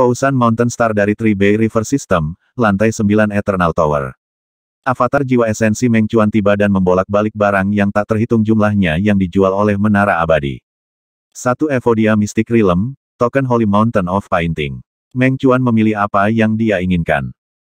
Ousan Mountain Star dari Three Bay River System, lantai 9 Eternal Tower. Avatar jiwa esensi Meng Chuan tiba dan membolak-balik barang yang tak terhitung jumlahnya yang dijual oleh Menara Abadi. Satu Evodia Mystic Realm, token Holy Mountain of Painting. Meng Chuan memilih apa yang dia inginkan.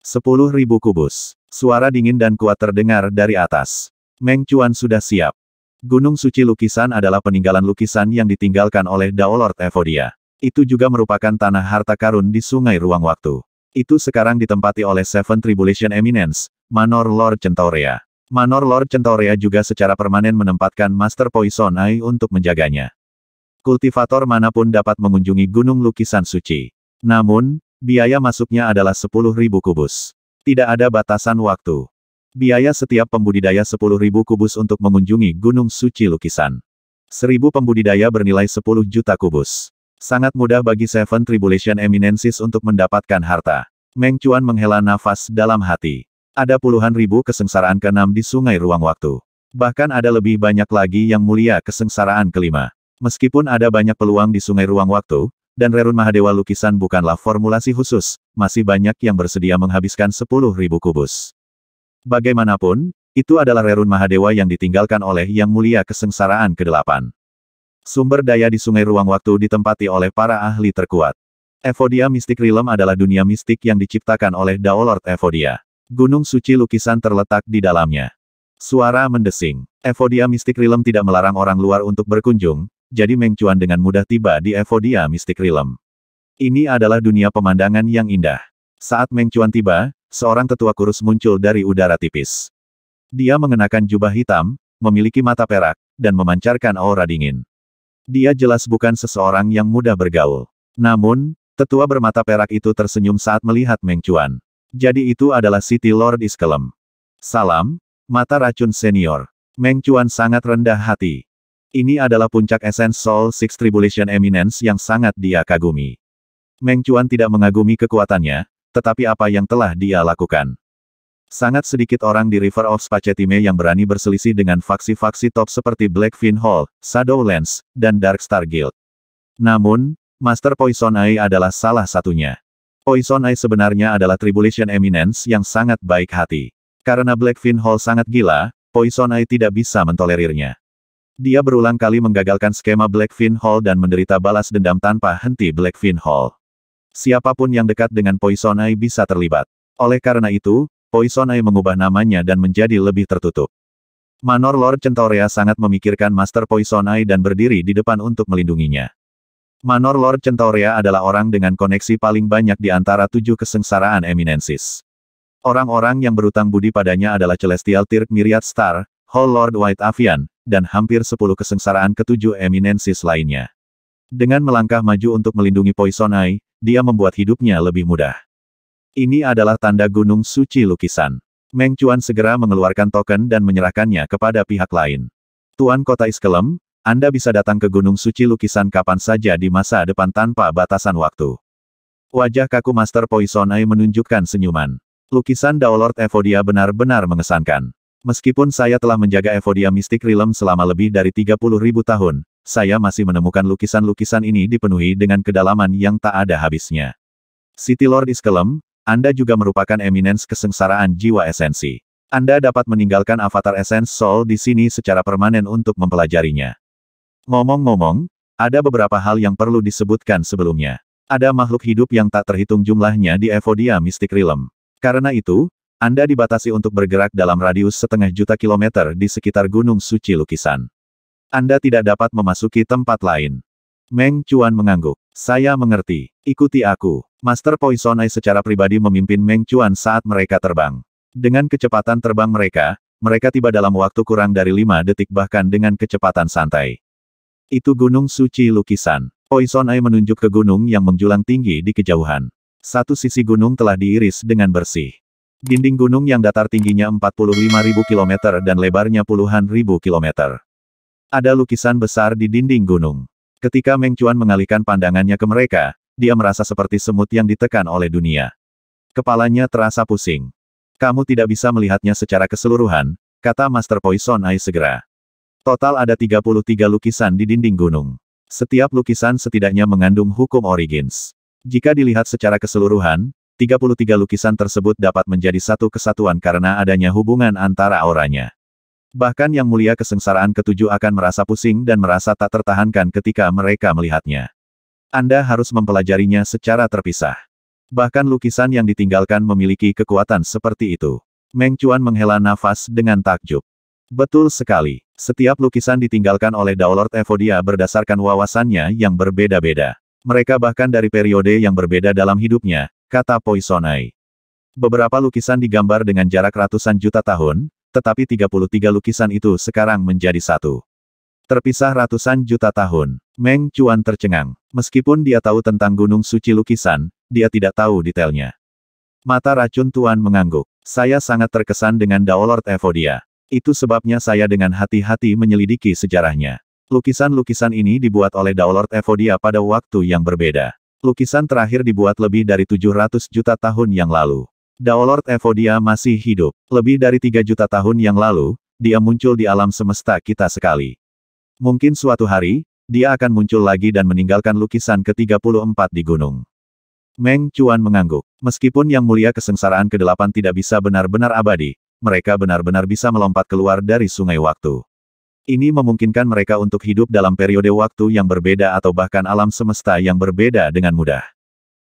10.000 kubus. Suara dingin dan kuat terdengar dari atas. Meng Chuan sudah siap. Gunung suci lukisan adalah peninggalan lukisan yang ditinggalkan oleh Daolord Evodia. Itu juga merupakan tanah harta karun di sungai ruang waktu. Itu sekarang ditempati oleh Seven Tribulation Eminence, Manor Lord Centaurea. Manor Lord Centaurea juga secara permanen menempatkan Master Poison Eye untuk menjaganya. Kultivator manapun dapat mengunjungi Gunung Lukisan Suci. Namun, biaya masuknya adalah 10.000 kubus. Tidak ada batasan waktu. Biaya setiap pembudidaya 10.000 kubus untuk mengunjungi Gunung Suci Lukisan. 1.000 pembudidaya bernilai 10 juta kubus. Sangat mudah bagi Seven Tribulation Eminences untuk mendapatkan harta. Meng Chuan menghela nafas dalam hati. Ada puluhan ribu kesengsaraan keenam di sungai ruang waktu. Bahkan ada lebih banyak lagi yang mulia kesengsaraan kelima. Meskipun ada banyak peluang di sungai ruang waktu, dan Rerun Mahadewa lukisan bukanlah formulasi khusus, masih banyak yang bersedia menghabiskan sepuluh ribu kubus. Bagaimanapun, itu adalah Rerun Mahadewa yang ditinggalkan oleh Yang Mulia Kesengsaraan ke-8. Sumber daya di sungai ruang waktu ditempati oleh para ahli terkuat. Evodia Mystic Realm adalah dunia mistik yang diciptakan oleh Daolord Evodia. Gunung suci lukisan terletak di dalamnya. Suara mendesing. Evodia Mystic Realm tidak melarang orang luar untuk berkunjung, jadi Meng dengan mudah tiba di Evodia Mystic Realm. Ini adalah dunia pemandangan yang indah. Saat Meng tiba, seorang tetua kurus muncul dari udara tipis. Dia mengenakan jubah hitam, memiliki mata perak, dan memancarkan aura dingin. Dia jelas bukan seseorang yang mudah bergaul. Namun, tetua bermata perak itu tersenyum saat melihat Meng Chuan. Jadi itu adalah City Lord Iskelem. Salam, mata racun senior. Meng Chuan sangat rendah hati. Ini adalah puncak esens Soul Six Tribulation Eminence yang sangat dia kagumi. Meng Chuan tidak mengagumi kekuatannya, tetapi apa yang telah dia lakukan. Sangat sedikit orang di River of Spacetime yang berani berselisih dengan faksi-faksi top seperti Blackfin Hall, Shadowlands, dan Darkstar Guild. Namun, Master Poison Eye adalah salah satunya. Poison Eye sebenarnya adalah Tribulation Eminence yang sangat baik hati. Karena Blackfin Hall sangat gila, Poison Eye tidak bisa mentolerirnya. Dia berulang kali menggagalkan skema Blackfin Hall dan menderita balas dendam tanpa henti Blackfin Hall. Siapapun yang dekat dengan Poison Eye bisa terlibat. Oleh karena itu, Poisonai mengubah namanya dan menjadi lebih tertutup. Manor Lord Centauria sangat memikirkan Master Poisonai dan berdiri di depan untuk melindunginya. Manor Lord Centauria adalah orang dengan koneksi paling banyak di antara tujuh kesengsaraan eminensis. Orang-orang yang berutang budi padanya adalah Celestial Tirk Myriad Star, Hall Lord White Avian, dan hampir sepuluh kesengsaraan ketujuh eminensis lainnya. Dengan melangkah maju untuk melindungi Poisonai, dia membuat hidupnya lebih mudah. Ini adalah tanda gunung suci lukisan. Meng Chuan segera mengeluarkan token dan menyerahkannya kepada pihak lain. Tuan Kota Iskelem, Anda bisa datang ke Gunung Suci Lukisan kapan saja di masa depan tanpa batasan waktu. Wajah kaku Master Poisonai menunjukkan senyuman. Lukisan Daolord Evodia benar-benar mengesankan. Meskipun saya telah menjaga Evodia Mystic Realm selama lebih dari 30 ribu tahun, saya masih menemukan lukisan-lukisan ini dipenuhi dengan kedalaman yang tak ada habisnya. City Lord Iskelem, anda juga merupakan eminens kesengsaraan jiwa esensi. Anda dapat meninggalkan avatar Essence Soul di sini secara permanen untuk mempelajarinya. Ngomong-ngomong, ada beberapa hal yang perlu disebutkan sebelumnya. Ada makhluk hidup yang tak terhitung jumlahnya di Evodia Mystic Realm. Karena itu, Anda dibatasi untuk bergerak dalam radius setengah juta kilometer di sekitar Gunung Suci Lukisan. Anda tidak dapat memasuki tempat lain. Meng Cuan mengangguk. Saya mengerti. Ikuti aku. Master Poison secara pribadi memimpin Meng Chuan saat mereka terbang. Dengan kecepatan terbang mereka, mereka tiba dalam waktu kurang dari lima detik bahkan dengan kecepatan santai. Itu Gunung Suci Lukisan. Poison menunjuk ke gunung yang menjulang tinggi di kejauhan. Satu sisi gunung telah diiris dengan bersih. Dinding gunung yang datar tingginya 45.000 km dan lebarnya puluhan ribu kilometer. Ada lukisan besar di dinding gunung. Ketika Meng Chuan mengalihkan pandangannya ke mereka, dia merasa seperti semut yang ditekan oleh dunia. Kepalanya terasa pusing. Kamu tidak bisa melihatnya secara keseluruhan, kata Master Poison Eye segera. Total ada 33 lukisan di dinding gunung. Setiap lukisan setidaknya mengandung hukum origins. Jika dilihat secara keseluruhan, 33 lukisan tersebut dapat menjadi satu kesatuan karena adanya hubungan antara auranya. Bahkan Yang Mulia Kesengsaraan Ketujuh akan merasa pusing dan merasa tak tertahankan ketika mereka melihatnya. Anda harus mempelajarinya secara terpisah. Bahkan lukisan yang ditinggalkan memiliki kekuatan seperti itu. Meng Chuan menghela nafas dengan takjub. Betul sekali. Setiap lukisan ditinggalkan oleh Daulord Evodia berdasarkan wawasannya yang berbeda-beda. Mereka bahkan dari periode yang berbeda dalam hidupnya, kata Poisonai. Beberapa lukisan digambar dengan jarak ratusan juta tahun, tetapi 33 lukisan itu sekarang menjadi satu. Terpisah ratusan juta tahun. Meng Chuan tercengang. Meskipun dia tahu tentang Gunung Suci Lukisan, dia tidak tahu detailnya. Mata racun Tuan mengangguk. Saya sangat terkesan dengan Daolord Evodia. Itu sebabnya saya dengan hati-hati menyelidiki sejarahnya. Lukisan-lukisan ini dibuat oleh Daolord Evodia pada waktu yang berbeda. Lukisan terakhir dibuat lebih dari 700 juta tahun yang lalu. Daolord Evodia masih hidup. Lebih dari 3 juta tahun yang lalu, dia muncul di alam semesta kita sekali. Mungkin suatu hari, dia akan muncul lagi dan meninggalkan lukisan ke-34 di gunung. Meng Chuan mengangguk. Meskipun Yang Mulia kesengsaraan ke-8 tidak bisa benar-benar abadi, mereka benar-benar bisa melompat keluar dari sungai waktu. Ini memungkinkan mereka untuk hidup dalam periode waktu yang berbeda atau bahkan alam semesta yang berbeda dengan mudah.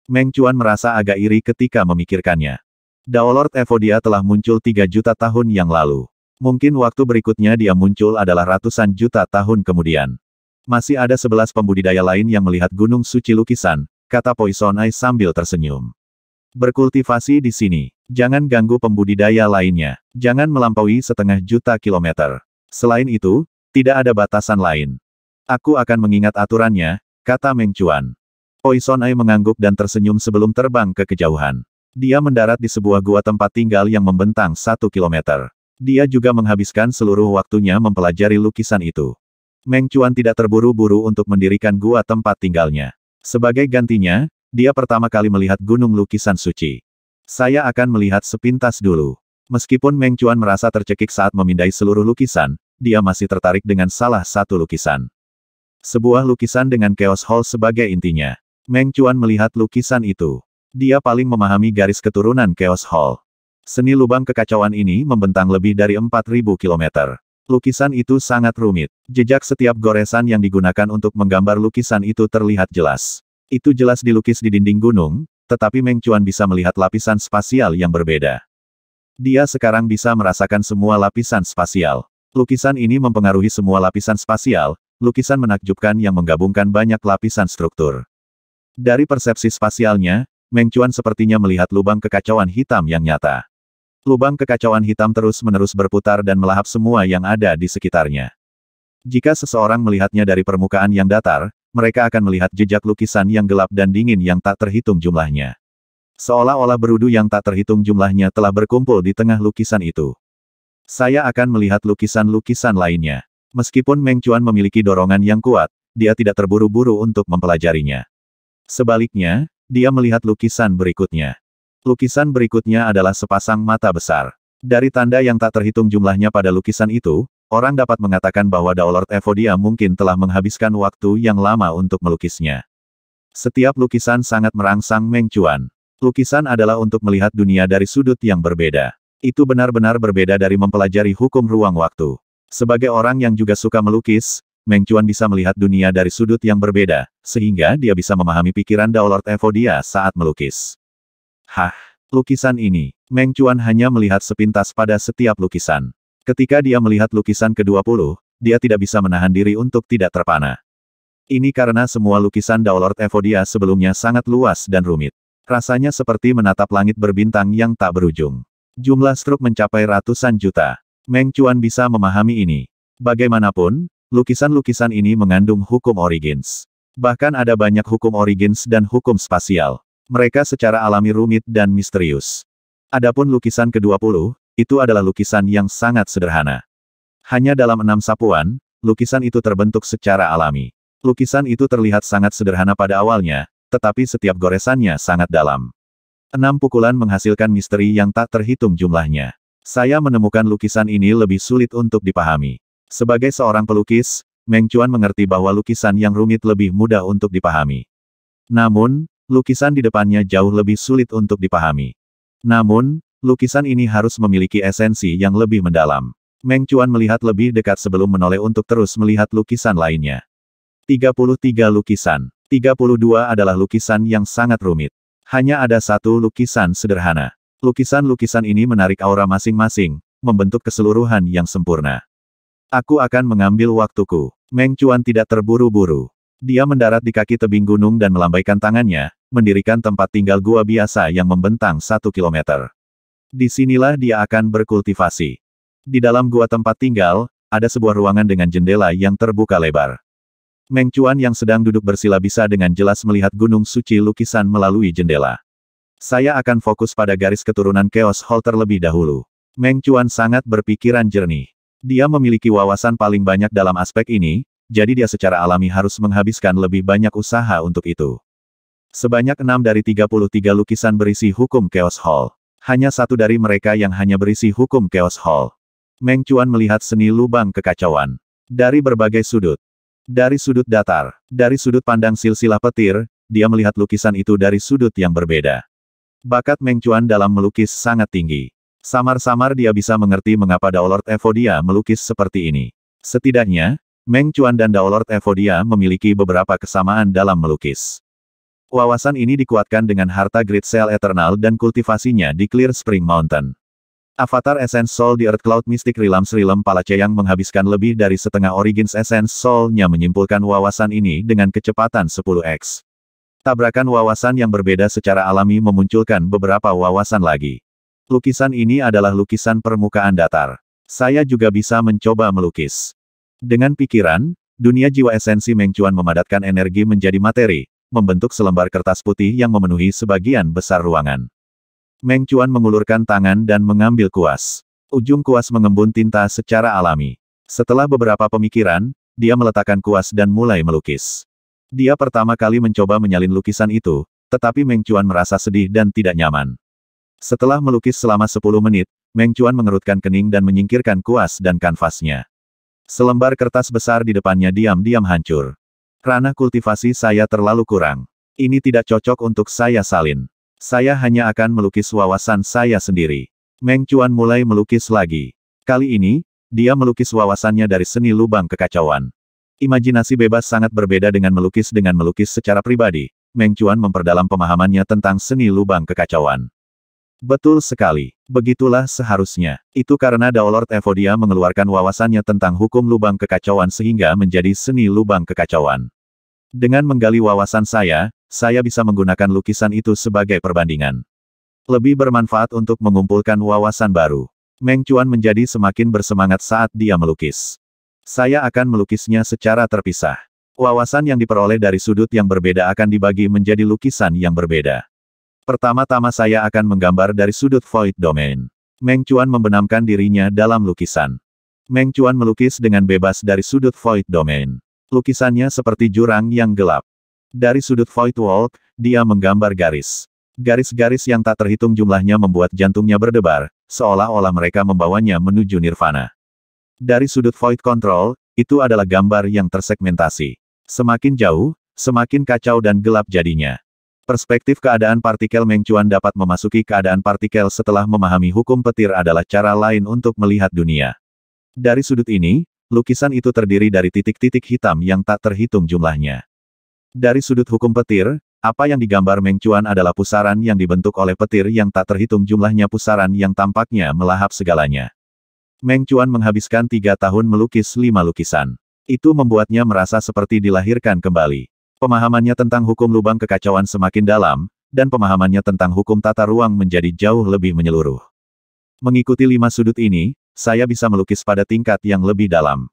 Meng Chuan merasa agak iri ketika memikirkannya. Daolord Evodia telah muncul 3 juta tahun yang lalu. Mungkin waktu berikutnya dia muncul adalah ratusan juta tahun kemudian. Masih ada sebelas pembudidaya lain yang melihat Gunung Suci Lukisan, kata Poison Eye sambil tersenyum. Berkultivasi di sini. Jangan ganggu pembudidaya lainnya. Jangan melampaui setengah juta kilometer. Selain itu, tidak ada batasan lain. Aku akan mengingat aturannya, kata Mengchuan. Chuan. Eye mengangguk dan tersenyum sebelum terbang ke kejauhan. Dia mendarat di sebuah gua tempat tinggal yang membentang satu kilometer. Dia juga menghabiskan seluruh waktunya mempelajari lukisan itu. Meng Chuan tidak terburu-buru untuk mendirikan gua tempat tinggalnya. Sebagai gantinya, dia pertama kali melihat gunung lukisan suci. Saya akan melihat sepintas dulu. Meskipun Meng Chuan merasa tercekik saat memindai seluruh lukisan, dia masih tertarik dengan salah satu lukisan. Sebuah lukisan dengan Chaos Hall sebagai intinya. Meng Chuan melihat lukisan itu. Dia paling memahami garis keturunan Chaos Hall. Seni lubang kekacauan ini membentang lebih dari 4.000 km. Lukisan itu sangat rumit. Jejak setiap goresan yang digunakan untuk menggambar lukisan itu terlihat jelas. Itu jelas dilukis di dinding gunung, tetapi Meng Chuan bisa melihat lapisan spasial yang berbeda. Dia sekarang bisa merasakan semua lapisan spasial. Lukisan ini mempengaruhi semua lapisan spasial, lukisan menakjubkan yang menggabungkan banyak lapisan struktur. Dari persepsi spasialnya, Meng Chuan sepertinya melihat lubang kekacauan hitam yang nyata. Lubang kekacauan hitam terus-menerus berputar dan melahap semua yang ada di sekitarnya. Jika seseorang melihatnya dari permukaan yang datar, mereka akan melihat jejak lukisan yang gelap dan dingin yang tak terhitung jumlahnya. Seolah-olah berudu yang tak terhitung jumlahnya telah berkumpul di tengah lukisan itu. Saya akan melihat lukisan-lukisan lainnya. Meskipun Meng Chuan memiliki dorongan yang kuat, dia tidak terburu-buru untuk mempelajarinya. Sebaliknya, dia melihat lukisan berikutnya. Lukisan berikutnya adalah sepasang mata besar. Dari tanda yang tak terhitung jumlahnya pada lukisan itu, orang dapat mengatakan bahwa Daolord Evodia mungkin telah menghabiskan waktu yang lama untuk melukisnya. Setiap lukisan sangat merangsang mengcuan. Lukisan adalah untuk melihat dunia dari sudut yang berbeda. Itu benar-benar berbeda dari mempelajari hukum ruang waktu. Sebagai orang yang juga suka melukis, Meng Chuan bisa melihat dunia dari sudut yang berbeda, sehingga dia bisa memahami pikiran Daolord Evodia saat melukis. Hah, lukisan ini. Meng Chuan hanya melihat sepintas pada setiap lukisan. Ketika dia melihat lukisan ke-20, dia tidak bisa menahan diri untuk tidak terpana. Ini karena semua lukisan Daolord Evodia sebelumnya sangat luas dan rumit. Rasanya seperti menatap langit berbintang yang tak berujung. Jumlah struk mencapai ratusan juta. Meng Chuan bisa memahami ini. Bagaimanapun, lukisan-lukisan ini mengandung hukum origins. Bahkan ada banyak hukum origins dan hukum spasial. Mereka secara alami rumit dan misterius. Adapun lukisan ke-20, itu adalah lukisan yang sangat sederhana. Hanya dalam enam sapuan, lukisan itu terbentuk secara alami. Lukisan itu terlihat sangat sederhana pada awalnya, tetapi setiap goresannya sangat dalam. Enam pukulan menghasilkan misteri yang tak terhitung jumlahnya. Saya menemukan lukisan ini lebih sulit untuk dipahami. Sebagai seorang pelukis, Meng Chuan mengerti bahwa lukisan yang rumit lebih mudah untuk dipahami. Namun, lukisan di depannya jauh lebih sulit untuk dipahami. Namun, lukisan ini harus memiliki esensi yang lebih mendalam. Meng Chuan melihat lebih dekat sebelum menoleh untuk terus melihat lukisan lainnya. 33 lukisan. 32 adalah lukisan yang sangat rumit. Hanya ada satu lukisan sederhana. Lukisan-lukisan ini menarik aura masing-masing, membentuk keseluruhan yang sempurna. Aku akan mengambil waktuku. Meng Chuan tidak terburu-buru. Dia mendarat di kaki tebing gunung dan melambaikan tangannya, mendirikan tempat tinggal gua biasa yang membentang satu kilometer. Disinilah dia akan berkultivasi. Di dalam gua tempat tinggal, ada sebuah ruangan dengan jendela yang terbuka lebar. Meng Chuan yang sedang duduk bersila bisa dengan jelas melihat gunung suci lukisan melalui jendela. Saya akan fokus pada garis keturunan Chaos Hall terlebih dahulu. Meng Chuan sangat berpikiran jernih. Dia memiliki wawasan paling banyak dalam aspek ini, jadi dia secara alami harus menghabiskan lebih banyak usaha untuk itu. Sebanyak enam dari 33 lukisan berisi hukum Chaos Hall. Hanya satu dari mereka yang hanya berisi hukum Chaos Hall. Meng Chuan melihat seni lubang kekacauan. Dari berbagai sudut. Dari sudut datar. Dari sudut pandang silsilah petir, dia melihat lukisan itu dari sudut yang berbeda. Bakat Meng Chuan dalam melukis sangat tinggi. Samar-samar dia bisa mengerti mengapa Daolord Evodia melukis seperti ini. Setidaknya, Meng Chuan dan Daolord Evodia memiliki beberapa kesamaan dalam melukis. Wawasan ini dikuatkan dengan harta Great Cell Eternal dan kultivasinya di Clear Spring Mountain. Avatar Essence Soul di Earth Cloud Mystic Rilam Srilam Palaceyang menghabiskan lebih dari setengah Origins Essence Soul-nya menyimpulkan wawasan ini dengan kecepatan 10x. Tabrakan wawasan yang berbeda secara alami memunculkan beberapa wawasan lagi. Lukisan ini adalah lukisan permukaan datar. Saya juga bisa mencoba melukis. Dengan pikiran, dunia jiwa esensi Mengcuan memadatkan energi menjadi materi, membentuk selembar kertas putih yang memenuhi sebagian besar ruangan. Mengcuan mengulurkan tangan dan mengambil kuas. Ujung kuas mengembun tinta secara alami. Setelah beberapa pemikiran, dia meletakkan kuas dan mulai melukis. Dia pertama kali mencoba menyalin lukisan itu, tetapi Mengcuan merasa sedih dan tidak nyaman. Setelah melukis selama 10 menit, Mengcuan mengerutkan kening dan menyingkirkan kuas dan kanvasnya. Selembar kertas besar di depannya diam-diam hancur. Ranah kultivasi saya terlalu kurang. Ini tidak cocok untuk saya salin. Saya hanya akan melukis wawasan saya sendiri. Meng Chuan mulai melukis lagi. Kali ini, dia melukis wawasannya dari seni lubang kekacauan. Imajinasi bebas sangat berbeda dengan melukis dengan melukis secara pribadi. Meng Chuan memperdalam pemahamannya tentang seni lubang kekacauan. Betul sekali. Begitulah seharusnya. Itu karena Daolord Evodia mengeluarkan wawasannya tentang hukum lubang kekacauan sehingga menjadi seni lubang kekacauan. Dengan menggali wawasan saya, saya bisa menggunakan lukisan itu sebagai perbandingan. Lebih bermanfaat untuk mengumpulkan wawasan baru. Meng Chuan menjadi semakin bersemangat saat dia melukis. Saya akan melukisnya secara terpisah. Wawasan yang diperoleh dari sudut yang berbeda akan dibagi menjadi lukisan yang berbeda. Pertama-tama saya akan menggambar dari sudut void domain. Meng Chuan membenamkan dirinya dalam lukisan. Meng Chuan melukis dengan bebas dari sudut void domain. Lukisannya seperti jurang yang gelap. Dari sudut void walk, dia menggambar garis. Garis-garis yang tak terhitung jumlahnya membuat jantungnya berdebar, seolah-olah mereka membawanya menuju nirvana. Dari sudut void control, itu adalah gambar yang tersegmentasi. Semakin jauh, semakin kacau dan gelap jadinya. Perspektif keadaan partikel Mengcuan dapat memasuki keadaan partikel setelah memahami hukum petir adalah cara lain untuk melihat dunia. Dari sudut ini, lukisan itu terdiri dari titik-titik hitam yang tak terhitung jumlahnya. Dari sudut hukum petir, apa yang digambar Mengcuan adalah pusaran yang dibentuk oleh petir yang tak terhitung jumlahnya pusaran yang tampaknya melahap segalanya. Mengcuan menghabiskan tiga tahun melukis lima lukisan. Itu membuatnya merasa seperti dilahirkan kembali. Pemahamannya tentang hukum lubang kekacauan semakin dalam, dan pemahamannya tentang hukum tata ruang menjadi jauh lebih menyeluruh. Mengikuti lima sudut ini, saya bisa melukis pada tingkat yang lebih dalam.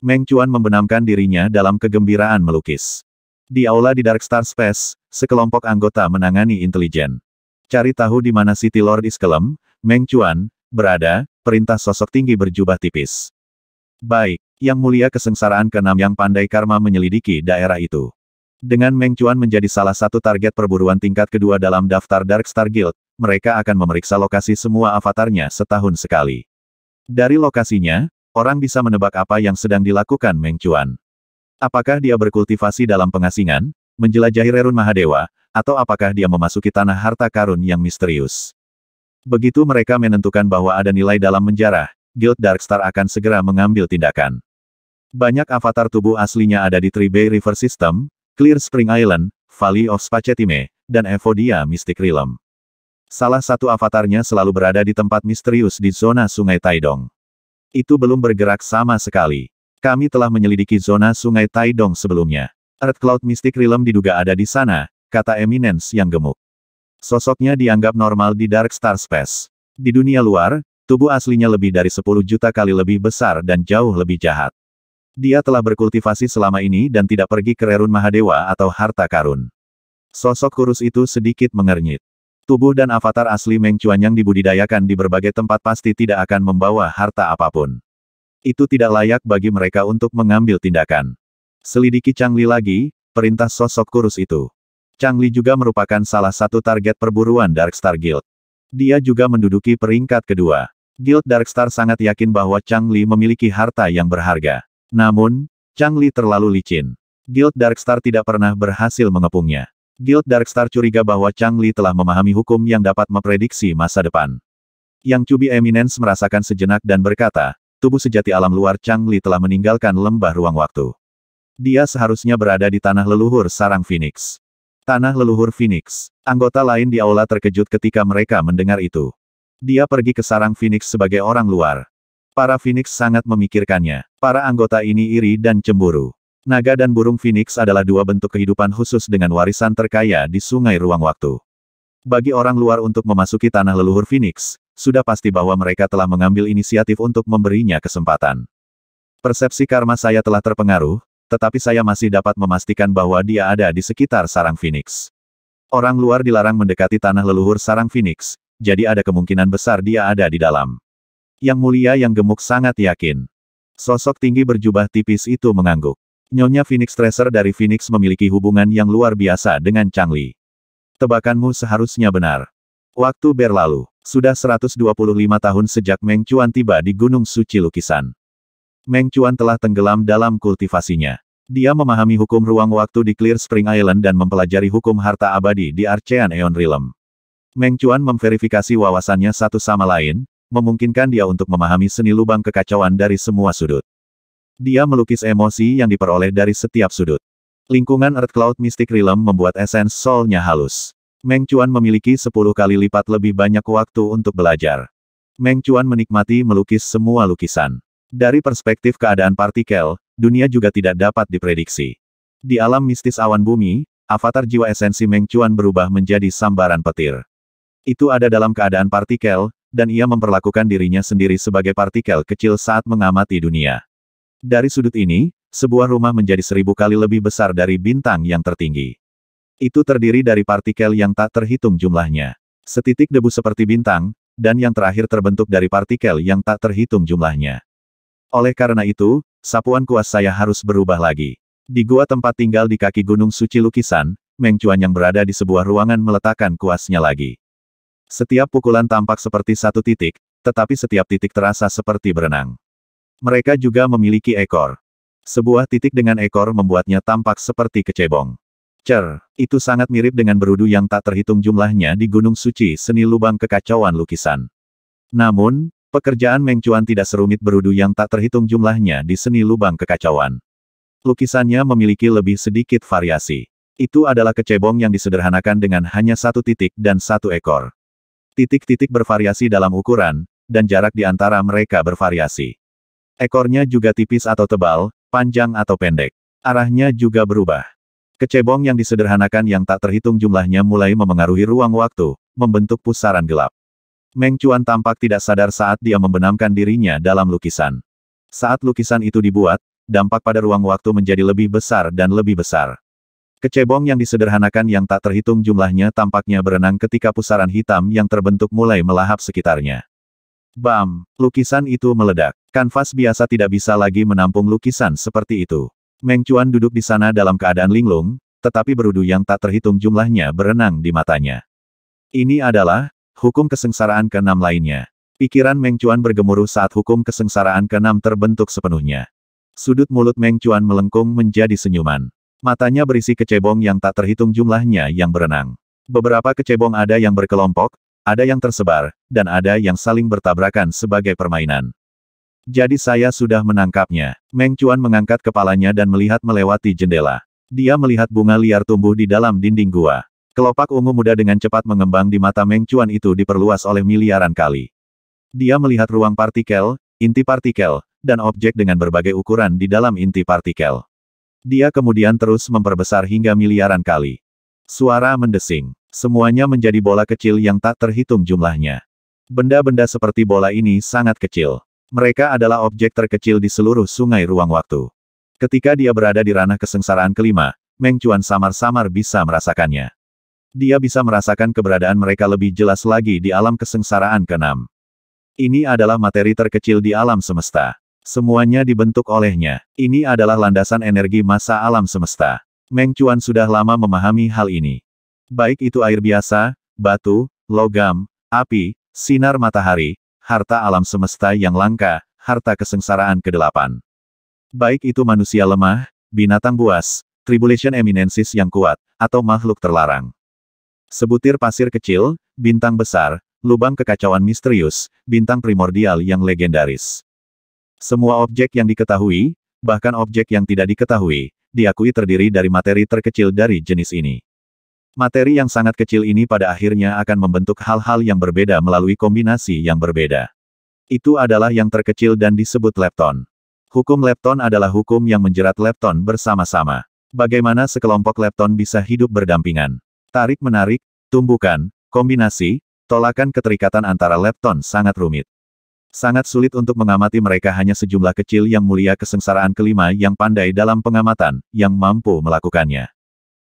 Meng Chuan membenamkan dirinya dalam kegembiraan melukis. Di aula di Dark Star Space, sekelompok anggota menangani intelijen. Cari tahu di mana City Lord Iskelem, Meng Chuan, berada, perintah sosok tinggi berjubah tipis. Baik, Yang Mulia Kesengsaraan Keenam yang pandai karma menyelidiki daerah itu. Dengan Meng Chuan menjadi salah satu target perburuan tingkat kedua dalam daftar Dark Star Guild, mereka akan memeriksa lokasi semua avatarnya setahun sekali. Dari lokasinya, orang bisa menebak apa yang sedang dilakukan Meng Chuan. Apakah dia berkultivasi dalam pengasingan, menjelajahi Rerun Mahadewa, atau apakah dia memasuki tanah harta karun yang misterius. Begitu mereka menentukan bahwa ada nilai dalam menjarah, Guild Darkstar akan segera mengambil tindakan. Banyak avatar tubuh aslinya ada di Tribe River System, Clear Spring Island, Valley of Spacetime, dan Evodia Mystic Realm. Salah satu avatarnya selalu berada di tempat misterius di zona sungai Taidong. Itu belum bergerak sama sekali. Kami telah menyelidiki zona sungai Taidong sebelumnya. Earth Cloud Mystic Realm diduga ada di sana, kata Eminence yang gemuk. Sosoknya dianggap normal di Dark Star Space. Di dunia luar, tubuh aslinya lebih dari 10 juta kali lebih besar dan jauh lebih jahat. Dia telah berkultivasi selama ini dan tidak pergi ke Rerun Mahadewa atau harta karun. Sosok kurus itu sedikit mengernyit. Tubuh dan avatar asli Meng Chuan yang dibudidayakan di berbagai tempat pasti tidak akan membawa harta apapun. Itu tidak layak bagi mereka untuk mengambil tindakan. Selidiki Chang Li lagi, perintah sosok kurus itu. Chang Li juga merupakan salah satu target perburuan Darkstar Guild. Dia juga menduduki peringkat kedua. Guild Darkstar sangat yakin bahwa Chang Li memiliki harta yang berharga. Namun, Chang Li terlalu licin. Guild Darkstar tidak pernah berhasil mengepungnya. Guild Darkstar curiga bahwa Chang Li telah memahami hukum yang dapat memprediksi masa depan. Yang Cubi Eminence merasakan sejenak dan berkata, tubuh sejati alam luar Chang Li telah meninggalkan lembah ruang waktu. Dia seharusnya berada di tanah leluhur sarang Phoenix. Tanah leluhur Phoenix. Anggota lain di aula terkejut ketika mereka mendengar itu. Dia pergi ke sarang Phoenix sebagai orang luar. Para Phoenix sangat memikirkannya. Para anggota ini iri dan cemburu. Naga dan burung Phoenix adalah dua bentuk kehidupan khusus dengan warisan terkaya di sungai ruang waktu. Bagi orang luar untuk memasuki tanah leluhur Phoenix, sudah pasti bahwa mereka telah mengambil inisiatif untuk memberinya kesempatan. Persepsi karma saya telah terpengaruh, tetapi saya masih dapat memastikan bahwa dia ada di sekitar sarang Phoenix. Orang luar dilarang mendekati tanah leluhur sarang Phoenix, jadi ada kemungkinan besar dia ada di dalam. Yang mulia yang gemuk sangat yakin. Sosok tinggi berjubah tipis itu mengangguk. Nyonya Phoenix Tracer dari Phoenix memiliki hubungan yang luar biasa dengan Chang Li. Tebakanmu seharusnya benar. Waktu berlalu, sudah 125 tahun sejak Meng Chuan tiba di Gunung Suci Lukisan. Meng Chuan telah tenggelam dalam kultivasinya. Dia memahami hukum ruang waktu di Clear Spring Island dan mempelajari hukum harta abadi di Archean Eon Realm. Meng Chuan memverifikasi wawasannya satu sama lain, memungkinkan dia untuk memahami seni lubang kekacauan dari semua sudut. Dia melukis emosi yang diperoleh dari setiap sudut. Lingkungan Earth Cloud Mystic Realm membuat esens soul-nya halus. Meng Chuan memiliki 10 kali lipat lebih banyak waktu untuk belajar. Meng Chuan menikmati melukis semua lukisan. Dari perspektif keadaan partikel, dunia juga tidak dapat diprediksi. Di alam mistis awan bumi, avatar jiwa esensi Meng Chuan berubah menjadi sambaran petir. Itu ada dalam keadaan partikel, dan ia memperlakukan dirinya sendiri sebagai partikel kecil saat mengamati dunia. Dari sudut ini, sebuah rumah menjadi seribu kali lebih besar dari bintang yang tertinggi. Itu terdiri dari partikel yang tak terhitung jumlahnya. Setitik debu seperti bintang, dan yang terakhir terbentuk dari partikel yang tak terhitung jumlahnya. Oleh karena itu, sapuan kuas saya harus berubah lagi. Di gua tempat tinggal di kaki Gunung Suci Lukisan, Meng Chuan yang berada di sebuah ruangan meletakkan kuasnya lagi. Setiap pukulan tampak seperti satu titik, tetapi setiap titik terasa seperti berenang. Mereka juga memiliki ekor. Sebuah titik dengan ekor membuatnya tampak seperti kecebong. Cer, itu sangat mirip dengan berudu yang tak terhitung jumlahnya di Gunung Suci seni lubang kekacauan lukisan. Namun, pekerjaan Mengcuan tidak serumit berudu yang tak terhitung jumlahnya di seni lubang kekacauan. Lukisannya memiliki lebih sedikit variasi. Itu adalah kecebong yang disederhanakan dengan hanya satu titik dan satu ekor. Titik-titik bervariasi dalam ukuran, dan jarak di antara mereka bervariasi. Ekornya juga tipis atau tebal, panjang atau pendek. Arahnya juga berubah. Kecebong yang disederhanakan yang tak terhitung jumlahnya mulai memengaruhi ruang waktu, membentuk pusaran gelap. Meng Chuan tampak tidak sadar saat dia membenamkan dirinya dalam lukisan. Saat lukisan itu dibuat, dampak pada ruang waktu menjadi lebih besar dan lebih besar. Kecebong yang disederhanakan yang tak terhitung jumlahnya tampaknya berenang ketika pusaran hitam yang terbentuk mulai melahap sekitarnya. Bam! Lukisan itu meledak. Kanvas biasa tidak bisa lagi menampung lukisan seperti itu. Meng Chuan duduk di sana dalam keadaan linglung, tetapi berudu yang tak terhitung jumlahnya berenang di matanya. Ini adalah hukum kesengsaraan keenam lainnya. Pikiran Meng Chuan bergemuruh saat hukum kesengsaraan keenam terbentuk sepenuhnya. Sudut mulut Meng Chuan melengkung menjadi senyuman. Matanya berisi kecebong yang tak terhitung jumlahnya yang berenang. Beberapa kecebong ada yang berkelompok, ada yang tersebar, dan ada yang saling bertabrakan sebagai permainan. Jadi saya sudah menangkapnya. Meng Chuan mengangkat kepalanya dan melihat melewati jendela. Dia melihat bunga liar tumbuh di dalam dinding gua. Kelopak ungu muda dengan cepat mengembang di mata Meng Chuan itu diperluas oleh miliaran kali. Dia melihat ruang partikel, inti partikel, dan objek dengan berbagai ukuran di dalam inti partikel. Dia kemudian terus memperbesar hingga miliaran kali. Suara mendesing. Semuanya menjadi bola kecil yang tak terhitung jumlahnya. Benda-benda seperti bola ini sangat kecil. Mereka adalah objek terkecil di seluruh sungai ruang waktu. Ketika dia berada di ranah kesengsaraan kelima, Meng Chuan samar-samar bisa merasakannya. Dia bisa merasakan keberadaan mereka lebih jelas lagi di alam kesengsaraan keenam. Ini adalah materi terkecil di alam semesta. Semuanya dibentuk olehnya. Ini adalah landasan energi masa alam semesta. Meng Chuan sudah lama memahami hal ini. Baik itu air biasa, batu, logam, api, sinar matahari, harta alam semesta yang langka, harta kesengsaraan kedelapan. Baik itu manusia lemah, binatang buas, tribulation eminensis yang kuat, atau makhluk terlarang. Sebutir pasir kecil, bintang besar, lubang kekacauan misterius, bintang primordial yang legendaris. Semua objek yang diketahui, bahkan objek yang tidak diketahui, diakui terdiri dari materi terkecil dari jenis ini. Materi yang sangat kecil ini pada akhirnya akan membentuk hal-hal yang berbeda melalui kombinasi yang berbeda. Itu adalah yang terkecil dan disebut lepton. Hukum lepton adalah hukum yang menjerat lepton bersama-sama. Bagaimana sekelompok lepton bisa hidup berdampingan? Tarik-menarik, tumbukan, kombinasi, tolakan keterikatan antara lepton sangat rumit. Sangat sulit untuk mengamati mereka hanya sejumlah kecil yang mulia kesengsaraan kelima yang pandai dalam pengamatan, yang mampu melakukannya.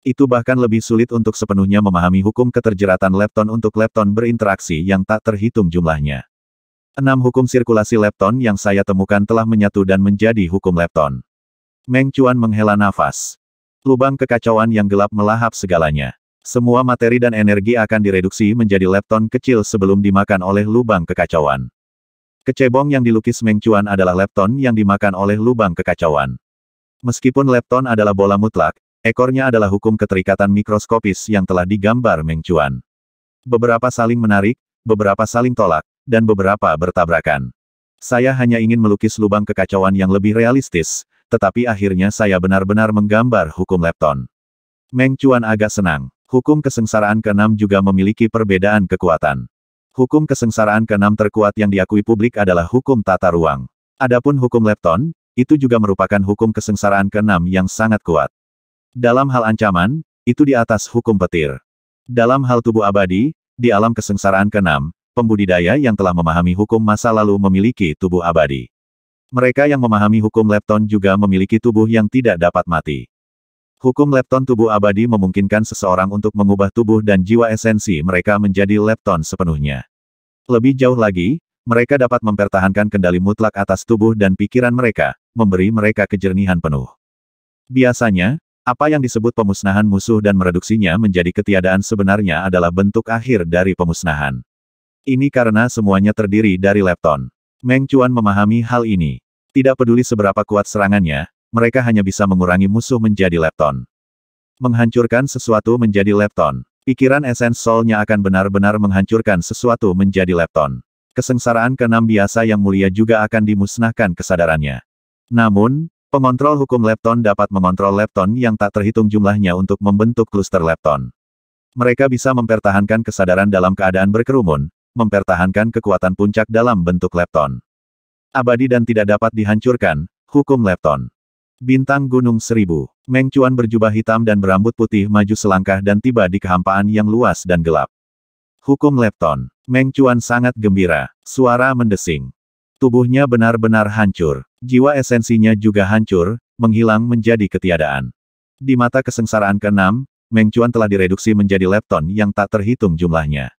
Itu bahkan lebih sulit untuk sepenuhnya memahami hukum keterjeratan lepton untuk lepton berinteraksi yang tak terhitung jumlahnya. Enam hukum sirkulasi lepton yang saya temukan telah menyatu dan menjadi hukum lepton. Meng Chuan menghela nafas. Lubang kekacauan yang gelap melahap segalanya. Semua materi dan energi akan direduksi menjadi lepton kecil sebelum dimakan oleh lubang kekacauan. Kecebong yang dilukis Meng adalah lepton yang dimakan oleh lubang kekacauan. Meskipun lepton adalah bola mutlak, ekornya adalah hukum keterikatan mikroskopis yang telah digambar Meng Beberapa saling menarik, beberapa saling tolak, dan beberapa bertabrakan. Saya hanya ingin melukis lubang kekacauan yang lebih realistis, tetapi akhirnya saya benar-benar menggambar hukum lepton. Meng agak senang. Hukum kesengsaraan keenam juga memiliki perbedaan kekuatan. Hukum kesengsaraan keenam terkuat yang diakui publik adalah hukum tata ruang. Adapun hukum Lepton, itu juga merupakan hukum kesengsaraan keenam yang sangat kuat. Dalam hal ancaman, itu di atas hukum petir. Dalam hal tubuh abadi, di alam kesengsaraan keenam, pembudidaya yang telah memahami hukum masa lalu memiliki tubuh abadi. Mereka yang memahami hukum Lepton juga memiliki tubuh yang tidak dapat mati. Hukum lepton tubuh abadi memungkinkan seseorang untuk mengubah tubuh dan jiwa esensi mereka menjadi lepton sepenuhnya. Lebih jauh lagi, mereka dapat mempertahankan kendali mutlak atas tubuh dan pikiran mereka, memberi mereka kejernihan penuh. Biasanya, apa yang disebut pemusnahan musuh dan mereduksinya menjadi ketiadaan sebenarnya adalah bentuk akhir dari pemusnahan. Ini karena semuanya terdiri dari lepton. Meng Chuan memahami hal ini. Tidak peduli seberapa kuat serangannya, mereka hanya bisa mengurangi musuh menjadi lepton. Menghancurkan sesuatu menjadi lepton. Pikiran esens nya akan benar-benar menghancurkan sesuatu menjadi lepton. Kesengsaraan keenam biasa yang mulia juga akan dimusnahkan kesadarannya. Namun, pengontrol hukum lepton dapat mengontrol lepton yang tak terhitung jumlahnya untuk membentuk kluster lepton. Mereka bisa mempertahankan kesadaran dalam keadaan berkerumun, mempertahankan kekuatan puncak dalam bentuk lepton. Abadi dan tidak dapat dihancurkan, hukum lepton. Bintang Gunung Seribu Meng Chuan berjubah hitam dan berambut putih maju selangkah dan tiba di kehampaan yang luas dan gelap. Hukum Lepton. Meng Chuan sangat gembira. Suara mendesing. Tubuhnya benar-benar hancur. Jiwa esensinya juga hancur, menghilang menjadi ketiadaan. Di mata kesengsaraan keenam, Meng Chuan telah direduksi menjadi lepton yang tak terhitung jumlahnya.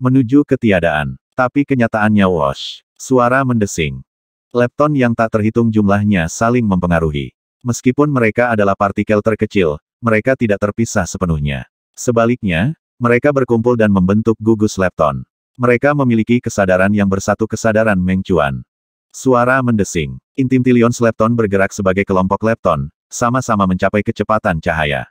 Menuju ketiadaan. Tapi kenyataannya wash. Suara mendesing. Lepton yang tak terhitung jumlahnya saling mempengaruhi. Meskipun mereka adalah partikel terkecil, mereka tidak terpisah sepenuhnya. Sebaliknya, mereka berkumpul dan membentuk gugus lepton. Mereka memiliki kesadaran yang bersatu kesadaran mengcuan. Suara mendesing. Intim tilion lepton bergerak sebagai kelompok lepton, sama-sama mencapai kecepatan cahaya.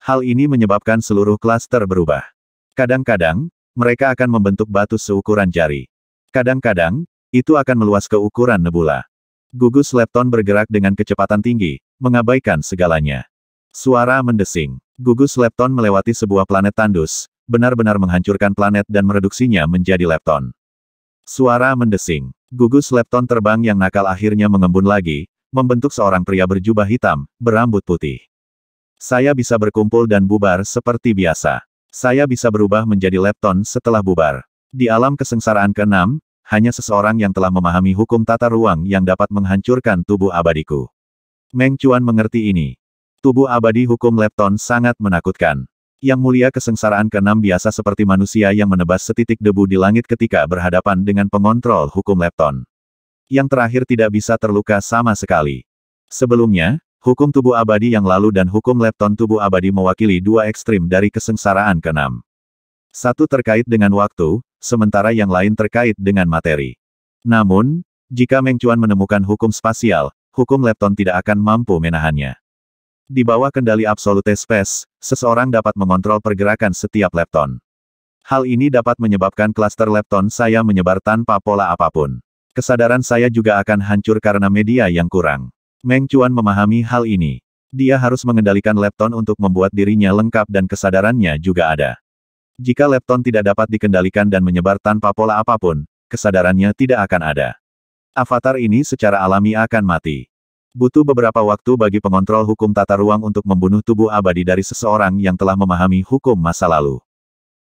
Hal ini menyebabkan seluruh klaster berubah. Kadang-kadang, mereka akan membentuk batu seukuran jari. Kadang-kadang, itu akan meluas ke ukuran nebula. Gugus Lepton bergerak dengan kecepatan tinggi, mengabaikan segalanya. Suara mendesing. Gugus Lepton melewati sebuah planet tandus, benar-benar menghancurkan planet dan mereduksinya menjadi Lepton. Suara mendesing. Gugus Lepton terbang yang nakal akhirnya mengembun lagi, membentuk seorang pria berjubah hitam, berambut putih. Saya bisa berkumpul dan bubar seperti biasa. Saya bisa berubah menjadi Lepton setelah bubar. Di alam kesengsaraan keenam, hanya seseorang yang telah memahami hukum tata ruang yang dapat menghancurkan tubuh abadiku. Meng Chuan mengerti ini. Tubuh abadi hukum Lepton sangat menakutkan. Yang mulia kesengsaraan keenam biasa seperti manusia yang menebas setitik debu di langit ketika berhadapan dengan pengontrol hukum Lepton. Yang terakhir tidak bisa terluka sama sekali. Sebelumnya, hukum tubuh abadi yang lalu dan hukum Lepton tubuh abadi mewakili dua ekstrim dari kesengsaraan keenam. Satu terkait dengan waktu, sementara yang lain terkait dengan materi. Namun, jika Meng Chuan menemukan hukum spasial, hukum lepton tidak akan mampu menahannya. Di bawah kendali absolute space, seseorang dapat mengontrol pergerakan setiap lepton. Hal ini dapat menyebabkan klaster lepton saya menyebar tanpa pola apapun. Kesadaran saya juga akan hancur karena media yang kurang. Meng Chuan memahami hal ini. Dia harus mengendalikan lepton untuk membuat dirinya lengkap dan kesadarannya juga ada. Jika lepton tidak dapat dikendalikan dan menyebar tanpa pola apapun, kesadarannya tidak akan ada. Avatar ini secara alami akan mati. Butuh beberapa waktu bagi pengontrol hukum tata ruang untuk membunuh tubuh abadi dari seseorang yang telah memahami hukum masa lalu.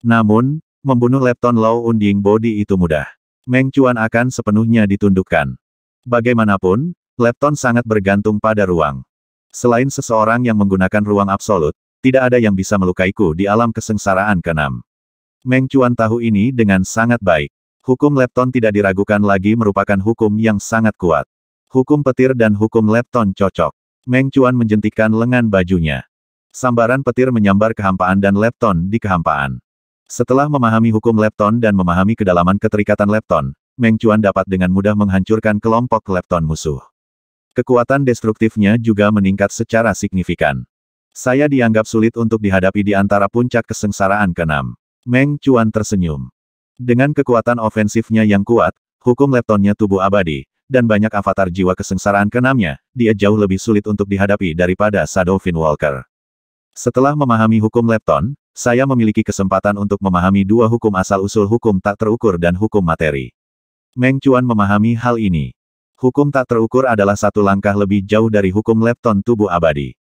Namun, membunuh Lepton Lao Unding Body itu mudah. Meng Chuan akan sepenuhnya ditundukkan. Bagaimanapun, Lepton sangat bergantung pada ruang. Selain seseorang yang menggunakan ruang absolut, tidak ada yang bisa melukaiku di alam kesengsaraan keenam. Meng Chuan tahu ini dengan sangat baik. Hukum lepton tidak diragukan lagi merupakan hukum yang sangat kuat. Hukum petir dan hukum lepton cocok. Meng Chuan menjentikkan lengan bajunya. Sambaran petir menyambar kehampaan dan lepton di kehampaan. Setelah memahami hukum lepton dan memahami kedalaman keterikatan lepton, Meng Chuan dapat dengan mudah menghancurkan kelompok lepton musuh. Kekuatan destruktifnya juga meningkat secara signifikan. Saya dianggap sulit untuk dihadapi di antara puncak kesengsaraan keenam. Meng Chuan tersenyum. Dengan kekuatan ofensifnya yang kuat, hukum leptonnya tubuh abadi, dan banyak avatar jiwa kesengsaraan kenamnya, dia jauh lebih sulit untuk dihadapi daripada Shadow Walker. Setelah memahami hukum lepton, saya memiliki kesempatan untuk memahami dua hukum asal-usul hukum tak terukur dan hukum materi. Meng Chuan memahami hal ini. Hukum tak terukur adalah satu langkah lebih jauh dari hukum lepton tubuh abadi.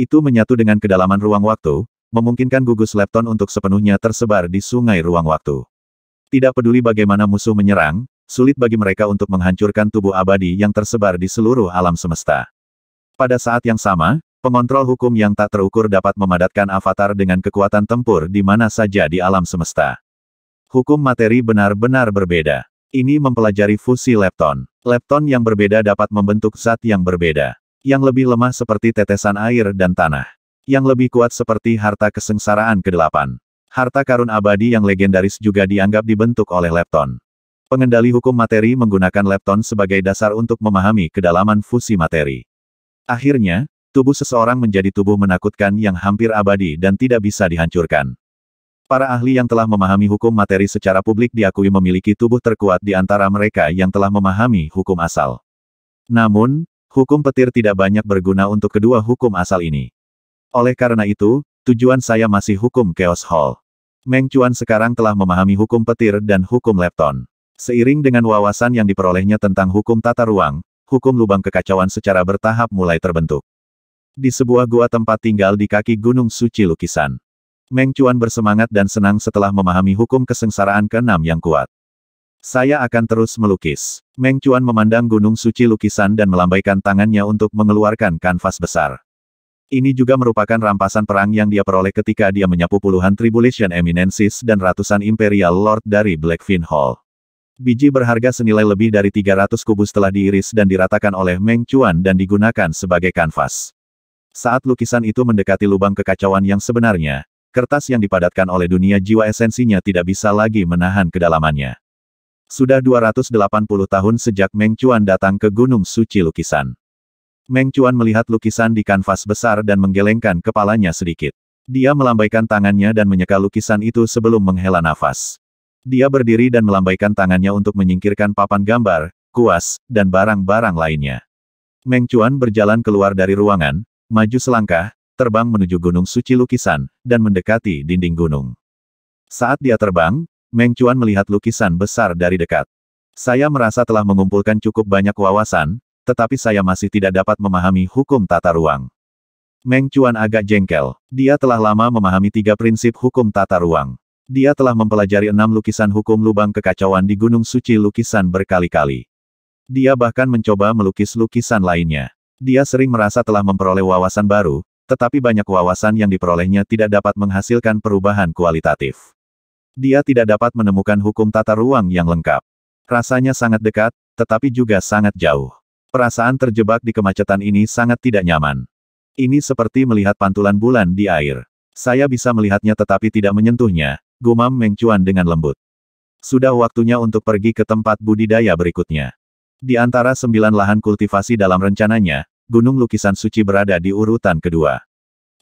Itu menyatu dengan kedalaman ruang waktu, memungkinkan gugus lepton untuk sepenuhnya tersebar di sungai ruang waktu. Tidak peduli bagaimana musuh menyerang, sulit bagi mereka untuk menghancurkan tubuh abadi yang tersebar di seluruh alam semesta. Pada saat yang sama, pengontrol hukum yang tak terukur dapat memadatkan avatar dengan kekuatan tempur di mana saja di alam semesta. Hukum materi benar-benar berbeda. Ini mempelajari fusi lepton. Lepton yang berbeda dapat membentuk zat yang berbeda. Yang lebih lemah seperti tetesan air dan tanah yang lebih kuat seperti harta kesengsaraan ke-8. Harta karun abadi yang legendaris juga dianggap dibentuk oleh lepton. Pengendali hukum materi menggunakan lepton sebagai dasar untuk memahami kedalaman fusi materi. Akhirnya, tubuh seseorang menjadi tubuh menakutkan yang hampir abadi dan tidak bisa dihancurkan. Para ahli yang telah memahami hukum materi secara publik diakui memiliki tubuh terkuat di antara mereka yang telah memahami hukum asal. Namun, hukum petir tidak banyak berguna untuk kedua hukum asal ini. Oleh karena itu, tujuan saya masih hukum Chaos Hall. Meng Chuan sekarang telah memahami hukum petir dan hukum lepton. Seiring dengan wawasan yang diperolehnya tentang hukum tata ruang, hukum lubang kekacauan secara bertahap mulai terbentuk. Di sebuah gua tempat tinggal di kaki Gunung Suci Lukisan. Meng Chuan bersemangat dan senang setelah memahami hukum kesengsaraan keenam yang kuat. Saya akan terus melukis. Meng Chuan memandang Gunung Suci Lukisan dan melambaikan tangannya untuk mengeluarkan kanvas besar. Ini juga merupakan rampasan perang yang dia peroleh ketika dia menyapu puluhan Tribulation Eminensis dan ratusan Imperial Lord dari Blackfin Hall. Biji berharga senilai lebih dari 300 kubus telah diiris dan diratakan oleh Meng Chuan dan digunakan sebagai kanvas. Saat lukisan itu mendekati lubang kekacauan yang sebenarnya, kertas yang dipadatkan oleh dunia jiwa esensinya tidak bisa lagi menahan kedalamannya. Sudah 280 tahun sejak Meng Chuan datang ke Gunung Suci Lukisan. Meng Chuan melihat lukisan di kanvas besar dan menggelengkan kepalanya sedikit. Dia melambaikan tangannya dan menyeka lukisan itu sebelum menghela nafas. Dia berdiri dan melambaikan tangannya untuk menyingkirkan papan gambar, kuas, dan barang-barang lainnya. Meng Chuan berjalan keluar dari ruangan, maju selangkah, terbang menuju gunung suci lukisan, dan mendekati dinding gunung. Saat dia terbang, Meng Chuan melihat lukisan besar dari dekat. Saya merasa telah mengumpulkan cukup banyak wawasan, tetapi saya masih tidak dapat memahami hukum tata ruang. Meng Chuan agak jengkel. Dia telah lama memahami tiga prinsip hukum tata ruang. Dia telah mempelajari enam lukisan hukum lubang kekacauan di Gunung Suci lukisan berkali-kali. Dia bahkan mencoba melukis lukisan lainnya. Dia sering merasa telah memperoleh wawasan baru, tetapi banyak wawasan yang diperolehnya tidak dapat menghasilkan perubahan kualitatif. Dia tidak dapat menemukan hukum tata ruang yang lengkap. Rasanya sangat dekat, tetapi juga sangat jauh. Perasaan terjebak di kemacetan ini sangat tidak nyaman. Ini seperti melihat pantulan bulan di air. Saya bisa melihatnya tetapi tidak menyentuhnya, gumam Meng Chuan dengan lembut. Sudah waktunya untuk pergi ke tempat budidaya berikutnya. Di antara sembilan lahan kultivasi dalam rencananya, Gunung Lukisan Suci berada di urutan kedua.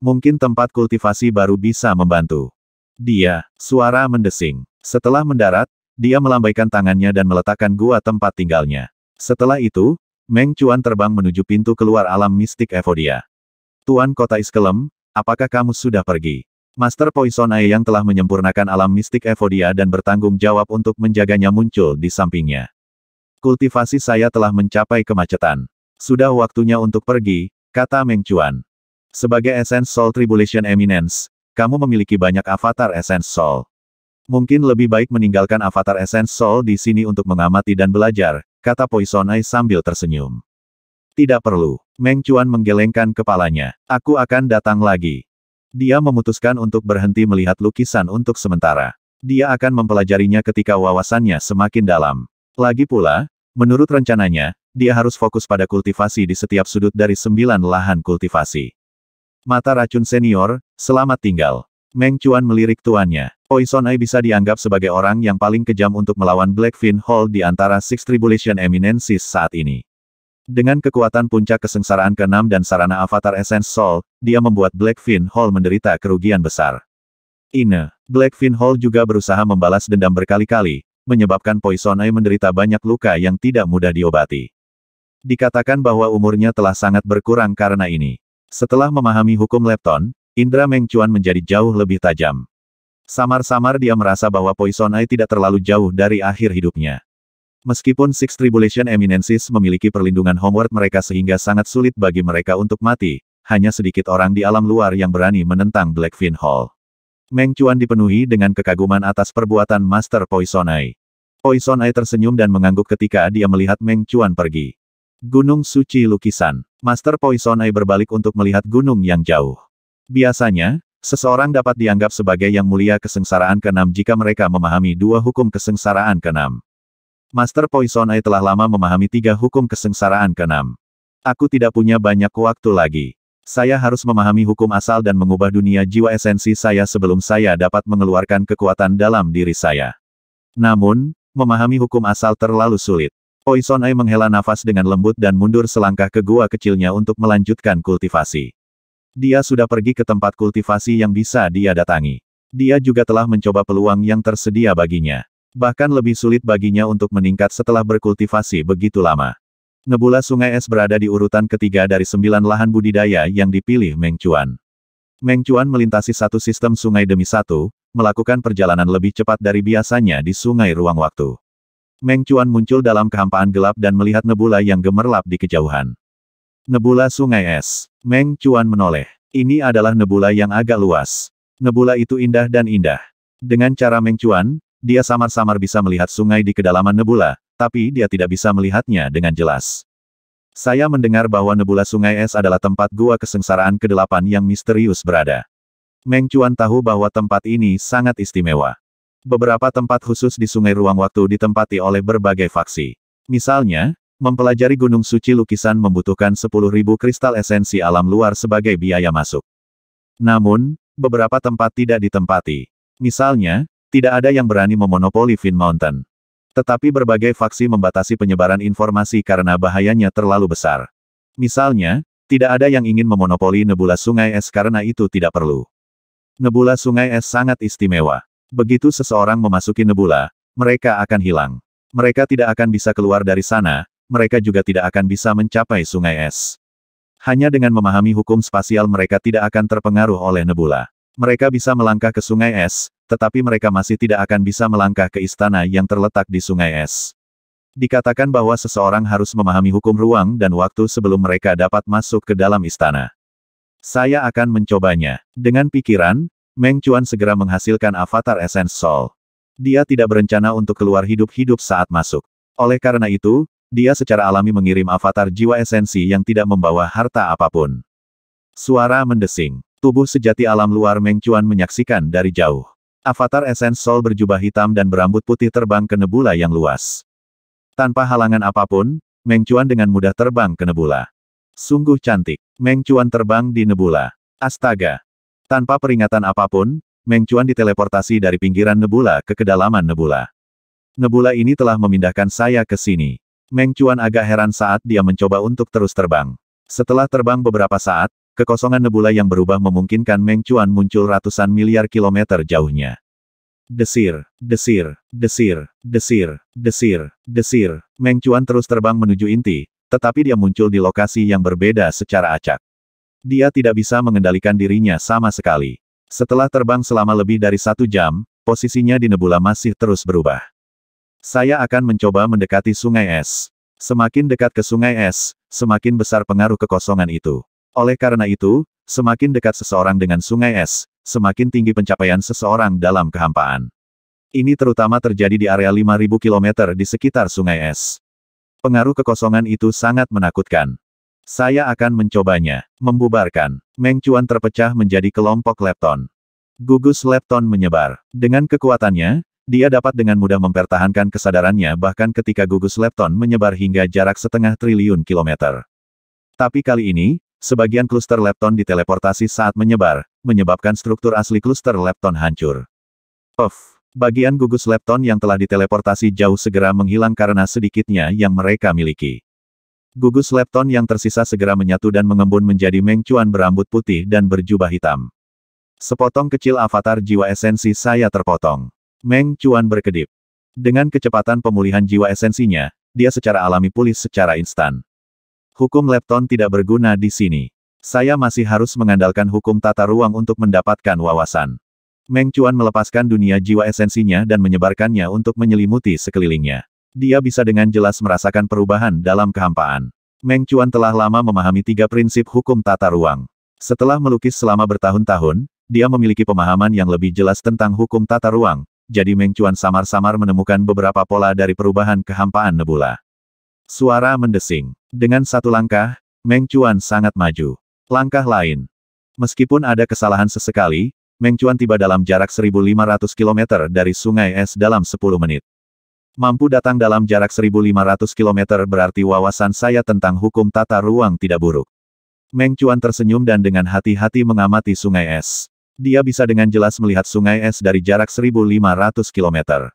Mungkin tempat kultivasi baru bisa membantu. Dia, suara mendesing. Setelah mendarat, dia melambaikan tangannya dan meletakkan gua tempat tinggalnya. Setelah itu, Meng Chuan terbang menuju pintu keluar alam mistik Evodia. Tuan Kota Iskelem, apakah kamu sudah pergi? Master Poison Eye yang telah menyempurnakan alam mistik Evodia dan bertanggung jawab untuk menjaganya muncul di sampingnya. Kultivasi saya telah mencapai kemacetan. Sudah waktunya untuk pergi, kata Meng Chuan. Sebagai Essence Soul Tribulation Eminence, kamu memiliki banyak avatar Essence Soul. Mungkin lebih baik meninggalkan avatar Essence Soul di sini untuk mengamati dan belajar, kata Poison Poisonai sambil tersenyum. Tidak perlu. Meng Chuan menggelengkan kepalanya. Aku akan datang lagi. Dia memutuskan untuk berhenti melihat lukisan untuk sementara. Dia akan mempelajarinya ketika wawasannya semakin dalam. Lagi pula, menurut rencananya, dia harus fokus pada kultivasi di setiap sudut dari sembilan lahan kultivasi. Mata racun senior, selamat tinggal. Meng Chuan melirik tuannya. Poison Eye bisa dianggap sebagai orang yang paling kejam untuk melawan Blackfin Hall di antara Six Tribulation Eminences saat ini. Dengan kekuatan puncak kesengsaraan ke-6 dan sarana Avatar Essence Soul, dia membuat Blackfin Hall menderita kerugian besar. Ine, Blackfin Hall juga berusaha membalas dendam berkali-kali, menyebabkan Poison Eye menderita banyak luka yang tidak mudah diobati. Dikatakan bahwa umurnya telah sangat berkurang karena ini. Setelah memahami hukum Lepton, Indra Mengchuan menjadi jauh lebih tajam. Samar-samar dia merasa bahwa Poison Eye tidak terlalu jauh dari akhir hidupnya. Meskipun Six Tribulation Eminences memiliki perlindungan homeward mereka sehingga sangat sulit bagi mereka untuk mati, hanya sedikit orang di alam luar yang berani menentang Blackfin Hall. Meng Chuan dipenuhi dengan kekaguman atas perbuatan Master Poison Eye. Poison Eye tersenyum dan mengangguk ketika dia melihat Meng Chuan pergi. Gunung Suci Lukisan Master Poison Eye berbalik untuk melihat gunung yang jauh. Biasanya, seseorang dapat dianggap sebagai yang mulia kesengsaraan keenam jika mereka memahami dua hukum kesengsaraan keenam. Master Poison Eye telah lama memahami tiga hukum kesengsaraan keenam. Aku tidak punya banyak waktu lagi. Saya harus memahami hukum asal dan mengubah dunia jiwa esensi saya sebelum saya dapat mengeluarkan kekuatan dalam diri saya. Namun, memahami hukum asal terlalu sulit. Poison Eye menghela nafas dengan lembut dan mundur selangkah ke gua kecilnya untuk melanjutkan kultivasi. Dia sudah pergi ke tempat kultivasi yang bisa dia datangi. Dia juga telah mencoba peluang yang tersedia baginya. Bahkan lebih sulit baginya untuk meningkat setelah berkultivasi begitu lama. Nebula Sungai Es berada di urutan ketiga dari sembilan lahan budidaya yang dipilih Meng Chuan. melintasi satu sistem sungai demi satu, melakukan perjalanan lebih cepat dari biasanya di sungai ruang waktu. Meng muncul dalam kehampaan gelap dan melihat nebula yang gemerlap di kejauhan. Nebula Sungai Es. Meng Chuan menoleh. Ini adalah nebula yang agak luas. Nebula itu indah dan indah. Dengan cara Meng Chuan, dia samar-samar bisa melihat sungai di kedalaman nebula, tapi dia tidak bisa melihatnya dengan jelas. Saya mendengar bahwa nebula sungai es adalah tempat gua kesengsaraan kedelapan yang misterius berada. Meng Chuan tahu bahwa tempat ini sangat istimewa. Beberapa tempat khusus di sungai ruang waktu ditempati oleh berbagai faksi. Misalnya, Mempelajari gunung suci lukisan membutuhkan 10.000 kristal esensi alam luar sebagai biaya masuk. Namun, beberapa tempat tidak ditempati. Misalnya, tidak ada yang berani memonopoli Fin Mountain. Tetapi berbagai faksi membatasi penyebaran informasi karena bahayanya terlalu besar. Misalnya, tidak ada yang ingin memonopoli nebula sungai es karena itu tidak perlu. Nebula sungai es sangat istimewa. Begitu seseorang memasuki nebula, mereka akan hilang. Mereka tidak akan bisa keluar dari sana, mereka juga tidak akan bisa mencapai sungai es. Hanya dengan memahami hukum spasial mereka tidak akan terpengaruh oleh nebula. Mereka bisa melangkah ke sungai es, tetapi mereka masih tidak akan bisa melangkah ke istana yang terletak di sungai es. Dikatakan bahwa seseorang harus memahami hukum ruang dan waktu sebelum mereka dapat masuk ke dalam istana. Saya akan mencobanya. Dengan pikiran, Meng Chuan segera menghasilkan avatar Essence Soul. Dia tidak berencana untuk keluar hidup-hidup saat masuk. Oleh karena itu, dia secara alami mengirim avatar jiwa esensi yang tidak membawa harta apapun. Suara mendesing. Tubuh sejati alam luar Mengcuan menyaksikan dari jauh. Avatar esens sol berjubah hitam dan berambut putih terbang ke nebula yang luas. Tanpa halangan apapun, Mengcuan dengan mudah terbang ke nebula. Sungguh cantik. Mengcuan terbang di nebula. Astaga. Tanpa peringatan apapun, Mengcuan diteleportasi dari pinggiran nebula ke kedalaman nebula. Nebula ini telah memindahkan saya ke sini. Meng Chuan agak heran saat dia mencoba untuk terus terbang. Setelah terbang beberapa saat, kekosongan nebula yang berubah memungkinkan Meng Chuan muncul ratusan miliar kilometer jauhnya. Desir, desir, desir, desir, desir, desir. Meng Chuan terus terbang menuju inti, tetapi dia muncul di lokasi yang berbeda secara acak. Dia tidak bisa mengendalikan dirinya sama sekali. Setelah terbang selama lebih dari satu jam, posisinya di nebula masih terus berubah. Saya akan mencoba mendekati sungai es. Semakin dekat ke sungai es, semakin besar pengaruh kekosongan itu. Oleh karena itu, semakin dekat seseorang dengan sungai es, semakin tinggi pencapaian seseorang dalam kehampaan. Ini terutama terjadi di area 5.000 km di sekitar sungai es. Pengaruh kekosongan itu sangat menakutkan. Saya akan mencobanya. Membubarkan. Meng terpecah menjadi kelompok lepton. Gugus lepton menyebar. Dengan kekuatannya, dia dapat dengan mudah mempertahankan kesadarannya bahkan ketika gugus lepton menyebar hingga jarak setengah triliun kilometer. Tapi kali ini, sebagian kluster lepton diteleportasi saat menyebar, menyebabkan struktur asli kluster lepton hancur. Of, Bagian gugus lepton yang telah diteleportasi jauh segera menghilang karena sedikitnya yang mereka miliki. Gugus lepton yang tersisa segera menyatu dan mengembun menjadi mengcuan berambut putih dan berjubah hitam. Sepotong kecil avatar jiwa esensi saya terpotong. Meng Chuan berkedip. Dengan kecepatan pemulihan jiwa esensinya, dia secara alami pulih secara instan. Hukum lepton tidak berguna di sini. Saya masih harus mengandalkan hukum tata ruang untuk mendapatkan wawasan. Meng Chuan melepaskan dunia jiwa esensinya dan menyebarkannya untuk menyelimuti sekelilingnya. Dia bisa dengan jelas merasakan perubahan dalam kehampaan. Meng Chuan telah lama memahami tiga prinsip hukum tata ruang. Setelah melukis selama bertahun-tahun, dia memiliki pemahaman yang lebih jelas tentang hukum tata ruang, jadi Meng Cuan samar-samar menemukan beberapa pola dari perubahan kehampaan nebula. Suara mendesing. Dengan satu langkah, Meng Cuan sangat maju. Langkah lain. Meskipun ada kesalahan sesekali, Meng Cuan tiba dalam jarak 1.500 km dari sungai es dalam 10 menit. Mampu datang dalam jarak 1.500 km berarti wawasan saya tentang hukum tata ruang tidak buruk. Meng Cuan tersenyum dan dengan hati-hati mengamati sungai es. Dia bisa dengan jelas melihat sungai es dari jarak 1.500 km.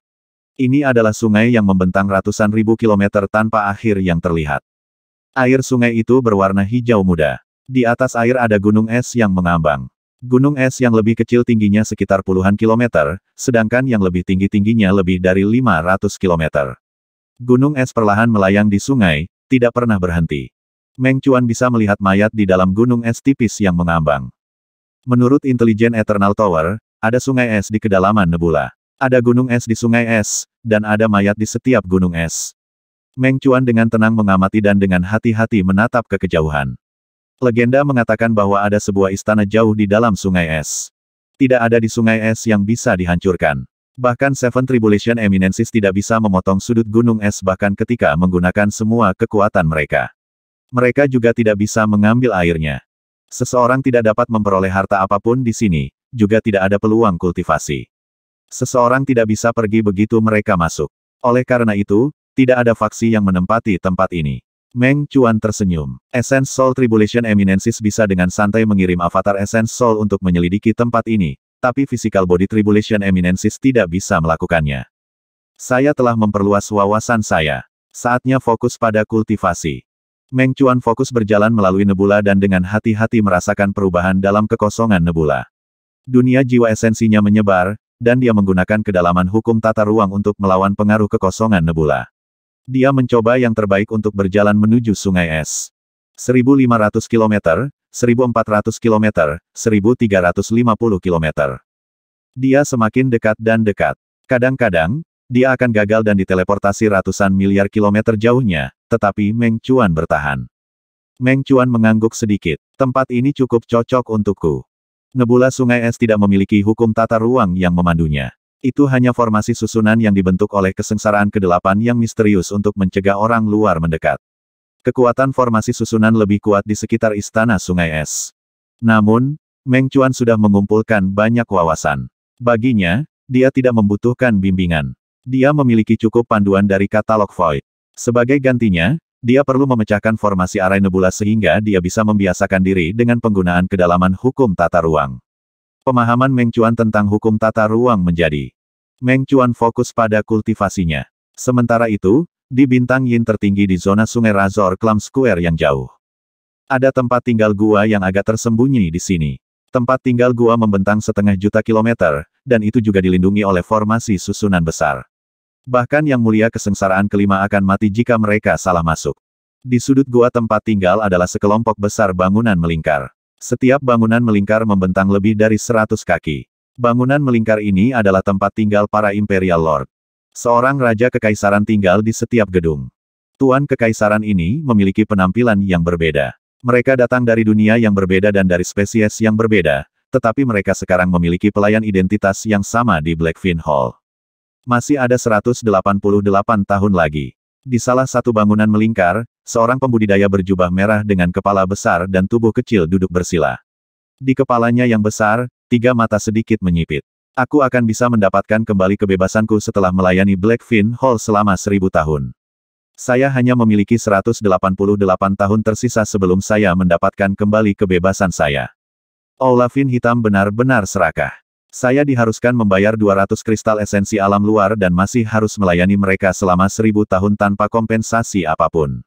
Ini adalah sungai yang membentang ratusan ribu kilometer tanpa akhir yang terlihat. Air sungai itu berwarna hijau muda. Di atas air ada gunung es yang mengambang. Gunung es yang lebih kecil tingginya sekitar puluhan kilometer, sedangkan yang lebih tinggi-tingginya lebih dari 500 kilometer. Gunung es perlahan melayang di sungai, tidak pernah berhenti. Meng Chuan bisa melihat mayat di dalam gunung es tipis yang mengambang. Menurut intelijen Eternal Tower, ada sungai es di kedalaman Nebula. Ada gunung es di sungai es, dan ada mayat di setiap gunung es. Meng Chuan dengan tenang mengamati dan dengan hati-hati menatap ke kejauhan. Legenda mengatakan bahwa ada sebuah istana jauh di dalam sungai es. Tidak ada di sungai es yang bisa dihancurkan. Bahkan Seven Tribulation Eminences tidak bisa memotong sudut gunung es bahkan ketika menggunakan semua kekuatan mereka. Mereka juga tidak bisa mengambil airnya. Seseorang tidak dapat memperoleh harta apapun di sini, juga tidak ada peluang kultivasi. Seseorang tidak bisa pergi begitu mereka masuk. Oleh karena itu, tidak ada faksi yang menempati tempat ini. Meng Chuan tersenyum. Essence Soul Tribulation Eminensis bisa dengan santai mengirim avatar Essence Soul untuk menyelidiki tempat ini, tapi physical body Tribulation Eminensis tidak bisa melakukannya. Saya telah memperluas wawasan saya. Saatnya fokus pada kultivasi. Meng Chuan fokus berjalan melalui nebula dan dengan hati-hati merasakan perubahan dalam kekosongan nebula. Dunia jiwa esensinya menyebar, dan dia menggunakan kedalaman hukum tata ruang untuk melawan pengaruh kekosongan nebula. Dia mencoba yang terbaik untuk berjalan menuju sungai es. 1500 km, 1400 km, 1350 km. Dia semakin dekat dan dekat. Kadang-kadang, dia akan gagal dan diteleportasi ratusan miliar kilometer jauhnya, tetapi Meng Chuan bertahan. Meng Chuan mengangguk sedikit. Tempat ini cukup cocok untukku. Nebula sungai es tidak memiliki hukum tata ruang yang memandunya. Itu hanya formasi susunan yang dibentuk oleh kesengsaraan kedelapan yang misterius untuk mencegah orang luar mendekat. Kekuatan formasi susunan lebih kuat di sekitar istana sungai es. Namun, Meng Chuan sudah mengumpulkan banyak wawasan. Baginya, dia tidak membutuhkan bimbingan. Dia memiliki cukup panduan dari katalog Void. Sebagai gantinya, dia perlu memecahkan formasi arai nebula sehingga dia bisa membiasakan diri dengan penggunaan kedalaman hukum tata ruang. Pemahaman Meng tentang hukum tata ruang menjadi Meng fokus pada kultivasinya. Sementara itu, di bintang yin tertinggi di zona sungai Razor Klam Square yang jauh. Ada tempat tinggal gua yang agak tersembunyi di sini. Tempat tinggal gua membentang setengah juta kilometer, dan itu juga dilindungi oleh formasi susunan besar. Bahkan yang mulia kesengsaraan kelima akan mati jika mereka salah masuk. Di sudut gua tempat tinggal adalah sekelompok besar bangunan melingkar. Setiap bangunan melingkar membentang lebih dari seratus kaki. Bangunan melingkar ini adalah tempat tinggal para Imperial Lord. Seorang raja kekaisaran tinggal di setiap gedung. Tuan kekaisaran ini memiliki penampilan yang berbeda. Mereka datang dari dunia yang berbeda dan dari spesies yang berbeda, tetapi mereka sekarang memiliki pelayan identitas yang sama di Blackfin Hall. Masih ada 188 tahun lagi. Di salah satu bangunan melingkar, seorang pembudidaya berjubah merah dengan kepala besar dan tubuh kecil duduk bersila. Di kepalanya yang besar, tiga mata sedikit menyipit. Aku akan bisa mendapatkan kembali kebebasanku setelah melayani Blackfin Hall selama seribu tahun. Saya hanya memiliki 188 tahun tersisa sebelum saya mendapatkan kembali kebebasan saya. Olafin hitam benar-benar serakah. Saya diharuskan membayar 200 kristal esensi alam luar dan masih harus melayani mereka selama seribu tahun tanpa kompensasi apapun.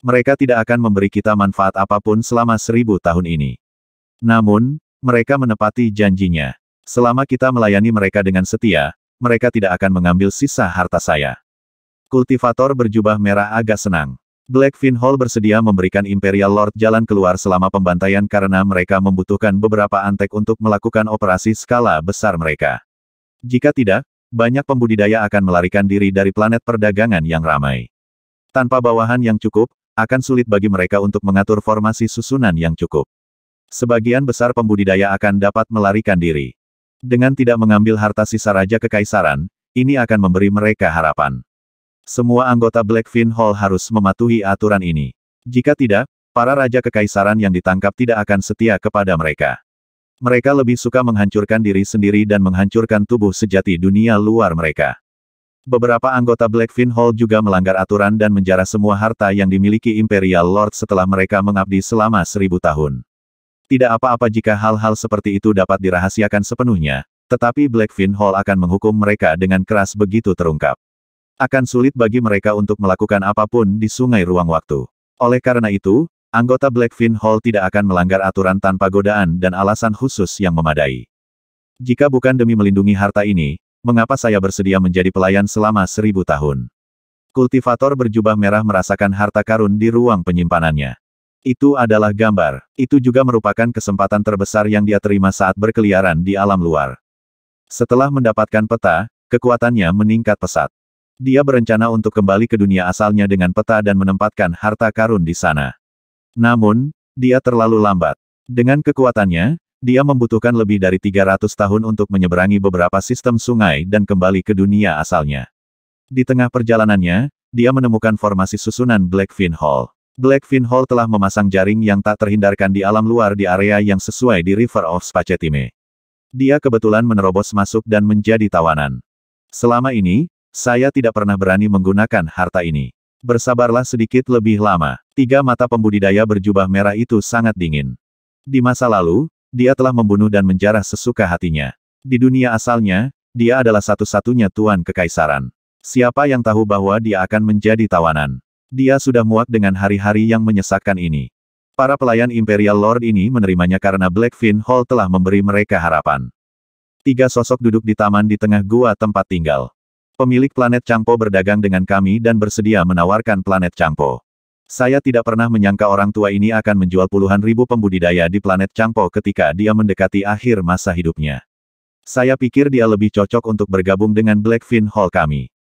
Mereka tidak akan memberi kita manfaat apapun selama seribu tahun ini. Namun, mereka menepati janjinya. Selama kita melayani mereka dengan setia, mereka tidak akan mengambil sisa harta saya. Kultivator berjubah merah agak senang. Blackfin Hall bersedia memberikan Imperial Lord jalan keluar selama pembantaian karena mereka membutuhkan beberapa antek untuk melakukan operasi skala besar mereka. Jika tidak, banyak pembudidaya akan melarikan diri dari planet perdagangan yang ramai. Tanpa bawahan yang cukup, akan sulit bagi mereka untuk mengatur formasi susunan yang cukup. Sebagian besar pembudidaya akan dapat melarikan diri. Dengan tidak mengambil harta sisa Raja Kekaisaran, ini akan memberi mereka harapan. Semua anggota Blackfin Hall harus mematuhi aturan ini. Jika tidak, para raja kekaisaran yang ditangkap tidak akan setia kepada mereka. Mereka lebih suka menghancurkan diri sendiri dan menghancurkan tubuh sejati dunia luar mereka. Beberapa anggota Blackfin Hall juga melanggar aturan dan menjara semua harta yang dimiliki Imperial Lord setelah mereka mengabdi selama seribu tahun. Tidak apa-apa jika hal-hal seperti itu dapat dirahasiakan sepenuhnya, tetapi Blackfin Hall akan menghukum mereka dengan keras begitu terungkap akan sulit bagi mereka untuk melakukan apapun di sungai ruang waktu. Oleh karena itu, anggota Blackfin Hall tidak akan melanggar aturan tanpa godaan dan alasan khusus yang memadai. Jika bukan demi melindungi harta ini, mengapa saya bersedia menjadi pelayan selama seribu tahun? Kultivator berjubah merah merasakan harta karun di ruang penyimpanannya. Itu adalah gambar. Itu juga merupakan kesempatan terbesar yang dia terima saat berkeliaran di alam luar. Setelah mendapatkan peta, kekuatannya meningkat pesat dia berencana untuk kembali ke dunia asalnya dengan peta dan menempatkan harta karun di sana. Namun, dia terlalu lambat. Dengan kekuatannya, dia membutuhkan lebih dari 300 tahun untuk menyeberangi beberapa sistem sungai dan kembali ke dunia asalnya. Di tengah perjalanannya, dia menemukan formasi susunan Blackfin Hall. Blackfin Hall telah memasang jaring yang tak terhindarkan di alam luar di area yang sesuai di River of Spacetime. Dia kebetulan menerobos masuk dan menjadi tawanan. Selama ini, saya tidak pernah berani menggunakan harta ini. Bersabarlah sedikit lebih lama. Tiga mata pembudidaya berjubah merah itu sangat dingin. Di masa lalu, dia telah membunuh dan menjarah sesuka hatinya. Di dunia asalnya, dia adalah satu-satunya tuan kekaisaran. Siapa yang tahu bahwa dia akan menjadi tawanan? Dia sudah muak dengan hari-hari yang menyesakkan ini. Para pelayan Imperial Lord ini menerimanya karena Blackfin Hall telah memberi mereka harapan. Tiga sosok duduk di taman di tengah gua tempat tinggal. Pemilik planet Changpo berdagang dengan kami dan bersedia menawarkan planet Changpo. Saya tidak pernah menyangka orang tua ini akan menjual puluhan ribu pembudidaya di planet Changpo ketika dia mendekati akhir masa hidupnya. Saya pikir dia lebih cocok untuk bergabung dengan Blackfin Hall kami.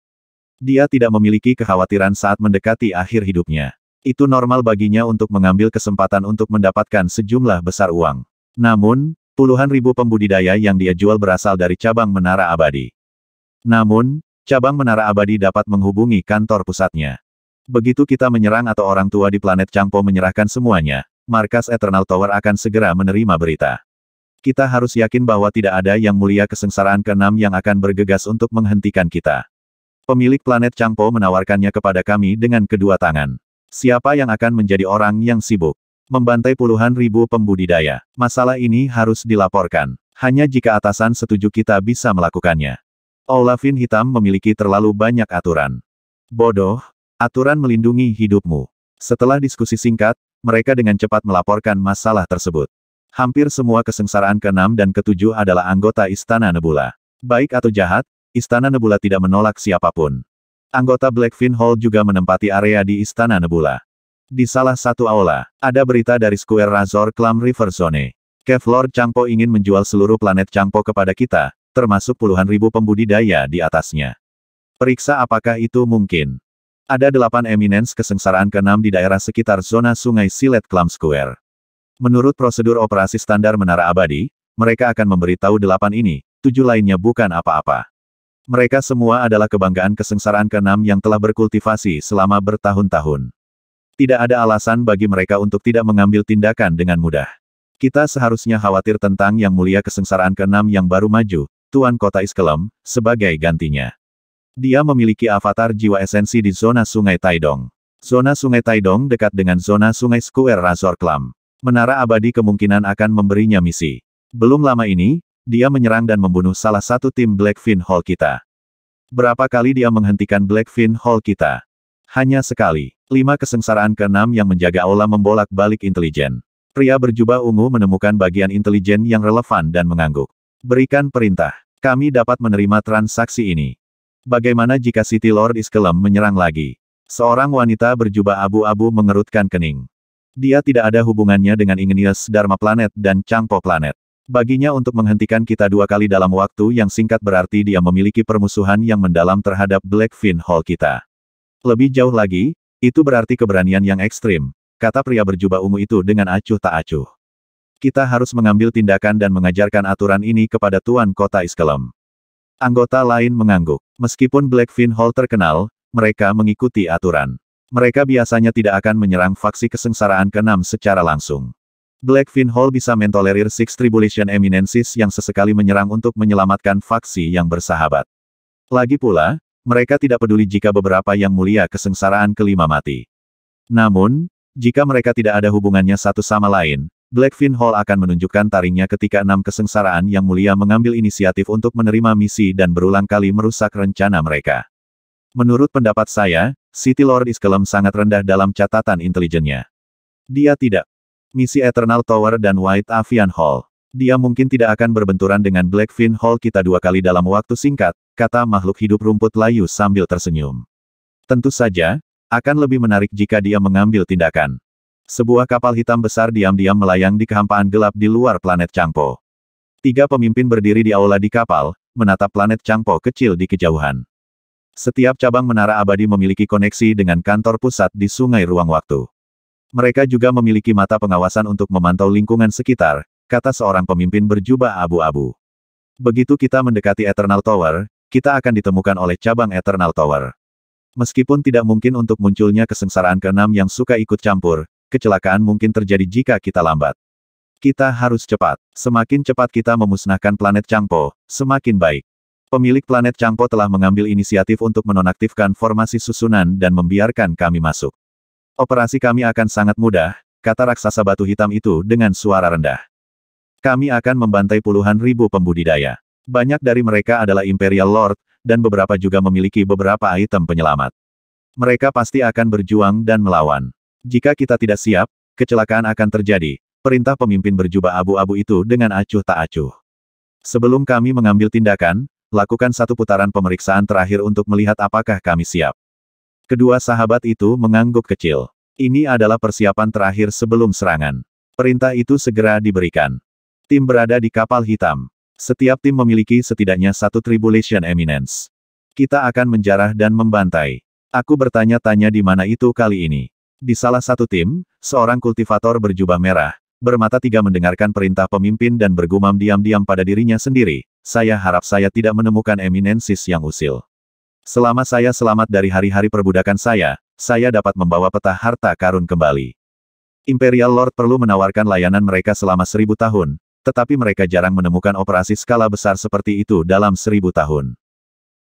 Dia tidak memiliki kekhawatiran saat mendekati akhir hidupnya. Itu normal baginya untuk mengambil kesempatan untuk mendapatkan sejumlah besar uang. Namun, puluhan ribu pembudidaya yang dia jual berasal dari cabang Menara Abadi. Namun, cabang Menara Abadi dapat menghubungi kantor pusatnya. Begitu kita menyerang atau orang tua di planet Changpo menyerahkan semuanya, markas Eternal Tower akan segera menerima berita. Kita harus yakin bahwa tidak ada yang mulia kesengsaraan keenam yang akan bergegas untuk menghentikan kita. Pemilik planet Changpo menawarkannya kepada kami dengan kedua tangan. Siapa yang akan menjadi orang yang sibuk? Membantai puluhan ribu pembudidaya. Masalah ini harus dilaporkan. Hanya jika atasan setuju kita bisa melakukannya. Olafin hitam memiliki terlalu banyak aturan. Bodoh, aturan melindungi hidupmu. Setelah diskusi singkat, mereka dengan cepat melaporkan masalah tersebut. Hampir semua kesengsaraan ke-6 dan ke-7 adalah anggota Istana Nebula. Baik atau jahat, Istana Nebula tidak menolak siapapun. Anggota Blackfin Hall juga menempati area di Istana Nebula. Di salah satu aula, ada berita dari Square Razor Clam River Zone. Kevlor Changpo ingin menjual seluruh planet Changpo kepada kita, termasuk puluhan ribu pembudidaya di atasnya. Periksa apakah itu mungkin. Ada delapan eminens kesengsaraan keenam di daerah sekitar zona sungai Silet Klam Square. Menurut prosedur operasi standar Menara Abadi, mereka akan memberitahu delapan ini, tujuh lainnya bukan apa-apa. Mereka semua adalah kebanggaan kesengsaraan keenam yang telah berkultivasi selama bertahun-tahun. Tidak ada alasan bagi mereka untuk tidak mengambil tindakan dengan mudah. Kita seharusnya khawatir tentang yang mulia kesengsaraan keenam yang baru maju, Tuan Kota Iskelem, sebagai gantinya. Dia memiliki avatar jiwa esensi di zona sungai Taidong. Zona sungai Taidong dekat dengan zona sungai Square Razor Klam. Menara abadi kemungkinan akan memberinya misi. Belum lama ini, dia menyerang dan membunuh salah satu tim Blackfin Hall kita. Berapa kali dia menghentikan Blackfin Hall kita? Hanya sekali. Lima kesengsaraan keenam yang menjaga aula membolak-balik intelijen. Pria berjubah ungu menemukan bagian intelijen yang relevan dan mengangguk. Berikan perintah. Kami dapat menerima transaksi ini. Bagaimana jika City Lord Iskelem menyerang lagi? Seorang wanita berjubah abu-abu mengerutkan kening. Dia tidak ada hubungannya dengan Ingenius Dharma Planet dan Changpo Planet. Baginya untuk menghentikan kita dua kali dalam waktu yang singkat berarti dia memiliki permusuhan yang mendalam terhadap Blackfin Hall kita. Lebih jauh lagi, itu berarti keberanian yang ekstrim, kata pria berjubah ungu itu dengan acuh tak acuh. Kita harus mengambil tindakan dan mengajarkan aturan ini kepada Tuan Kota Iskelem. Anggota lain mengangguk. Meskipun Blackfin Hall terkenal, mereka mengikuti aturan. Mereka biasanya tidak akan menyerang faksi kesengsaraan keenam secara langsung. Blackfin Hall bisa mentolerir Six Tribulation Eminences yang sesekali menyerang untuk menyelamatkan faksi yang bersahabat. Lagi pula, mereka tidak peduli jika beberapa yang mulia kesengsaraan kelima mati. Namun, jika mereka tidak ada hubungannya satu sama lain, Blackfin Hall akan menunjukkan taringnya ketika enam kesengsaraan yang mulia mengambil inisiatif untuk menerima misi dan berulang kali merusak rencana mereka. Menurut pendapat saya, City Lord Iskelem sangat rendah dalam catatan intelijennya. Dia tidak. Misi Eternal Tower dan White Avian Hall. Dia mungkin tidak akan berbenturan dengan Blackfin Hall kita dua kali dalam waktu singkat, kata makhluk hidup rumput layu sambil tersenyum. Tentu saja, akan lebih menarik jika dia mengambil tindakan. Sebuah kapal hitam besar diam-diam melayang di kehampaan gelap di luar planet Changpo. Tiga pemimpin berdiri di aula di kapal, menatap planet Changpo kecil di kejauhan. Setiap cabang menara abadi memiliki koneksi dengan kantor pusat di Sungai Ruang Waktu. Mereka juga memiliki mata pengawasan untuk memantau lingkungan sekitar, kata seorang pemimpin berjubah abu-abu. Begitu kita mendekati Eternal Tower, kita akan ditemukan oleh cabang Eternal Tower. Meskipun tidak mungkin untuk munculnya kesengsaraan keenam yang suka ikut campur, kecelakaan mungkin terjadi jika kita lambat. Kita harus cepat. Semakin cepat kita memusnahkan planet Changpo, semakin baik. Pemilik planet Changpo telah mengambil inisiatif untuk menonaktifkan formasi susunan dan membiarkan kami masuk. Operasi kami akan sangat mudah, kata raksasa batu hitam itu dengan suara rendah. Kami akan membantai puluhan ribu pembudidaya. Banyak dari mereka adalah Imperial Lord, dan beberapa juga memiliki beberapa item penyelamat. Mereka pasti akan berjuang dan melawan. Jika kita tidak siap, kecelakaan akan terjadi, perintah pemimpin berjubah abu-abu itu dengan acuh tak acuh. Sebelum kami mengambil tindakan, lakukan satu putaran pemeriksaan terakhir untuk melihat apakah kami siap. Kedua sahabat itu mengangguk kecil. Ini adalah persiapan terakhir sebelum serangan. Perintah itu segera diberikan. Tim berada di kapal hitam. Setiap tim memiliki setidaknya satu Tribulation Eminence. Kita akan menjarah dan membantai. Aku bertanya-tanya di mana itu kali ini. Di salah satu tim, seorang kultivator berjubah merah, bermata tiga mendengarkan perintah pemimpin dan bergumam diam-diam pada dirinya sendiri, saya harap saya tidak menemukan eminensis yang usil. Selama saya selamat dari hari-hari perbudakan saya, saya dapat membawa peta harta karun kembali. Imperial Lord perlu menawarkan layanan mereka selama seribu tahun, tetapi mereka jarang menemukan operasi skala besar seperti itu dalam seribu tahun.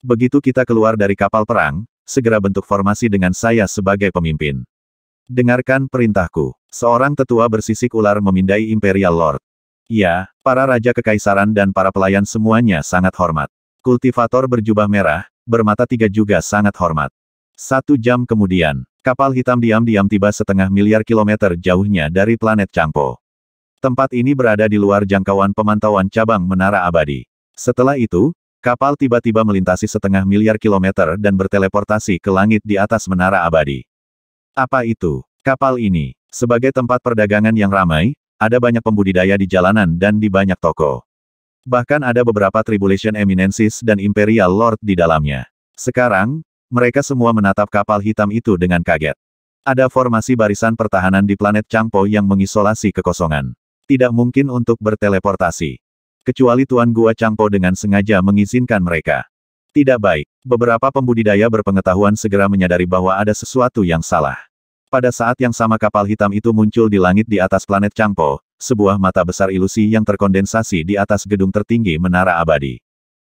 Begitu kita keluar dari kapal perang, segera bentuk formasi dengan saya sebagai pemimpin. Dengarkan perintahku. Seorang tetua bersisik ular memindai Imperial Lord. Ya, para raja kekaisaran dan para pelayan semuanya sangat hormat. Kultivator berjubah merah, bermata tiga juga sangat hormat. Satu jam kemudian, kapal hitam diam-diam tiba setengah miliar kilometer jauhnya dari planet Changpo. Tempat ini berada di luar jangkauan pemantauan cabang Menara Abadi. Setelah itu, kapal tiba-tiba melintasi setengah miliar kilometer dan berteleportasi ke langit di atas Menara Abadi. Apa itu? Kapal ini. Sebagai tempat perdagangan yang ramai, ada banyak pembudidaya di jalanan dan di banyak toko. Bahkan ada beberapa Tribulation Eminensis dan Imperial Lord di dalamnya. Sekarang, mereka semua menatap kapal hitam itu dengan kaget. Ada formasi barisan pertahanan di planet Changpo yang mengisolasi kekosongan. Tidak mungkin untuk berteleportasi. Kecuali Tuan Gua Changpo dengan sengaja mengizinkan mereka. Tidak baik. Beberapa pembudidaya berpengetahuan segera menyadari bahwa ada sesuatu yang salah. Pada saat yang sama kapal hitam itu muncul di langit di atas planet Changpo, sebuah mata besar ilusi yang terkondensasi di atas gedung tertinggi Menara Abadi.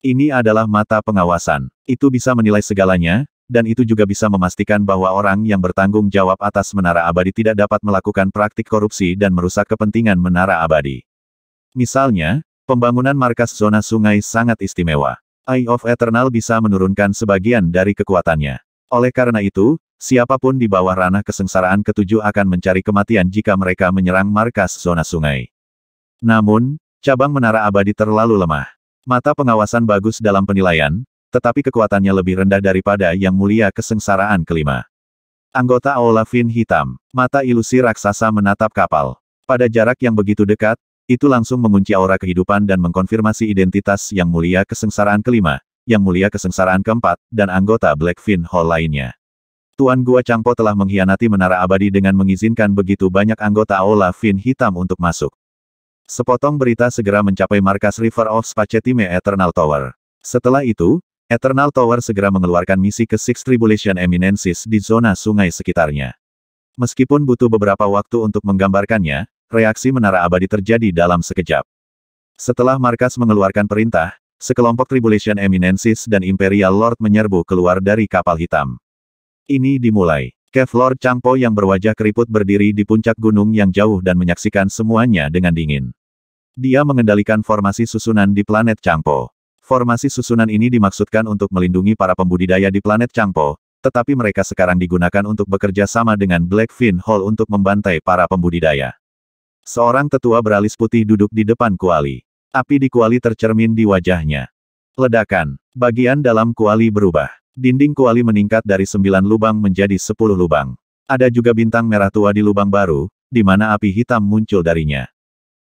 Ini adalah mata pengawasan. Itu bisa menilai segalanya, dan itu juga bisa memastikan bahwa orang yang bertanggung jawab atas Menara Abadi tidak dapat melakukan praktik korupsi dan merusak kepentingan Menara Abadi. Misalnya, pembangunan markas zona sungai sangat istimewa. Eye of Eternal bisa menurunkan sebagian dari kekuatannya. Oleh karena itu, siapapun di bawah ranah kesengsaraan ketujuh akan mencari kematian jika mereka menyerang markas zona sungai. Namun, cabang menara abadi terlalu lemah. Mata pengawasan bagus dalam penilaian, tetapi kekuatannya lebih rendah daripada yang mulia kesengsaraan kelima. Anggota Aula Fin Hitam, mata ilusi raksasa menatap kapal. Pada jarak yang begitu dekat, itu langsung mengunci aura kehidupan dan mengkonfirmasi identitas Yang Mulia Kesengsaraan kelima, Yang Mulia Kesengsaraan keempat, dan anggota Blackfin Hall lainnya. Tuan Gua Changpo telah mengkhianati Menara Abadi dengan mengizinkan begitu banyak anggota Aula Fin Hitam untuk masuk. Sepotong berita segera mencapai markas River of Spacetime Eternal Tower. Setelah itu, Eternal Tower segera mengeluarkan misi ke Six Tribulation Eminences di zona sungai sekitarnya. Meskipun butuh beberapa waktu untuk menggambarkannya, reaksi menara abadi terjadi dalam sekejap. Setelah markas mengeluarkan perintah, sekelompok Tribulation Eminensis dan Imperial Lord menyerbu keluar dari kapal hitam. Ini dimulai. Kev Lord Changpo yang berwajah keriput berdiri di puncak gunung yang jauh dan menyaksikan semuanya dengan dingin. Dia mengendalikan formasi susunan di planet Changpo. Formasi susunan ini dimaksudkan untuk melindungi para pembudidaya di planet Changpo, tetapi mereka sekarang digunakan untuk bekerja sama dengan Blackfin Hall untuk membantai para pembudidaya. Seorang tetua beralis putih duduk di depan kuali. Api di kuali tercermin di wajahnya. Ledakan. Bagian dalam kuali berubah. Dinding kuali meningkat dari sembilan lubang menjadi sepuluh lubang. Ada juga bintang merah tua di lubang baru, di mana api hitam muncul darinya.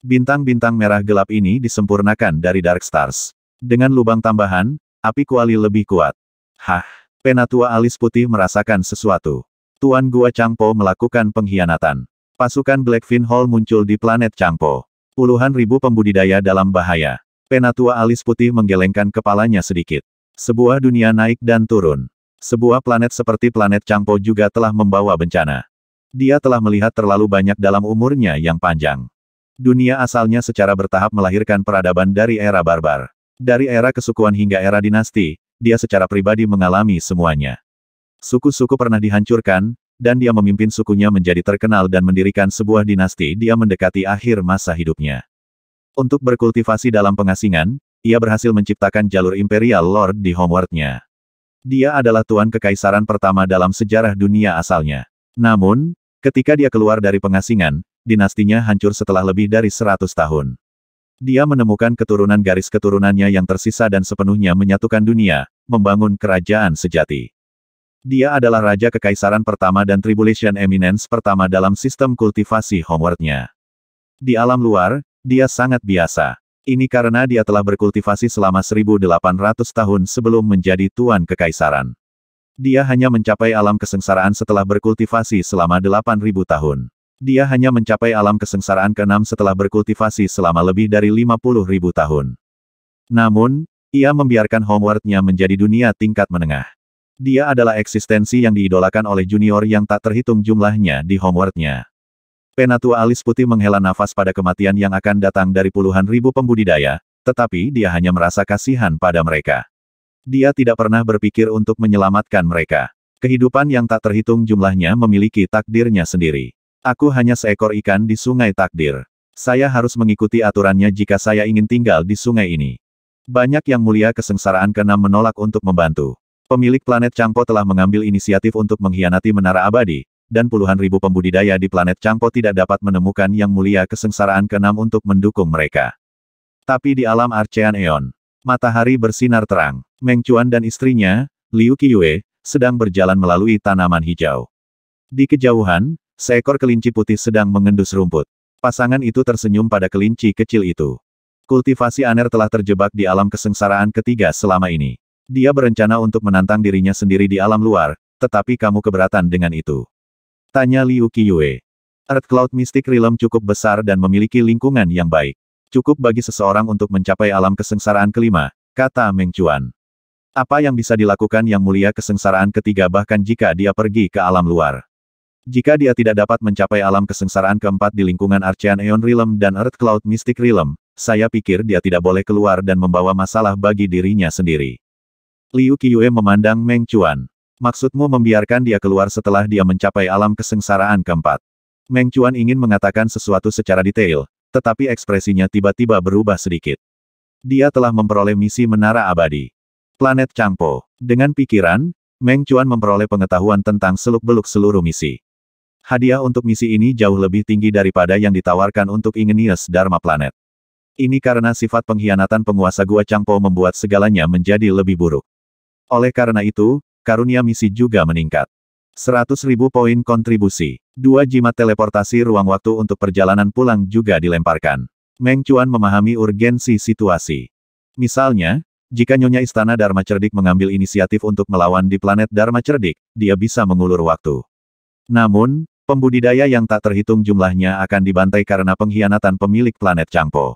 Bintang-bintang merah gelap ini disempurnakan dari Dark Stars. Dengan lubang tambahan, api kuali lebih kuat. Hah, penatua alis putih merasakan sesuatu. Tuan Gua Changpo melakukan pengkhianatan. Pasukan Blackfin Hall muncul di planet Changpo. Puluhan ribu pembudidaya dalam bahaya. Penatua alis putih menggelengkan kepalanya sedikit. Sebuah dunia naik dan turun. Sebuah planet seperti planet Changpo juga telah membawa bencana. Dia telah melihat terlalu banyak dalam umurnya yang panjang. Dunia asalnya secara bertahap melahirkan peradaban dari era barbar. Dari era kesukuan hingga era dinasti, dia secara pribadi mengalami semuanya. Suku-suku pernah dihancurkan, dan dia memimpin sukunya menjadi terkenal dan mendirikan sebuah dinasti dia mendekati akhir masa hidupnya. Untuk berkultivasi dalam pengasingan, ia berhasil menciptakan jalur Imperial Lord di nya. Dia adalah tuan kekaisaran pertama dalam sejarah dunia asalnya. Namun, ketika dia keluar dari pengasingan, dinastinya hancur setelah lebih dari 100 tahun. Dia menemukan keturunan garis keturunannya yang tersisa dan sepenuhnya menyatukan dunia, membangun kerajaan sejati. Dia adalah Raja Kekaisaran pertama dan Tribulation Eminence pertama dalam sistem kultivasi homewardnya. Di alam luar, dia sangat biasa. Ini karena dia telah berkultivasi selama 1800 tahun sebelum menjadi Tuan Kekaisaran. Dia hanya mencapai alam kesengsaraan setelah berkultivasi selama 8000 tahun. Dia hanya mencapai alam kesengsaraan ke-6 setelah berkultivasi selama lebih dari 50.000 tahun. Namun, ia membiarkan Homeward-nya menjadi dunia tingkat menengah. Dia adalah eksistensi yang diidolakan oleh junior yang tak terhitung jumlahnya di homeward-nya. Penatua alis putih menghela nafas pada kematian yang akan datang dari puluhan ribu pembudidaya, tetapi dia hanya merasa kasihan pada mereka. Dia tidak pernah berpikir untuk menyelamatkan mereka. Kehidupan yang tak terhitung jumlahnya memiliki takdirnya sendiri. Aku hanya seekor ikan di sungai takdir. Saya harus mengikuti aturannya jika saya ingin tinggal di sungai ini. Banyak yang mulia kesengsaraan keenam menolak untuk membantu. Pemilik planet Changpo telah mengambil inisiatif untuk mengkhianati Menara Abadi, dan puluhan ribu pembudidaya di planet Changpo tidak dapat menemukan yang mulia kesengsaraan keenam untuk mendukung mereka. Tapi di alam Archean Eon, matahari bersinar terang. Meng Chuan dan istrinya, Liu Qiyue, sedang berjalan melalui tanaman hijau. Di kejauhan, seekor kelinci putih sedang mengendus rumput. Pasangan itu tersenyum pada kelinci kecil itu. Kultivasi Aner telah terjebak di alam kesengsaraan ketiga selama ini. Dia berencana untuk menantang dirinya sendiri di alam luar, tetapi kamu keberatan dengan itu. Tanya Liu Qiyue. Earth Cloud Mystic Realm cukup besar dan memiliki lingkungan yang baik. Cukup bagi seseorang untuk mencapai alam kesengsaraan kelima, kata Meng Chuan. Apa yang bisa dilakukan yang mulia kesengsaraan ketiga bahkan jika dia pergi ke alam luar? Jika dia tidak dapat mencapai alam kesengsaraan keempat di lingkungan Archean Aeon Realm dan Earth Cloud Mystic Realm, saya pikir dia tidak boleh keluar dan membawa masalah bagi dirinya sendiri. Liu Qiyue memandang Meng Chuan. Maksudmu membiarkan dia keluar setelah dia mencapai alam kesengsaraan keempat. Meng Chuan ingin mengatakan sesuatu secara detail, tetapi ekspresinya tiba-tiba berubah sedikit. Dia telah memperoleh misi menara abadi. Planet Changpo. Dengan pikiran, Meng Chuan memperoleh pengetahuan tentang seluk-beluk seluruh misi. Hadiah untuk misi ini jauh lebih tinggi daripada yang ditawarkan untuk Ingenius Dharma Planet. Ini karena sifat pengkhianatan penguasa Gua Changpo membuat segalanya menjadi lebih buruk. Oleh karena itu, karunia misi juga meningkat. 100.000 poin kontribusi. Dua jimat teleportasi ruang waktu untuk perjalanan pulang juga dilemparkan. Meng Chuan memahami urgensi situasi. Misalnya, jika Nyonya Istana Dharma Cerdik mengambil inisiatif untuk melawan di planet Dharma Cerdik, dia bisa mengulur waktu. Namun, pembudidaya yang tak terhitung jumlahnya akan dibantai karena pengkhianatan pemilik planet Changpo.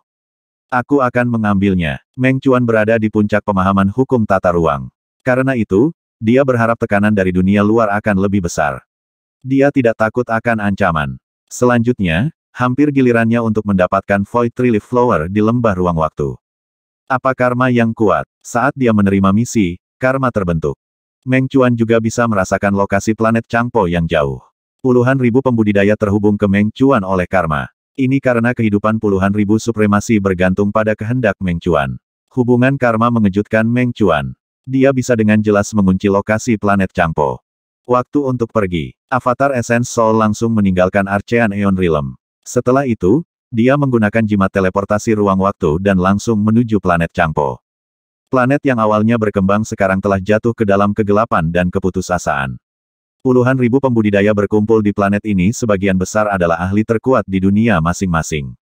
Aku akan mengambilnya. Meng Chuan berada di puncak pemahaman hukum tata ruang. Karena itu, dia berharap tekanan dari dunia luar akan lebih besar. Dia tidak takut akan ancaman. Selanjutnya, hampir gilirannya untuk mendapatkan Void Trilith Flower di lembah ruang waktu. Apa karma yang kuat? Saat dia menerima misi, karma terbentuk. Meng Chuan juga bisa merasakan lokasi planet Changpo yang jauh. Puluhan ribu pembudidaya terhubung ke Meng Chuan oleh karma. Ini karena kehidupan puluhan ribu supremasi bergantung pada kehendak Meng Chuan. Hubungan karma mengejutkan Meng Chuan dia bisa dengan jelas mengunci lokasi planet Campo. Waktu untuk pergi. Avatar Essence Soul langsung meninggalkan Archean Eon Realm. Setelah itu, dia menggunakan jimat teleportasi ruang waktu dan langsung menuju planet Campo. Planet yang awalnya berkembang sekarang telah jatuh ke dalam kegelapan dan keputusasaan. Puluhan ribu pembudidaya berkumpul di planet ini sebagian besar adalah ahli terkuat di dunia masing-masing.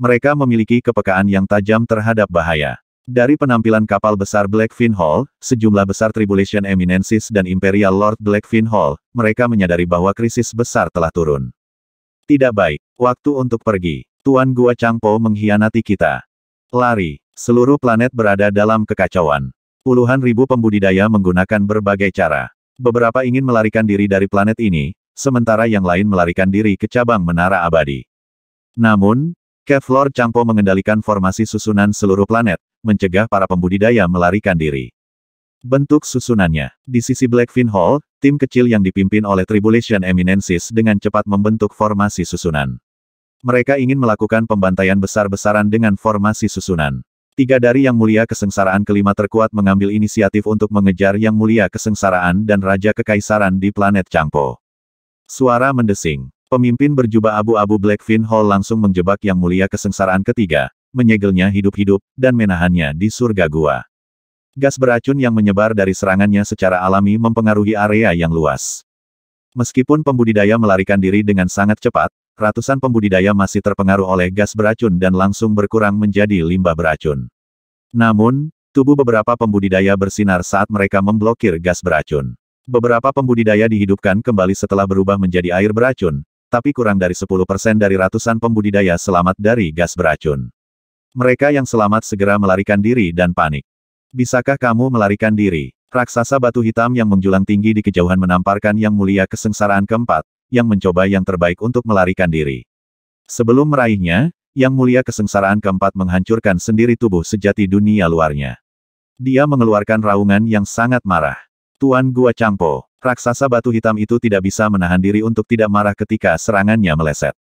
Mereka memiliki kepekaan yang tajam terhadap bahaya. Dari penampilan kapal besar Blackfin Hall, sejumlah besar Tribulation Eminensis dan Imperial Lord Blackfin Hall, mereka menyadari bahwa krisis besar telah turun. Tidak baik. Waktu untuk pergi. Tuan Gua Changpo mengkhianati kita. Lari. Seluruh planet berada dalam kekacauan. Puluhan ribu pembudidaya menggunakan berbagai cara. Beberapa ingin melarikan diri dari planet ini, sementara yang lain melarikan diri ke cabang Menara Abadi. Namun, Kevlor Changpo mengendalikan formasi susunan seluruh planet, mencegah para pembudidaya melarikan diri. Bentuk susunannya. Di sisi Blackfin Hall, tim kecil yang dipimpin oleh Tribulation Eminensis dengan cepat membentuk formasi susunan. Mereka ingin melakukan pembantaian besar-besaran dengan formasi susunan. Tiga dari Yang Mulia Kesengsaraan kelima terkuat mengambil inisiatif untuk mengejar Yang Mulia Kesengsaraan dan Raja Kekaisaran di planet Changpo. Suara mendesing. Pemimpin berjubah abu-abu Blackfin Hall langsung menjebak Yang Mulia Kesengsaraan ketiga, menyegelnya hidup-hidup, dan menahannya di surga gua. Gas beracun yang menyebar dari serangannya secara alami mempengaruhi area yang luas. Meskipun pembudidaya melarikan diri dengan sangat cepat, ratusan pembudidaya masih terpengaruh oleh gas beracun dan langsung berkurang menjadi limbah beracun. Namun, tubuh beberapa pembudidaya bersinar saat mereka memblokir gas beracun. Beberapa pembudidaya dihidupkan kembali setelah berubah menjadi air beracun, tapi kurang dari 10% dari ratusan pembudidaya selamat dari gas beracun. Mereka yang selamat segera melarikan diri dan panik. Bisakah kamu melarikan diri? Raksasa batu hitam yang menjulang tinggi di kejauhan menamparkan yang mulia kesengsaraan keempat, yang mencoba yang terbaik untuk melarikan diri. Sebelum meraihnya, yang mulia kesengsaraan keempat menghancurkan sendiri tubuh sejati dunia luarnya. Dia mengeluarkan raungan yang sangat marah. Tuan Gua Changpo, raksasa batu hitam itu tidak bisa menahan diri untuk tidak marah ketika serangannya meleset.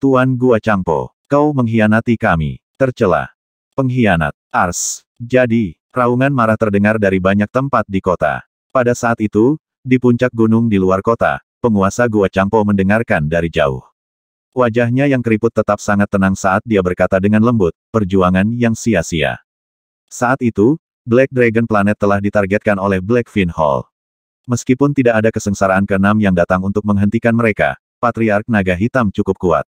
Tuan Gua Changpo, kau mengkhianati kami. Tercela. Pengkhianat. Ars. Jadi, raungan marah terdengar dari banyak tempat di kota. Pada saat itu, di puncak gunung di luar kota, penguasa Gua Changpo mendengarkan dari jauh. Wajahnya yang keriput tetap sangat tenang saat dia berkata dengan lembut, perjuangan yang sia-sia. Saat itu, Black Dragon Planet telah ditargetkan oleh Black Fin Hall. Meskipun tidak ada kesengsaraan keenam yang datang untuk menghentikan mereka, Patriark Naga Hitam cukup kuat.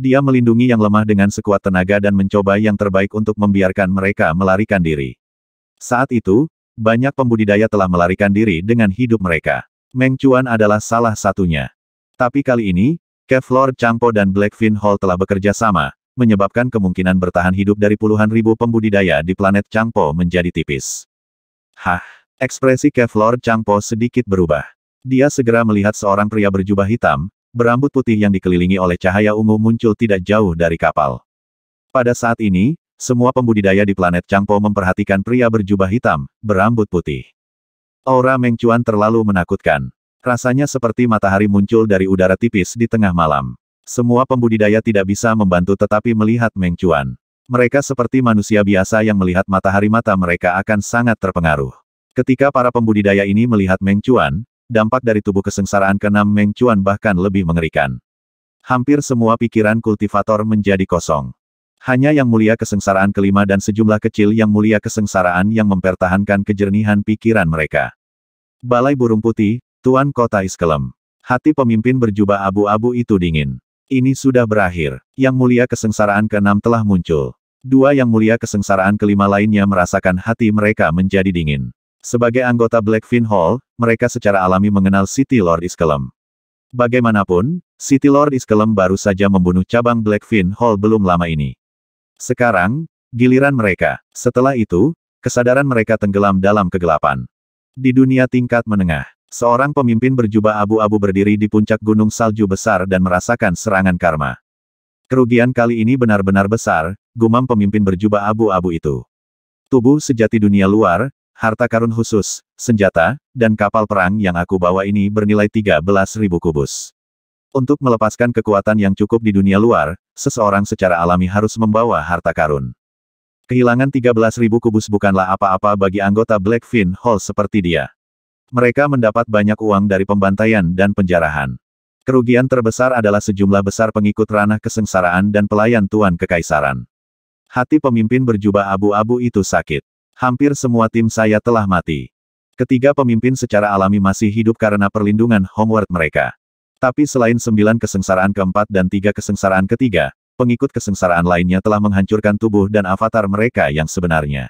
Dia melindungi yang lemah dengan sekuat tenaga dan mencoba yang terbaik untuk membiarkan mereka melarikan diri. Saat itu, banyak pembudidaya telah melarikan diri dengan hidup mereka. Meng Chuan adalah salah satunya. Tapi kali ini, Kevlor Changpo dan Blackfin Hall telah bekerja sama, menyebabkan kemungkinan bertahan hidup dari puluhan ribu pembudidaya di planet Changpo menjadi tipis. Hah, ekspresi Kevlor Changpo sedikit berubah. Dia segera melihat seorang pria berjubah hitam, berambut putih yang dikelilingi oleh cahaya ungu muncul tidak jauh dari kapal. Pada saat ini, semua pembudidaya di planet Changpo memperhatikan pria berjubah hitam, berambut putih. Aura Mengcuan terlalu menakutkan. Rasanya seperti matahari muncul dari udara tipis di tengah malam. Semua pembudidaya tidak bisa membantu tetapi melihat Mengcuan. Mereka seperti manusia biasa yang melihat matahari mata mereka akan sangat terpengaruh. Ketika para pembudidaya ini melihat Mengchuan, dampak dari tubuh kesengsaraan keenam Meng Chuan bahkan lebih mengerikan. Hampir semua pikiran kultivator menjadi kosong. Hanya yang mulia kesengsaraan kelima dan sejumlah kecil yang mulia kesengsaraan yang mempertahankan kejernihan pikiran mereka. Balai burung putih, Tuan Kota Iskelem. Hati pemimpin berjubah abu-abu itu dingin. Ini sudah berakhir. Yang mulia kesengsaraan keenam telah muncul. Dua yang mulia kesengsaraan kelima lainnya merasakan hati mereka menjadi dingin. Sebagai anggota Blackfin Hall, mereka secara alami mengenal City Lord Iskelem. Bagaimanapun, City Lord Iskelem baru saja membunuh cabang Blackfin Hall belum lama ini. Sekarang, giliran mereka. Setelah itu, kesadaran mereka tenggelam dalam kegelapan. Di dunia tingkat menengah, seorang pemimpin berjubah abu-abu berdiri di puncak gunung salju besar dan merasakan serangan karma. Kerugian kali ini benar-benar besar, gumam pemimpin berjubah abu-abu itu. Tubuh sejati dunia luar, harta karun khusus, senjata, dan kapal perang yang aku bawa ini bernilai 13.000 kubus. Untuk melepaskan kekuatan yang cukup di dunia luar, seseorang secara alami harus membawa harta karun. Kehilangan 13.000 kubus bukanlah apa-apa bagi anggota Blackfin Hall seperti dia. Mereka mendapat banyak uang dari pembantaian dan penjarahan. Kerugian terbesar adalah sejumlah besar pengikut ranah kesengsaraan dan pelayan tuan kekaisaran. Hati pemimpin berjubah abu-abu itu sakit hampir semua tim saya telah mati. Ketiga pemimpin secara alami masih hidup karena perlindungan homeward mereka. Tapi selain sembilan kesengsaraan keempat dan tiga kesengsaraan ketiga, pengikut kesengsaraan lainnya telah menghancurkan tubuh dan avatar mereka yang sebenarnya.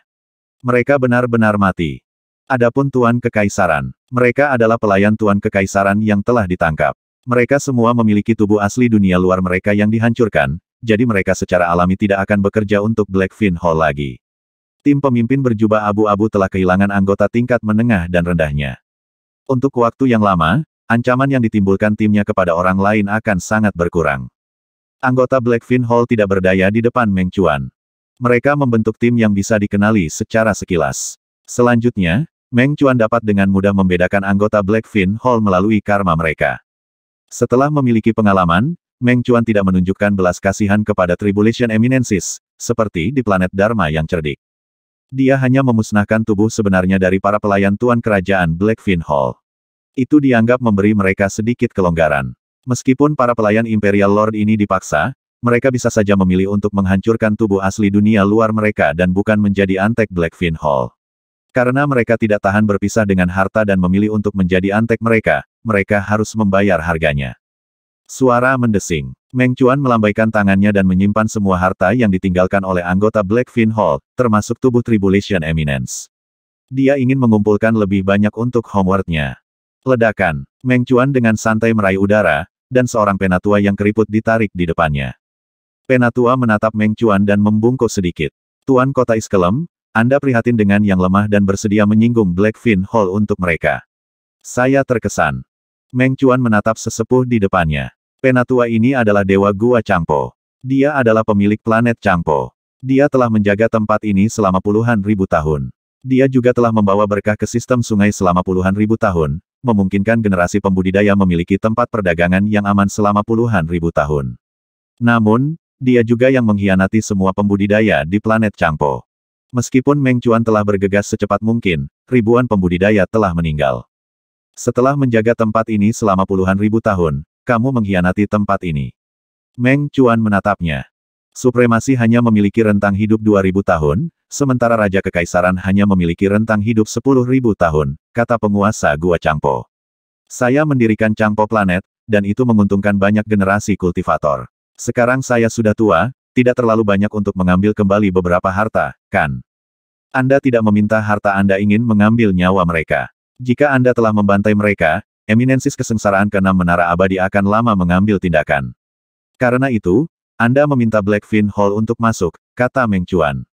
Mereka benar-benar mati. Adapun Tuan Kekaisaran, mereka adalah pelayan Tuan Kekaisaran yang telah ditangkap. Mereka semua memiliki tubuh asli dunia luar mereka yang dihancurkan, jadi mereka secara alami tidak akan bekerja untuk Blackfin Hall lagi. Tim pemimpin berjubah abu-abu telah kehilangan anggota tingkat menengah dan rendahnya. Untuk waktu yang lama, ancaman yang ditimbulkan timnya kepada orang lain akan sangat berkurang. Anggota Blackfin Hall tidak berdaya di depan Meng Chuan. Mereka membentuk tim yang bisa dikenali secara sekilas. Selanjutnya, Meng Chuan dapat dengan mudah membedakan anggota Blackfin Hall melalui karma mereka. Setelah memiliki pengalaman, Meng Chuan tidak menunjukkan belas kasihan kepada Tribulation Eminences, seperti di planet Dharma yang cerdik. Dia hanya memusnahkan tubuh sebenarnya dari para pelayan tuan kerajaan Blackfin Hall. Itu dianggap memberi mereka sedikit kelonggaran. Meskipun para pelayan Imperial Lord ini dipaksa, mereka bisa saja memilih untuk menghancurkan tubuh asli dunia luar mereka dan bukan menjadi antek Blackfin Hall. Karena mereka tidak tahan berpisah dengan harta dan memilih untuk menjadi antek mereka, mereka harus membayar harganya. Suara mendesing. Meng Chuan melambaikan tangannya dan menyimpan semua harta yang ditinggalkan oleh anggota Blackfin Hall, termasuk tubuh Tribulation Eminence. Dia ingin mengumpulkan lebih banyak untuk homeworknya. Ledakan. Meng Chuan dengan santai meraih udara, dan seorang penatua yang keriput ditarik di depannya. Penatua menatap Meng Chuan dan membungkuk sedikit. Tuan Kota Iskelem, Anda prihatin dengan yang lemah dan bersedia menyinggung Blackfin Hall untuk mereka. Saya terkesan. Meng Chuan menatap sesepuh di depannya. Penatua ini adalah Dewa Gua Campo. Dia adalah pemilik planet Campo. Dia telah menjaga tempat ini selama puluhan ribu tahun. Dia juga telah membawa berkah ke sistem sungai selama puluhan ribu tahun, memungkinkan generasi pembudidaya memiliki tempat perdagangan yang aman selama puluhan ribu tahun. Namun, dia juga yang mengkhianati semua pembudidaya di planet Campo. Meskipun Meng Chuan telah bergegas secepat mungkin, ribuan pembudidaya telah meninggal. Setelah menjaga tempat ini selama puluhan ribu tahun, kamu mengkhianati tempat ini. Meng Chuan menatapnya. Supremasi hanya memiliki rentang hidup 2000 tahun, sementara Raja Kekaisaran hanya memiliki rentang hidup 10.000 tahun, kata penguasa Gua Changpo. Saya mendirikan Changpo Planet, dan itu menguntungkan banyak generasi kultivator. Sekarang saya sudah tua, tidak terlalu banyak untuk mengambil kembali beberapa harta, kan? Anda tidak meminta harta Anda ingin mengambil nyawa mereka. Jika Anda telah membantai mereka, eminensis kesengsaraan karena menara abadi akan lama mengambil tindakan. Karena itu, Anda meminta Blackfin Hall untuk masuk, kata Meng Chuan.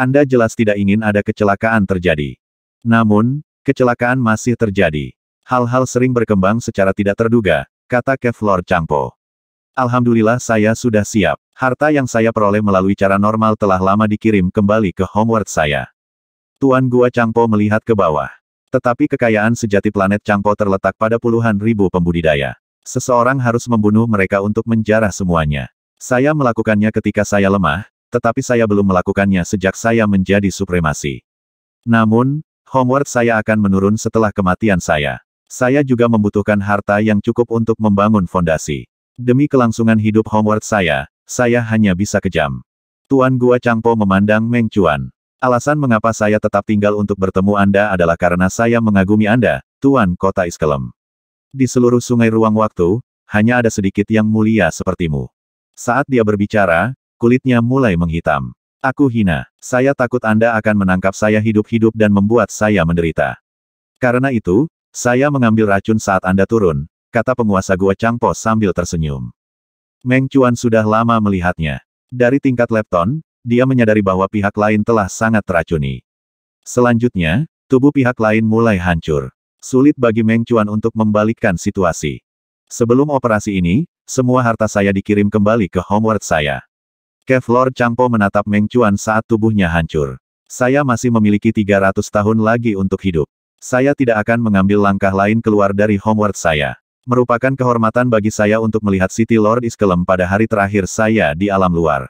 Anda jelas tidak ingin ada kecelakaan terjadi. Namun, kecelakaan masih terjadi. Hal-hal sering berkembang secara tidak terduga, kata Kevlor Changpo. Alhamdulillah saya sudah siap. Harta yang saya peroleh melalui cara normal telah lama dikirim kembali ke homework saya. Tuan Gua Changpo melihat ke bawah. Tetapi kekayaan sejati planet Changpo terletak pada puluhan ribu pembudidaya. Seseorang harus membunuh mereka untuk menjarah semuanya. Saya melakukannya ketika saya lemah, tetapi saya belum melakukannya sejak saya menjadi supremasi. Namun, Homeward saya akan menurun setelah kematian saya. Saya juga membutuhkan harta yang cukup untuk membangun fondasi. Demi kelangsungan hidup Homeward saya, saya hanya bisa kejam. Tuan Gua Changpo memandang Meng Chuan. Alasan mengapa saya tetap tinggal untuk bertemu Anda adalah karena saya mengagumi Anda, Tuan Kota Iskelem. Di seluruh sungai ruang waktu, hanya ada sedikit yang mulia sepertimu. Saat dia berbicara, kulitnya mulai menghitam. Aku hina. Saya takut Anda akan menangkap saya hidup-hidup dan membuat saya menderita. Karena itu, saya mengambil racun saat Anda turun, kata penguasa gua Changpo sambil tersenyum. Meng Chuan sudah lama melihatnya. Dari tingkat lepton, dia menyadari bahwa pihak lain telah sangat teracuni. Selanjutnya, tubuh pihak lain mulai hancur. Sulit bagi Meng Chuan untuk membalikkan situasi. Sebelum operasi ini, semua harta saya dikirim kembali ke homeward saya. Kevlor Changpo menatap Meng Chuan saat tubuhnya hancur. Saya masih memiliki 300 tahun lagi untuk hidup. Saya tidak akan mengambil langkah lain keluar dari homeward saya. Merupakan kehormatan bagi saya untuk melihat City Lord Iskelem pada hari terakhir saya di alam luar.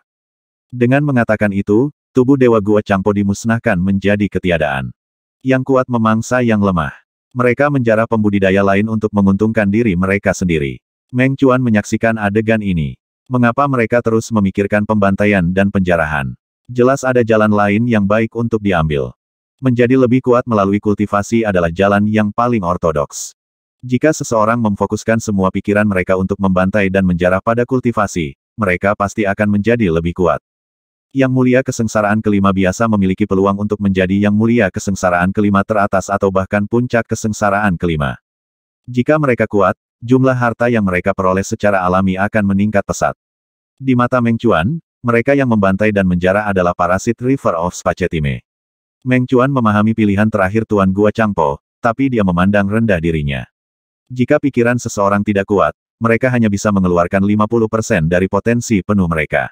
Dengan mengatakan itu, tubuh Dewa Gua Changpo dimusnahkan menjadi ketiadaan. Yang kuat memangsa yang lemah. Mereka menjarah pembudidaya lain untuk menguntungkan diri mereka sendiri. Meng Chuan menyaksikan adegan ini. Mengapa mereka terus memikirkan pembantaian dan penjarahan? Jelas ada jalan lain yang baik untuk diambil. Menjadi lebih kuat melalui kultivasi adalah jalan yang paling ortodoks. Jika seseorang memfokuskan semua pikiran mereka untuk membantai dan menjarah pada kultivasi, mereka pasti akan menjadi lebih kuat. Yang mulia kesengsaraan kelima biasa memiliki peluang untuk menjadi yang mulia kesengsaraan kelima teratas atau bahkan puncak kesengsaraan kelima. Jika mereka kuat, jumlah harta yang mereka peroleh secara alami akan meningkat pesat. Di mata Meng Chuan, mereka yang membantai dan menjara adalah parasit River of Spacetime. Meng Chuan memahami pilihan terakhir Tuan Gua Changpo, tapi dia memandang rendah dirinya. Jika pikiran seseorang tidak kuat, mereka hanya bisa mengeluarkan 50% dari potensi penuh mereka.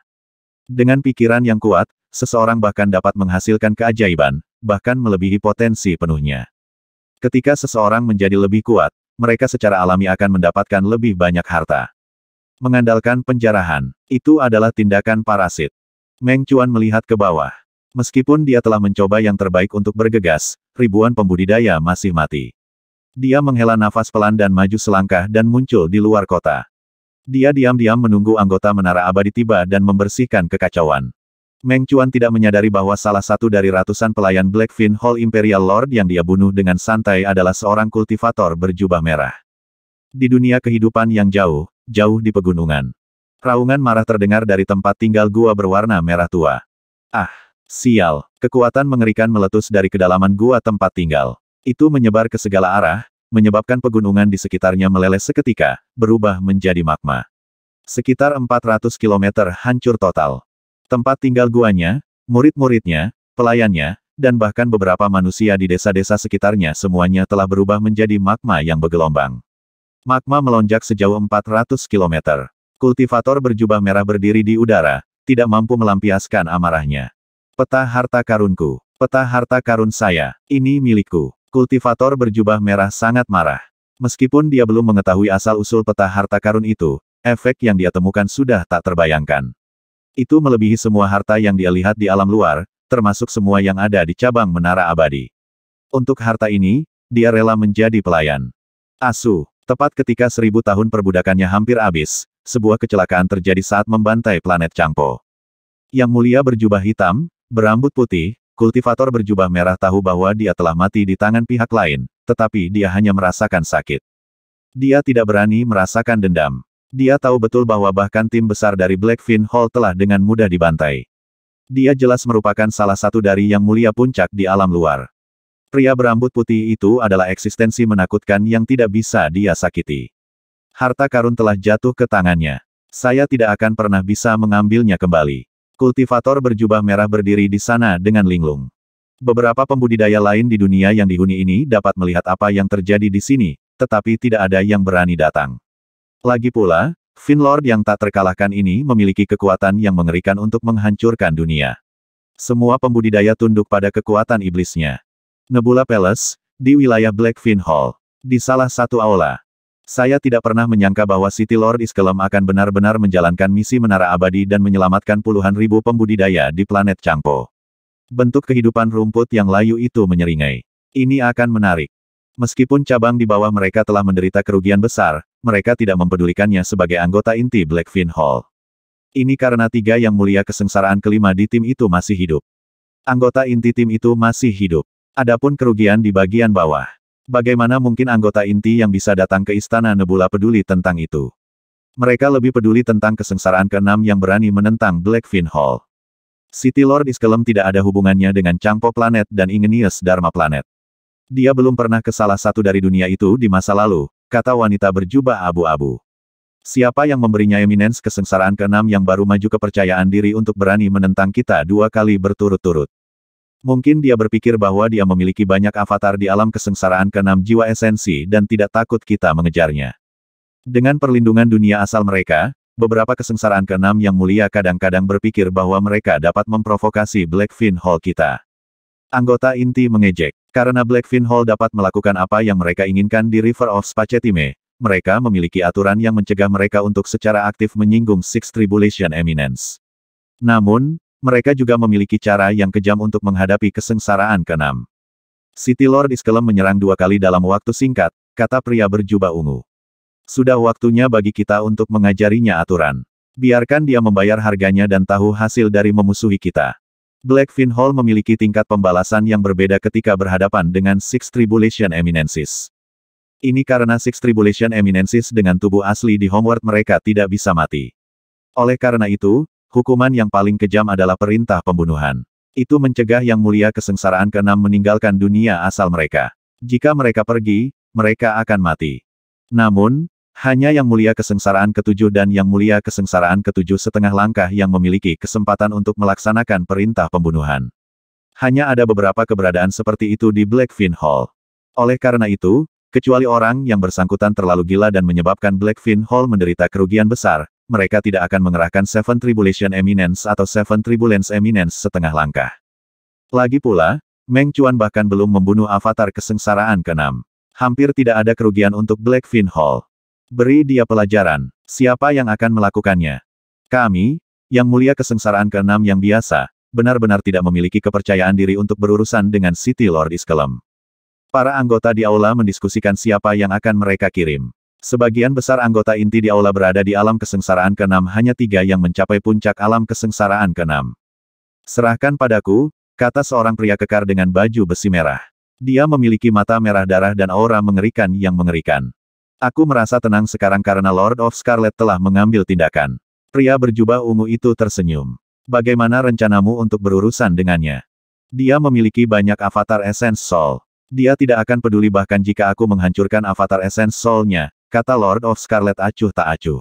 Dengan pikiran yang kuat, seseorang bahkan dapat menghasilkan keajaiban, bahkan melebihi potensi penuhnya. Ketika seseorang menjadi lebih kuat, mereka secara alami akan mendapatkan lebih banyak harta. Mengandalkan penjarahan, itu adalah tindakan parasit. Meng Chuan melihat ke bawah. Meskipun dia telah mencoba yang terbaik untuk bergegas, ribuan pembudidaya masih mati. Dia menghela nafas pelan dan maju selangkah dan muncul di luar kota. Dia diam-diam menunggu anggota Menara Abadi tiba dan membersihkan kekacauan. Meng Chuan tidak menyadari bahwa salah satu dari ratusan pelayan Blackfin Hall Imperial Lord yang dia bunuh dengan santai adalah seorang kultivator berjubah merah. Di dunia kehidupan yang jauh, jauh di pegunungan. Raungan marah terdengar dari tempat tinggal gua berwarna merah tua. Ah, sial, kekuatan mengerikan meletus dari kedalaman gua tempat tinggal. Itu menyebar ke segala arah, menyebabkan pegunungan di sekitarnya meleleh seketika, berubah menjadi magma. Sekitar 400 km hancur total. Tempat tinggal guanya, murid-muridnya, pelayannya, dan bahkan beberapa manusia di desa-desa sekitarnya semuanya telah berubah menjadi magma yang bergelombang. Magma melonjak sejauh 400 km. Kultivator berjubah merah berdiri di udara, tidak mampu melampiaskan amarahnya. Peta harta karunku. Peta harta karun saya. Ini milikku. Kultivator berjubah merah sangat marah. Meskipun dia belum mengetahui asal-usul peta harta karun itu, efek yang dia temukan sudah tak terbayangkan. Itu melebihi semua harta yang dia lihat di alam luar, termasuk semua yang ada di cabang Menara Abadi. Untuk harta ini, dia rela menjadi pelayan. Asu, tepat ketika seribu tahun perbudakannya hampir habis, sebuah kecelakaan terjadi saat membantai planet Changpo. Yang mulia berjubah hitam, berambut putih, Kultivator berjubah merah tahu bahwa dia telah mati di tangan pihak lain, tetapi dia hanya merasakan sakit. Dia tidak berani merasakan dendam. Dia tahu betul bahwa bahkan tim besar dari Blackfin Hall telah dengan mudah dibantai. Dia jelas merupakan salah satu dari yang mulia puncak di alam luar. Pria berambut putih itu adalah eksistensi menakutkan yang tidak bisa dia sakiti. Harta karun telah jatuh ke tangannya. Saya tidak akan pernah bisa mengambilnya kembali. Kultivator berjubah merah berdiri di sana dengan linglung. Beberapa pembudidaya lain di dunia yang dihuni ini dapat melihat apa yang terjadi di sini, tetapi tidak ada yang berani datang. Lagi pula, Finlord yang tak terkalahkan ini memiliki kekuatan yang mengerikan untuk menghancurkan dunia. Semua pembudidaya tunduk pada kekuatan iblisnya. Nebula Palace, di wilayah Blackfin Hall. Di salah satu aula, saya tidak pernah menyangka bahwa City Lord Iskelem akan benar-benar menjalankan misi menara abadi dan menyelamatkan puluhan ribu pembudidaya di planet Changpo. Bentuk kehidupan rumput yang layu itu menyeringai. Ini akan menarik. Meskipun cabang di bawah mereka telah menderita kerugian besar, mereka tidak mempedulikannya sebagai anggota inti Blackfin Hall. Ini karena tiga yang mulia kesengsaraan kelima di tim itu masih hidup. Anggota inti tim itu masih hidup. Adapun kerugian di bagian bawah. Bagaimana mungkin anggota inti yang bisa datang ke Istana Nebula peduli tentang itu? Mereka lebih peduli tentang kesengsaraan keenam yang berani menentang Blackfin Hall. City Lord Iskelem tidak ada hubungannya dengan Changpo Planet dan Ingenius Dharma Planet. Dia belum pernah ke salah satu dari dunia itu di masa lalu, kata wanita berjubah abu-abu. Siapa yang memberinya Eminence kesengsaraan keenam yang baru maju kepercayaan diri untuk berani menentang kita dua kali berturut-turut? Mungkin dia berpikir bahwa dia memiliki banyak avatar di alam kesengsaraan keenam jiwa esensi dan tidak takut kita mengejarnya. Dengan perlindungan dunia asal mereka, beberapa kesengsaraan keenam yang mulia kadang-kadang berpikir bahwa mereka dapat memprovokasi Blackfin Hall kita. Anggota inti mengejek, karena Blackfin Hall dapat melakukan apa yang mereka inginkan di River of Spacetime, mereka memiliki aturan yang mencegah mereka untuk secara aktif menyinggung Six Tribulation Eminence. Namun, mereka juga memiliki cara yang kejam untuk menghadapi kesengsaraan keenam. City Lord Iskelem menyerang dua kali dalam waktu singkat, kata pria berjubah ungu. Sudah waktunya bagi kita untuk mengajarinya aturan. Biarkan dia membayar harganya dan tahu hasil dari memusuhi kita. Blackfin Hall memiliki tingkat pembalasan yang berbeda ketika berhadapan dengan Six Tribulation Eminences. Ini karena Six Tribulation Eminences dengan tubuh asli di Homeworld mereka tidak bisa mati. Oleh karena itu, Hukuman yang paling kejam adalah perintah pembunuhan. Itu mencegah yang mulia kesengsaraan keenam meninggalkan dunia asal mereka. Jika mereka pergi, mereka akan mati. Namun, hanya yang mulia kesengsaraan ketujuh dan yang mulia kesengsaraan ketujuh setengah langkah yang memiliki kesempatan untuk melaksanakan perintah pembunuhan. Hanya ada beberapa keberadaan seperti itu di Blackfin Hall. Oleh karena itu, kecuali orang yang bersangkutan terlalu gila dan menyebabkan Blackfin Hall menderita kerugian besar, mereka tidak akan mengerahkan Seven Tribulation Eminence atau Seven Tribulence Eminence setengah langkah. Lagi pula, Meng Chuan bahkan belum membunuh avatar kesengsaraan keenam. Hampir tidak ada kerugian untuk Black Fin Hall. Beri dia pelajaran, siapa yang akan melakukannya. Kami, yang mulia kesengsaraan keenam yang biasa, benar-benar tidak memiliki kepercayaan diri untuk berurusan dengan City Lord Iskelem. Para anggota di aula mendiskusikan siapa yang akan mereka kirim. Sebagian besar anggota inti di aula berada di alam kesengsaraan ke-6 hanya tiga yang mencapai puncak alam kesengsaraan ke-6. Serahkan padaku, kata seorang pria kekar dengan baju besi merah. Dia memiliki mata merah darah dan aura mengerikan yang mengerikan. Aku merasa tenang sekarang karena Lord of Scarlet telah mengambil tindakan. Pria berjubah ungu itu tersenyum. Bagaimana rencanamu untuk berurusan dengannya? Dia memiliki banyak avatar Essence Soul. Dia tidak akan peduli bahkan jika aku menghancurkan avatar Essence Soul-nya, Kata Lord of Scarlet acuh tak acuh.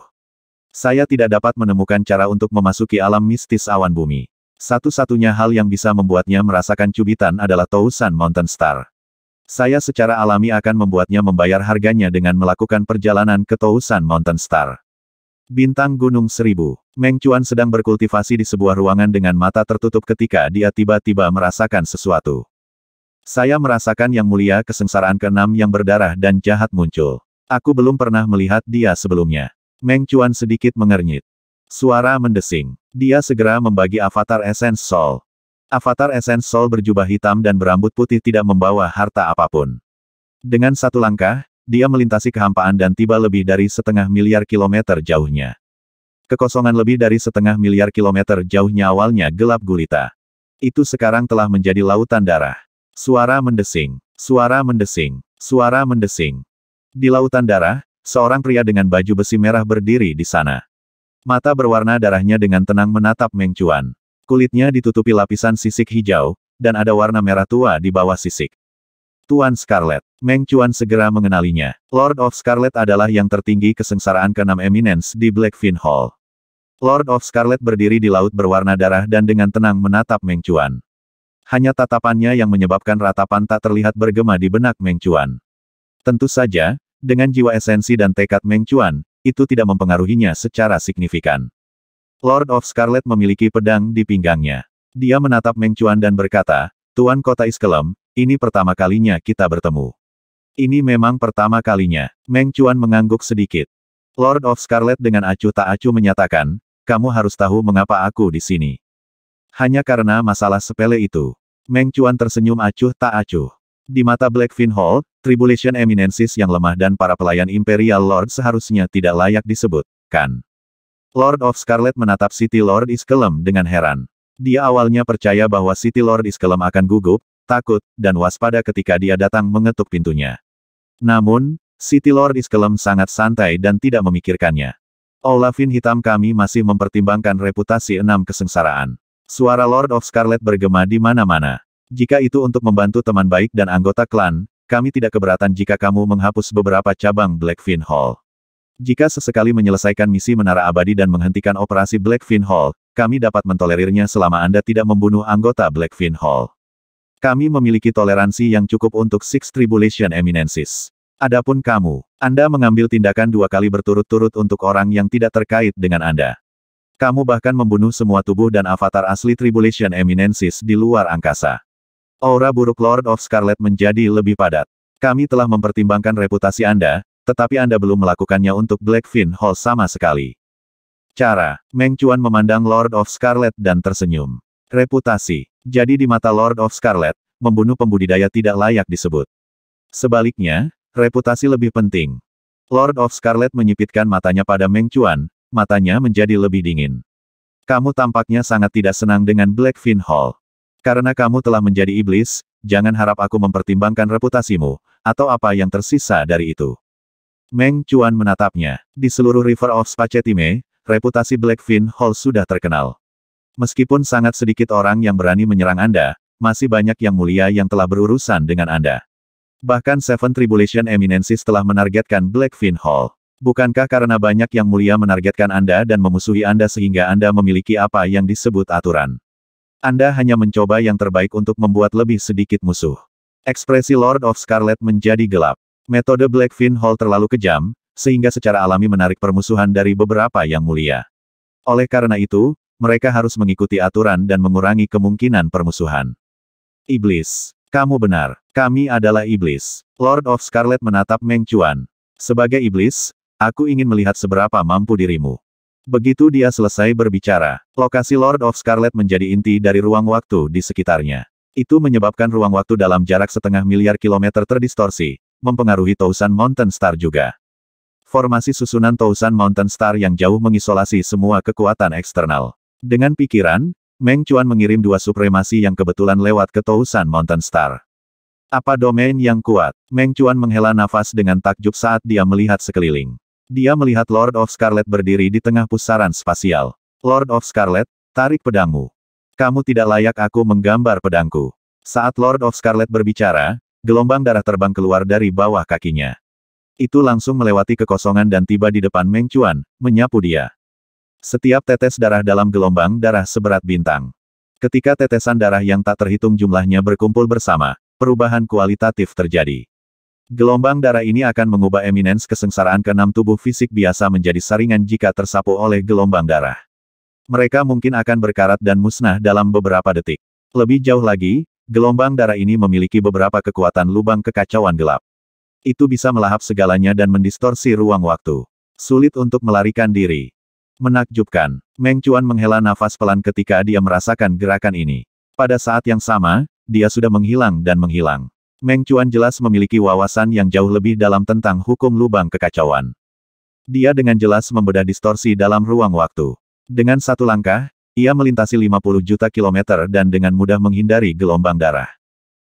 Saya tidak dapat menemukan cara untuk memasuki alam mistis awan bumi. Satu-satunya hal yang bisa membuatnya merasakan cubitan adalah Tousan Mountain Star. Saya secara alami akan membuatnya membayar harganya dengan melakukan perjalanan ke Tousan Mountain Star. Bintang Gunung Seribu. Meng Chuan sedang berkultivasi di sebuah ruangan dengan mata tertutup ketika dia tiba-tiba merasakan sesuatu. Saya merasakan yang mulia kesengsaraan keenam yang berdarah dan jahat muncul. Aku belum pernah melihat dia sebelumnya. Meng Chuan sedikit mengernyit. Suara mendesing. Dia segera membagi avatar Essence Soul. Avatar Essence Soul berjubah hitam dan berambut putih tidak membawa harta apapun. Dengan satu langkah, dia melintasi kehampaan dan tiba lebih dari setengah miliar kilometer jauhnya. Kekosongan lebih dari setengah miliar kilometer jauhnya awalnya gelap gulita. Itu sekarang telah menjadi lautan darah. Suara mendesing. Suara mendesing. Suara mendesing. Di lautan darah, seorang pria dengan baju besi merah berdiri di sana. Mata berwarna darahnya dengan tenang menatap Meng Kulitnya ditutupi lapisan sisik hijau, dan ada warna merah tua di bawah sisik. Tuan Scarlet. Meng Chuan segera mengenalinya. Lord of Scarlet adalah yang tertinggi kesengsaraan ke keenam eminence di Blackfin Hall. Lord of Scarlet berdiri di laut berwarna darah dan dengan tenang menatap Meng Chuan. Hanya tatapannya yang menyebabkan ratapan tak terlihat bergema di benak Meng Chuan. Tentu saja, dengan jiwa esensi dan tekad Meng itu tidak mempengaruhinya secara signifikan. Lord of Scarlet memiliki pedang di pinggangnya. Dia menatap Meng dan berkata, Tuan Kota Iskelem, ini pertama kalinya kita bertemu. Ini memang pertama kalinya. Meng Chuan mengangguk sedikit. Lord of Scarlet dengan acuh tak acuh menyatakan, kamu harus tahu mengapa aku di sini. Hanya karena masalah sepele itu. Meng Chuan tersenyum acuh tak acuh. Di mata Blackfin Hall, Tribulation Eminences yang lemah dan para pelayan Imperial Lord seharusnya tidak layak disebutkan. Lord of Scarlet menatap City Lord Iskelem dengan heran. Dia awalnya percaya bahwa City Lord Iskelem akan gugup, takut, dan waspada ketika dia datang mengetuk pintunya. Namun, City Lord Iskelem sangat santai dan tidak memikirkannya. Olafin hitam kami masih mempertimbangkan reputasi enam kesengsaraan. Suara Lord of Scarlet bergema di mana-mana. Jika itu untuk membantu teman baik dan anggota klan, kami tidak keberatan jika kamu menghapus beberapa cabang Blackfin Hall. Jika sesekali menyelesaikan misi Menara Abadi dan menghentikan operasi Blackfin Hall, kami dapat mentolerirnya selama Anda tidak membunuh anggota Blackfin Hall. Kami memiliki toleransi yang cukup untuk Six Tribulation Eminences. Adapun kamu, Anda mengambil tindakan dua kali berturut-turut untuk orang yang tidak terkait dengan Anda. Kamu bahkan membunuh semua tubuh dan avatar asli Tribulation Eminences di luar angkasa. Aura buruk Lord of Scarlet menjadi lebih padat. Kami telah mempertimbangkan reputasi Anda, tetapi Anda belum melakukannya untuk Blackfin Hall sama sekali. Cara, Meng Chuan memandang Lord of Scarlet dan tersenyum. Reputasi, jadi di mata Lord of Scarlet, membunuh pembudidaya tidak layak disebut. Sebaliknya, reputasi lebih penting. Lord of Scarlet menyipitkan matanya pada Meng Chuan, matanya menjadi lebih dingin. Kamu tampaknya sangat tidak senang dengan Blackfin Hall. Karena kamu telah menjadi iblis, jangan harap aku mempertimbangkan reputasimu, atau apa yang tersisa dari itu. Meng Chuan menatapnya. Di seluruh River of Spacetime, reputasi Blackfin Hall sudah terkenal. Meskipun sangat sedikit orang yang berani menyerang Anda, masih banyak yang mulia yang telah berurusan dengan Anda. Bahkan Seven Tribulation Eminences telah menargetkan Blackfin Hall. Bukankah karena banyak yang mulia menargetkan Anda dan memusuhi Anda sehingga Anda memiliki apa yang disebut aturan? Anda hanya mencoba yang terbaik untuk membuat lebih sedikit musuh. Ekspresi Lord of Scarlet menjadi gelap. Metode Blackfin Hall terlalu kejam, sehingga secara alami menarik permusuhan dari beberapa yang mulia. Oleh karena itu, mereka harus mengikuti aturan dan mengurangi kemungkinan permusuhan. Iblis. Kamu benar. Kami adalah iblis. Lord of Scarlet menatap Meng Chuan. Sebagai iblis, aku ingin melihat seberapa mampu dirimu. Begitu dia selesai berbicara, lokasi Lord of Scarlet menjadi inti dari ruang waktu di sekitarnya. Itu menyebabkan ruang waktu dalam jarak setengah miliar kilometer terdistorsi, mempengaruhi Tausan Mountain Star juga. Formasi susunan Tausan Mountain Star yang jauh mengisolasi semua kekuatan eksternal. Dengan pikiran, Meng Chuan mengirim dua supremasi yang kebetulan lewat ke Tausan Mountain Star. Apa domain yang kuat? Meng Chuan menghela nafas dengan takjub saat dia melihat sekeliling. Dia melihat Lord of Scarlet berdiri di tengah pusaran spasial. Lord of Scarlet, tarik pedangmu. Kamu tidak layak aku menggambar pedangku. Saat Lord of Scarlet berbicara, gelombang darah terbang keluar dari bawah kakinya. Itu langsung melewati kekosongan dan tiba di depan Meng Chuan, menyapu dia. Setiap tetes darah dalam gelombang darah seberat bintang. Ketika tetesan darah yang tak terhitung jumlahnya berkumpul bersama, perubahan kualitatif terjadi. Gelombang darah ini akan mengubah eminens kesengsaraan keenam tubuh fisik biasa menjadi saringan jika tersapu oleh gelombang darah. Mereka mungkin akan berkarat dan musnah dalam beberapa detik. Lebih jauh lagi, gelombang darah ini memiliki beberapa kekuatan lubang kekacauan gelap. Itu bisa melahap segalanya dan mendistorsi ruang waktu. Sulit untuk melarikan diri. Menakjubkan, Meng Chuan menghela nafas pelan ketika dia merasakan gerakan ini. Pada saat yang sama, dia sudah menghilang dan menghilang. Meng Chuan jelas memiliki wawasan yang jauh lebih dalam tentang hukum lubang kekacauan. Dia dengan jelas membedah distorsi dalam ruang waktu. Dengan satu langkah, ia melintasi 50 juta kilometer dan dengan mudah menghindari gelombang darah.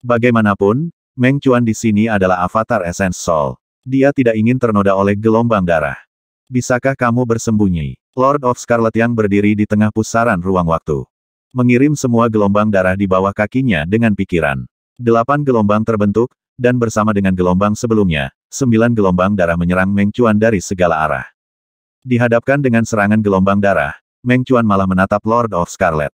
Bagaimanapun, Meng Chuan di sini adalah avatar Essence Soul. Dia tidak ingin ternoda oleh gelombang darah. Bisakah kamu bersembunyi? Lord of Scarlet yang berdiri di tengah pusaran ruang waktu. Mengirim semua gelombang darah di bawah kakinya dengan pikiran. Delapan gelombang terbentuk, dan bersama dengan gelombang sebelumnya, sembilan gelombang darah menyerang Meng Chuan dari segala arah. Dihadapkan dengan serangan gelombang darah, Meng Chuan malah menatap Lord of Scarlet.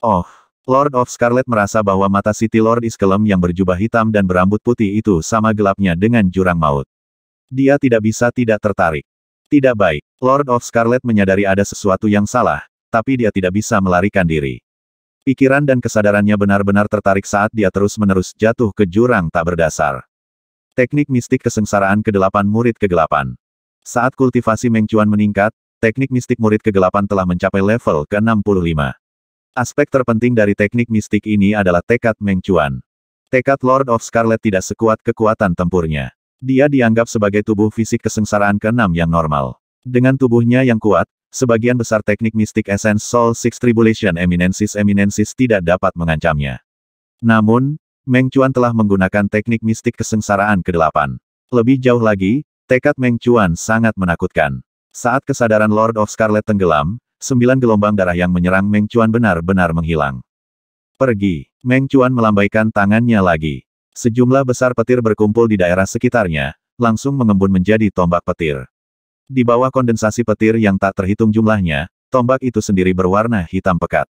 Oh, Lord of Scarlet merasa bahwa mata City Lord Iskelem yang berjubah hitam dan berambut putih itu sama gelapnya dengan jurang maut. Dia tidak bisa tidak tertarik. Tidak baik, Lord of Scarlet menyadari ada sesuatu yang salah, tapi dia tidak bisa melarikan diri. Pikiran dan kesadarannya benar-benar tertarik saat dia terus-menerus jatuh ke jurang tak berdasar. Teknik mistik kesengsaraan kedelapan murid kegelapan. Saat kultivasi Mengcuan meningkat, teknik mistik murid kegelapan telah mencapai level ke-65. Aspek terpenting dari teknik mistik ini adalah tekad Mengcuan. Tekad Lord of Scarlet tidak sekuat kekuatan tempurnya. Dia dianggap sebagai tubuh fisik kesengsaraan keenam yang normal. Dengan tubuhnya yang kuat, Sebagian besar teknik mistik Essence Soul Six Tribulation Eminensis Eminensis tidak dapat mengancamnya. Namun, Meng Chuan telah menggunakan teknik mistik kesengsaraan ke-8. Lebih jauh lagi, tekad Meng Chuan sangat menakutkan. Saat kesadaran Lord of Scarlet tenggelam, sembilan gelombang darah yang menyerang Meng Chuan benar-benar menghilang. Pergi. Meng Chuan melambaikan tangannya lagi. Sejumlah besar petir berkumpul di daerah sekitarnya, langsung mengembun menjadi tombak petir. Di bawah kondensasi petir yang tak terhitung jumlahnya, tombak itu sendiri berwarna hitam pekat.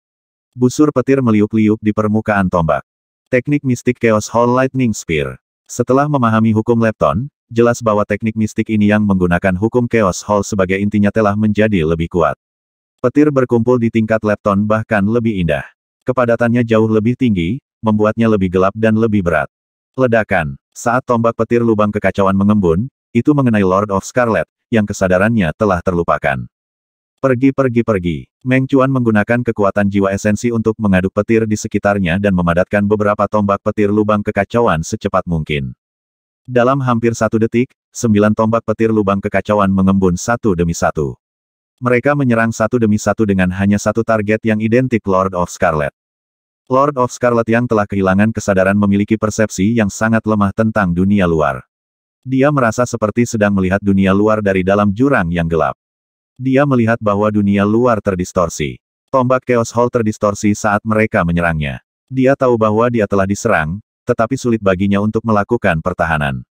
Busur petir meliuk-liuk di permukaan tombak. Teknik mistik Chaos Hall Lightning Spear. Setelah memahami hukum lepton, jelas bahwa teknik mistik ini yang menggunakan hukum Chaos Hall sebagai intinya telah menjadi lebih kuat. Petir berkumpul di tingkat lepton bahkan lebih indah. Kepadatannya jauh lebih tinggi, membuatnya lebih gelap dan lebih berat. Ledakan. Saat tombak petir lubang kekacauan mengembun, itu mengenai Lord of Scarlet, yang kesadarannya telah terlupakan. Pergi pergi pergi. Meng Chuan menggunakan kekuatan jiwa esensi untuk mengaduk petir di sekitarnya dan memadatkan beberapa tombak petir lubang kekacauan secepat mungkin. Dalam hampir satu detik, sembilan tombak petir lubang kekacauan mengembun satu demi satu. Mereka menyerang satu demi satu dengan hanya satu target yang identik Lord of Scarlet. Lord of Scarlet yang telah kehilangan kesadaran memiliki persepsi yang sangat lemah tentang dunia luar. Dia merasa seperti sedang melihat dunia luar dari dalam jurang yang gelap. Dia melihat bahwa dunia luar terdistorsi. Tombak Chaos Hall terdistorsi saat mereka menyerangnya. Dia tahu bahwa dia telah diserang, tetapi sulit baginya untuk melakukan pertahanan.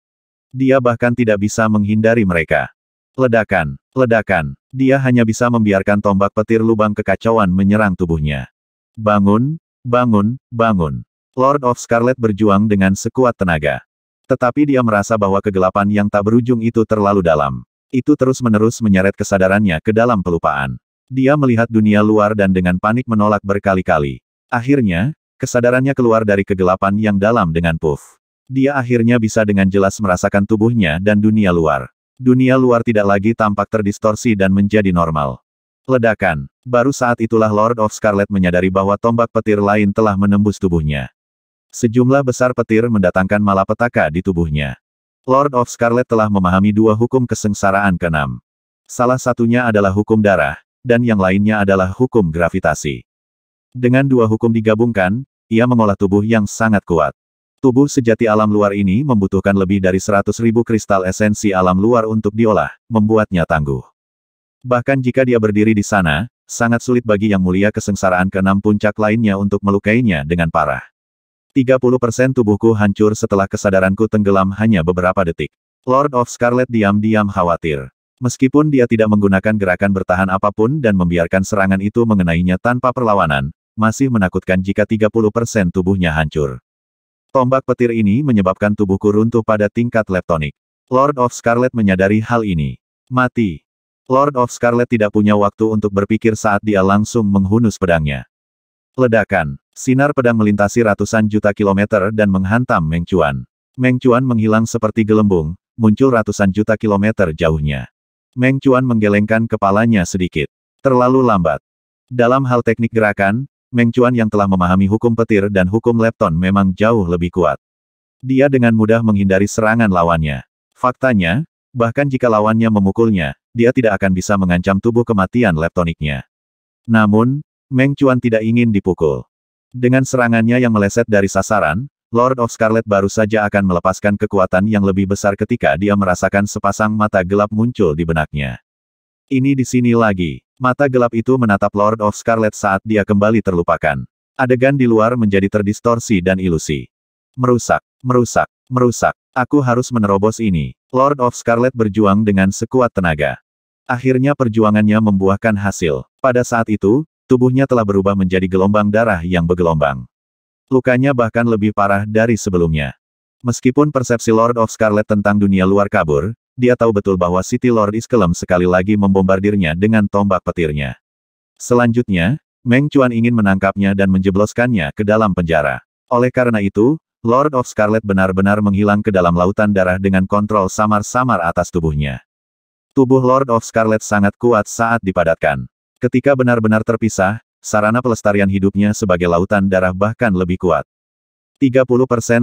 Dia bahkan tidak bisa menghindari mereka. Ledakan, ledakan. Dia hanya bisa membiarkan tombak petir lubang kekacauan menyerang tubuhnya. Bangun, bangun, bangun. Lord of Scarlet berjuang dengan sekuat tenaga. Tetapi dia merasa bahwa kegelapan yang tak berujung itu terlalu dalam. Itu terus-menerus menyeret kesadarannya ke dalam pelupaan. Dia melihat dunia luar dan dengan panik menolak berkali-kali. Akhirnya, kesadarannya keluar dari kegelapan yang dalam dengan puff. Dia akhirnya bisa dengan jelas merasakan tubuhnya dan dunia luar. Dunia luar tidak lagi tampak terdistorsi dan menjadi normal. Ledakan. Baru saat itulah Lord of Scarlet menyadari bahwa tombak petir lain telah menembus tubuhnya. Sejumlah besar petir mendatangkan malapetaka di tubuhnya. Lord of Scarlet telah memahami dua hukum kesengsaraan keenam. Salah satunya adalah hukum darah, dan yang lainnya adalah hukum gravitasi. Dengan dua hukum digabungkan, ia mengolah tubuh yang sangat kuat. Tubuh sejati alam luar ini membutuhkan lebih dari 100.000 kristal esensi alam luar untuk diolah, membuatnya tangguh. Bahkan jika dia berdiri di sana, sangat sulit bagi Yang Mulia kesengsaraan keenam puncak lainnya untuk melukainya dengan parah. 30% tubuhku hancur setelah kesadaranku tenggelam hanya beberapa detik. Lord of Scarlet diam-diam khawatir. Meskipun dia tidak menggunakan gerakan bertahan apapun dan membiarkan serangan itu mengenainya tanpa perlawanan, masih menakutkan jika 30% tubuhnya hancur. Tombak petir ini menyebabkan tubuhku runtuh pada tingkat leptonik. Lord of Scarlet menyadari hal ini. Mati. Lord of Scarlet tidak punya waktu untuk berpikir saat dia langsung menghunus pedangnya. Ledakan. Sinar pedang melintasi ratusan juta kilometer dan menghantam Meng Chuan. Meng Chuan menghilang seperti gelembung, muncul ratusan juta kilometer jauhnya. Meng Chuan menggelengkan kepalanya sedikit. Terlalu lambat. Dalam hal teknik gerakan, Meng Chuan yang telah memahami hukum petir dan hukum lepton memang jauh lebih kuat. Dia dengan mudah menghindari serangan lawannya. Faktanya, bahkan jika lawannya memukulnya, dia tidak akan bisa mengancam tubuh kematian leptoniknya. Namun, Meng Chuan tidak ingin dipukul. Dengan serangannya yang meleset dari sasaran, Lord of Scarlet baru saja akan melepaskan kekuatan yang lebih besar ketika dia merasakan sepasang mata gelap muncul di benaknya. Ini di sini lagi. Mata gelap itu menatap Lord of Scarlet saat dia kembali terlupakan. Adegan di luar menjadi terdistorsi dan ilusi. Merusak, merusak, merusak. Aku harus menerobos ini. Lord of Scarlet berjuang dengan sekuat tenaga. Akhirnya perjuangannya membuahkan hasil. Pada saat itu, tubuhnya telah berubah menjadi gelombang darah yang bergelombang. Lukanya bahkan lebih parah dari sebelumnya. Meskipun persepsi Lord of Scarlet tentang dunia luar kabur, dia tahu betul bahwa City Lord Iskelem sekali lagi membombardirnya dengan tombak petirnya. Selanjutnya, Meng Chuan ingin menangkapnya dan menjebloskannya ke dalam penjara. Oleh karena itu, Lord of Scarlet benar-benar menghilang ke dalam lautan darah dengan kontrol samar-samar atas tubuhnya. Tubuh Lord of Scarlet sangat kuat saat dipadatkan. Ketika benar-benar terpisah, sarana pelestarian hidupnya sebagai lautan darah bahkan lebih kuat. 30%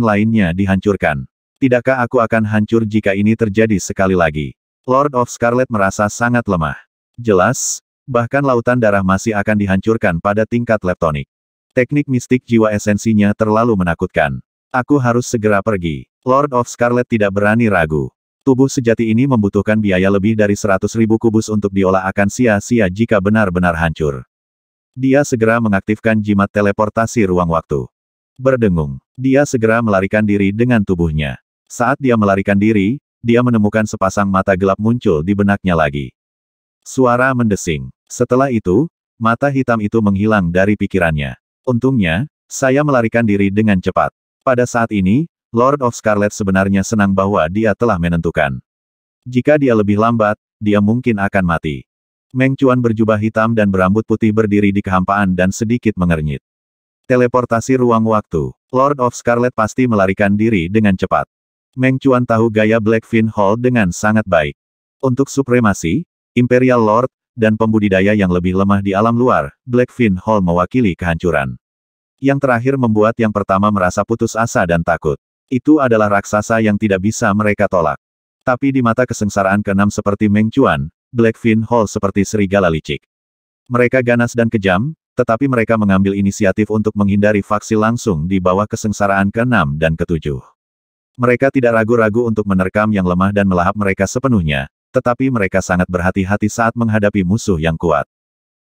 lainnya dihancurkan. Tidakkah aku akan hancur jika ini terjadi sekali lagi? Lord of Scarlet merasa sangat lemah. Jelas, bahkan lautan darah masih akan dihancurkan pada tingkat leptonik. Teknik mistik jiwa esensinya terlalu menakutkan. Aku harus segera pergi. Lord of Scarlet tidak berani ragu. Tubuh sejati ini membutuhkan biaya lebih dari seratus ribu kubus untuk diolah akan sia-sia jika benar-benar hancur. Dia segera mengaktifkan jimat teleportasi ruang waktu. Berdengung, dia segera melarikan diri dengan tubuhnya. Saat dia melarikan diri, dia menemukan sepasang mata gelap muncul di benaknya lagi. Suara mendesing. Setelah itu, mata hitam itu menghilang dari pikirannya. Untungnya, saya melarikan diri dengan cepat. Pada saat ini, Lord of Scarlet sebenarnya senang bahwa dia telah menentukan. Jika dia lebih lambat, dia mungkin akan mati. Meng Chuan berjubah hitam dan berambut putih berdiri di kehampaan dan sedikit mengernyit. Teleportasi ruang waktu. Lord of Scarlet pasti melarikan diri dengan cepat. Meng Chuan tahu gaya Blackfin Hall dengan sangat baik. Untuk supremasi, Imperial Lord, dan pembudidaya yang lebih lemah di alam luar, Blackfin Hall mewakili kehancuran. Yang terakhir membuat yang pertama merasa putus asa dan takut. Itu adalah raksasa yang tidak bisa mereka tolak. Tapi di mata kesengsaraan keenam seperti Meng Chuan, Blackfin Hall seperti serigala licik. Mereka ganas dan kejam, tetapi mereka mengambil inisiatif untuk menghindari faksi langsung di bawah kesengsaraan keenam dan ketujuh. Mereka tidak ragu-ragu untuk menerkam yang lemah dan melahap mereka sepenuhnya, tetapi mereka sangat berhati-hati saat menghadapi musuh yang kuat.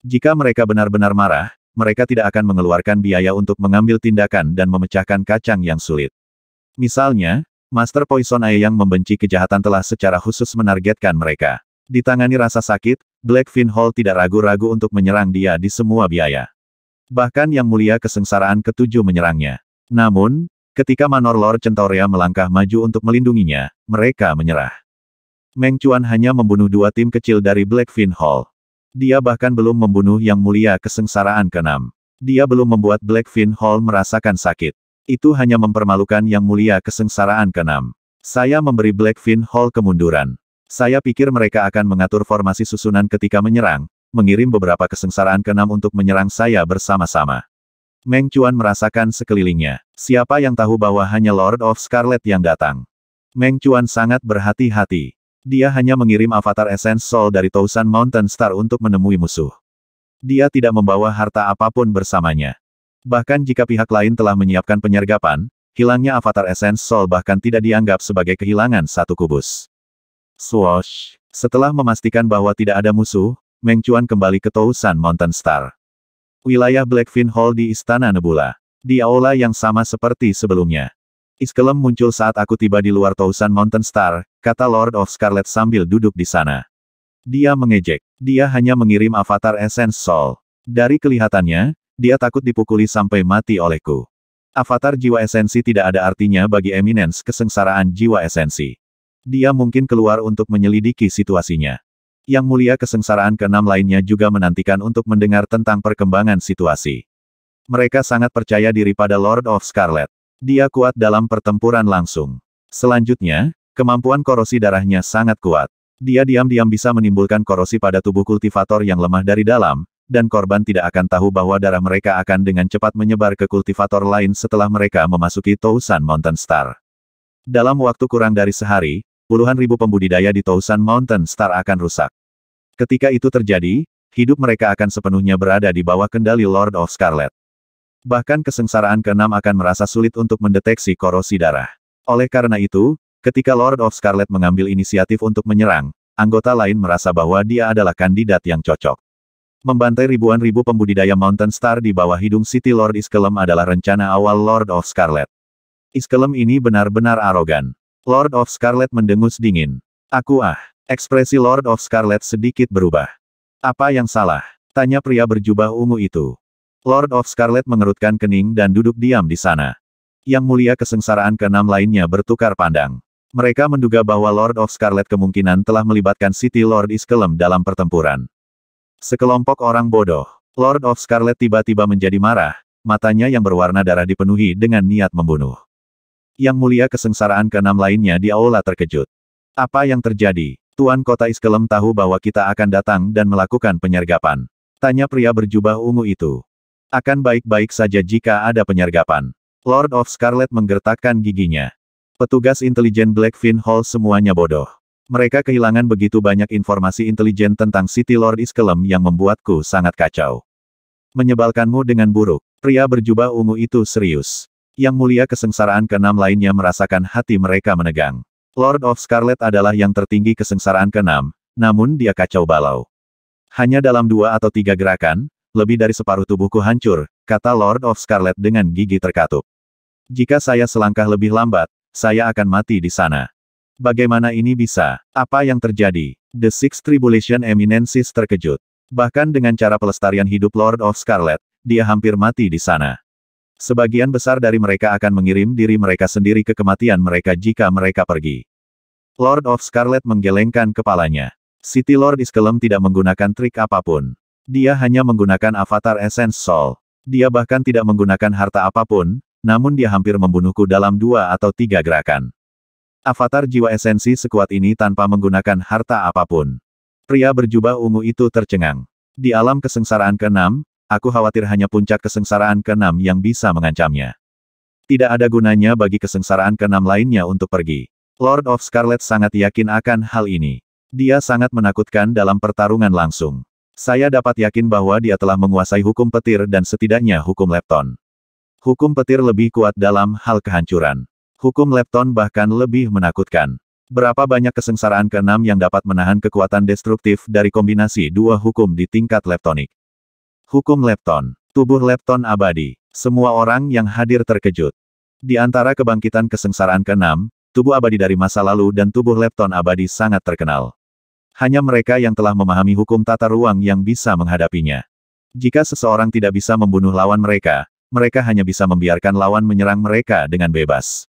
Jika mereka benar-benar marah, mereka tidak akan mengeluarkan biaya untuk mengambil tindakan dan memecahkan kacang yang sulit. Misalnya, Master Poison Eye yang membenci kejahatan telah secara khusus menargetkan mereka. Ditangani rasa sakit, Black Fin Hall tidak ragu-ragu untuk menyerang dia di semua biaya. Bahkan Yang Mulia Kesengsaraan Ketujuh menyerangnya. Namun, ketika Manor Lord Centaurea melangkah maju untuk melindunginya, mereka menyerah. Meng Chuan hanya membunuh dua tim kecil dari Black Fin Hall. Dia bahkan belum membunuh Yang Mulia Kesengsaraan Keenam. Dia belum membuat Black Fin Hall merasakan sakit. Itu hanya mempermalukan Yang Mulia kesengsaraan keenam. Saya memberi Blackfin Hall kemunduran. Saya pikir mereka akan mengatur formasi susunan ketika menyerang, mengirim beberapa kesengsaraan keenam untuk menyerang saya bersama-sama. Meng Chuan merasakan sekelilingnya. Siapa yang tahu bahwa hanya Lord of Scarlet yang datang? Meng Chuan sangat berhati-hati. Dia hanya mengirim avatar Essence Soul dari Tousan Mountain Star untuk menemui musuh. Dia tidak membawa harta apapun bersamanya. Bahkan jika pihak lain telah menyiapkan penyergapan, hilangnya avatar Essence Soul bahkan tidak dianggap sebagai kehilangan satu kubus. Swoosh! Setelah memastikan bahwa tidak ada musuh, Meng Chuan kembali ke Tousan Mountain Star. Wilayah Blackfin Hall di Istana Nebula. Di aula yang sama seperti sebelumnya. Iskelem muncul saat aku tiba di luar Tousan Mountain Star, kata Lord of Scarlet sambil duduk di sana. Dia mengejek. Dia hanya mengirim avatar Essence Soul. Dari kelihatannya, dia takut dipukuli sampai mati olehku. Avatar jiwa esensi tidak ada artinya bagi Eminence kesengsaraan jiwa esensi. Dia mungkin keluar untuk menyelidiki situasinya. Yang mulia kesengsaraan keenam lainnya juga menantikan untuk mendengar tentang perkembangan situasi. Mereka sangat percaya diri pada Lord of Scarlet. Dia kuat dalam pertempuran langsung. Selanjutnya, kemampuan korosi darahnya sangat kuat. Dia diam-diam bisa menimbulkan korosi pada tubuh kultivator yang lemah dari dalam, dan korban tidak akan tahu bahwa darah mereka akan dengan cepat menyebar ke kultivator lain setelah mereka memasuki Tousan Mountain Star. Dalam waktu kurang dari sehari, puluhan ribu pembudidaya di Tousan Mountain Star akan rusak. Ketika itu terjadi, hidup mereka akan sepenuhnya berada di bawah kendali Lord of Scarlet. Bahkan kesengsaraan keenam akan merasa sulit untuk mendeteksi korosi darah. Oleh karena itu, ketika Lord of Scarlet mengambil inisiatif untuk menyerang, anggota lain merasa bahwa dia adalah kandidat yang cocok. Membantai ribuan ribu pembudidaya Mountain Star di bawah hidung City Lord Iskelem adalah rencana awal Lord of Scarlet. Iskelem ini benar-benar arogan. Lord of Scarlet mendengus dingin. Aku ah. Ekspresi Lord of Scarlet sedikit berubah. Apa yang salah? Tanya pria berjubah ungu itu. Lord of Scarlet mengerutkan kening dan duduk diam di sana. Yang mulia kesengsaraan keenam lainnya bertukar pandang. Mereka menduga bahwa Lord of Scarlet kemungkinan telah melibatkan City Lord Iskelem dalam pertempuran. Sekelompok orang bodoh. Lord of Scarlet tiba-tiba menjadi marah, matanya yang berwarna darah dipenuhi dengan niat membunuh. Yang mulia kesengsaraan keenam lainnya di aula terkejut. Apa yang terjadi? Tuan Kota Iskelem tahu bahwa kita akan datang dan melakukan penyergapan. Tanya pria berjubah ungu itu. Akan baik-baik saja jika ada penyergapan. Lord of Scarlet menggertakkan giginya. Petugas intelijen Blackfin Hall semuanya bodoh. Mereka kehilangan begitu banyak informasi intelijen tentang City Lord Iskelem yang membuatku sangat kacau. Menyebalkanmu dengan buruk, pria berjubah ungu itu serius. Yang mulia kesengsaraan keenam lainnya merasakan hati mereka menegang. Lord of Scarlet adalah yang tertinggi kesengsaraan keenam, namun dia kacau balau. Hanya dalam dua atau tiga gerakan, lebih dari separuh tubuhku hancur, kata Lord of Scarlet dengan gigi terkatup. Jika saya selangkah lebih lambat, saya akan mati di sana. Bagaimana ini bisa? Apa yang terjadi? The Six Tribulation Eminensis terkejut. Bahkan dengan cara pelestarian hidup Lord of Scarlet, dia hampir mati di sana. Sebagian besar dari mereka akan mengirim diri mereka sendiri ke kematian mereka jika mereka pergi. Lord of Scarlet menggelengkan kepalanya. City Lord Iskelem tidak menggunakan trik apapun. Dia hanya menggunakan avatar Essence Soul. Dia bahkan tidak menggunakan harta apapun, namun dia hampir membunuhku dalam dua atau tiga gerakan. Avatar jiwa esensi sekuat ini tanpa menggunakan harta apapun. Pria berjubah ungu itu tercengang. Di alam kesengsaraan keenam, aku khawatir hanya puncak kesengsaraan keenam yang bisa mengancamnya. Tidak ada gunanya bagi kesengsaraan keenam lainnya untuk pergi. Lord of Scarlet sangat yakin akan hal ini. Dia sangat menakutkan dalam pertarungan langsung. Saya dapat yakin bahwa dia telah menguasai hukum petir dan setidaknya hukum lepton. Hukum petir lebih kuat dalam hal kehancuran. Hukum Lepton bahkan lebih menakutkan. Berapa banyak kesengsaraan keenam yang dapat menahan kekuatan destruktif dari kombinasi dua hukum di tingkat leptonik. Hukum Lepton. Tubuh Lepton abadi. Semua orang yang hadir terkejut. Di antara kebangkitan kesengsaraan keenam, tubuh abadi dari masa lalu dan tubuh Lepton abadi sangat terkenal. Hanya mereka yang telah memahami hukum tata ruang yang bisa menghadapinya. Jika seseorang tidak bisa membunuh lawan mereka, mereka hanya bisa membiarkan lawan menyerang mereka dengan bebas.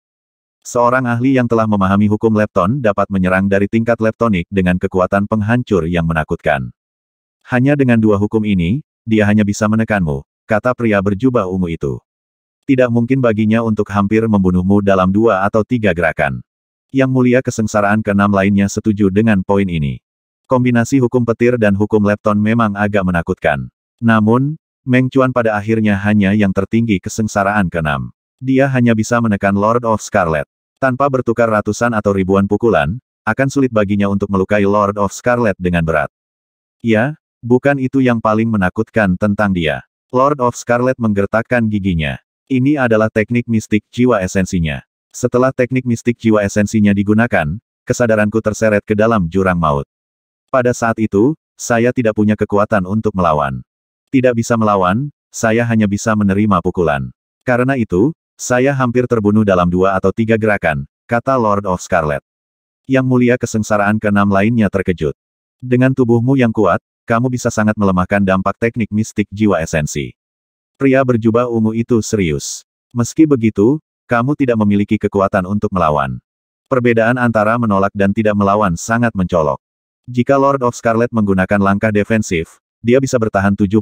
Seorang ahli yang telah memahami hukum lepton dapat menyerang dari tingkat leptonik dengan kekuatan penghancur yang menakutkan. Hanya dengan dua hukum ini, dia hanya bisa menekanmu, kata pria berjubah ungu itu. Tidak mungkin baginya untuk hampir membunuhmu dalam dua atau tiga gerakan. Yang mulia kesengsaraan keenam lainnya setuju dengan poin ini. Kombinasi hukum petir dan hukum lepton memang agak menakutkan. Namun, Meng pada akhirnya hanya yang tertinggi kesengsaraan keenam. Dia hanya bisa menekan Lord of Scarlet. Tanpa bertukar ratusan atau ribuan pukulan, akan sulit baginya untuk melukai Lord of Scarlet dengan berat. Ya, bukan itu yang paling menakutkan tentang dia. Lord of Scarlet menggertakkan giginya. Ini adalah teknik mistik jiwa esensinya. Setelah teknik mistik jiwa esensinya digunakan, kesadaranku terseret ke dalam jurang maut. Pada saat itu, saya tidak punya kekuatan untuk melawan. Tidak bisa melawan, saya hanya bisa menerima pukulan. Karena itu, saya hampir terbunuh dalam dua atau tiga gerakan, kata Lord of Scarlet. Yang mulia kesengsaraan keenam lainnya terkejut. Dengan tubuhmu yang kuat, kamu bisa sangat melemahkan dampak teknik mistik jiwa esensi. Pria berjubah ungu itu serius. Meski begitu, kamu tidak memiliki kekuatan untuk melawan. Perbedaan antara menolak dan tidak melawan sangat mencolok. Jika Lord of Scarlet menggunakan langkah defensif, dia bisa bertahan 70-80%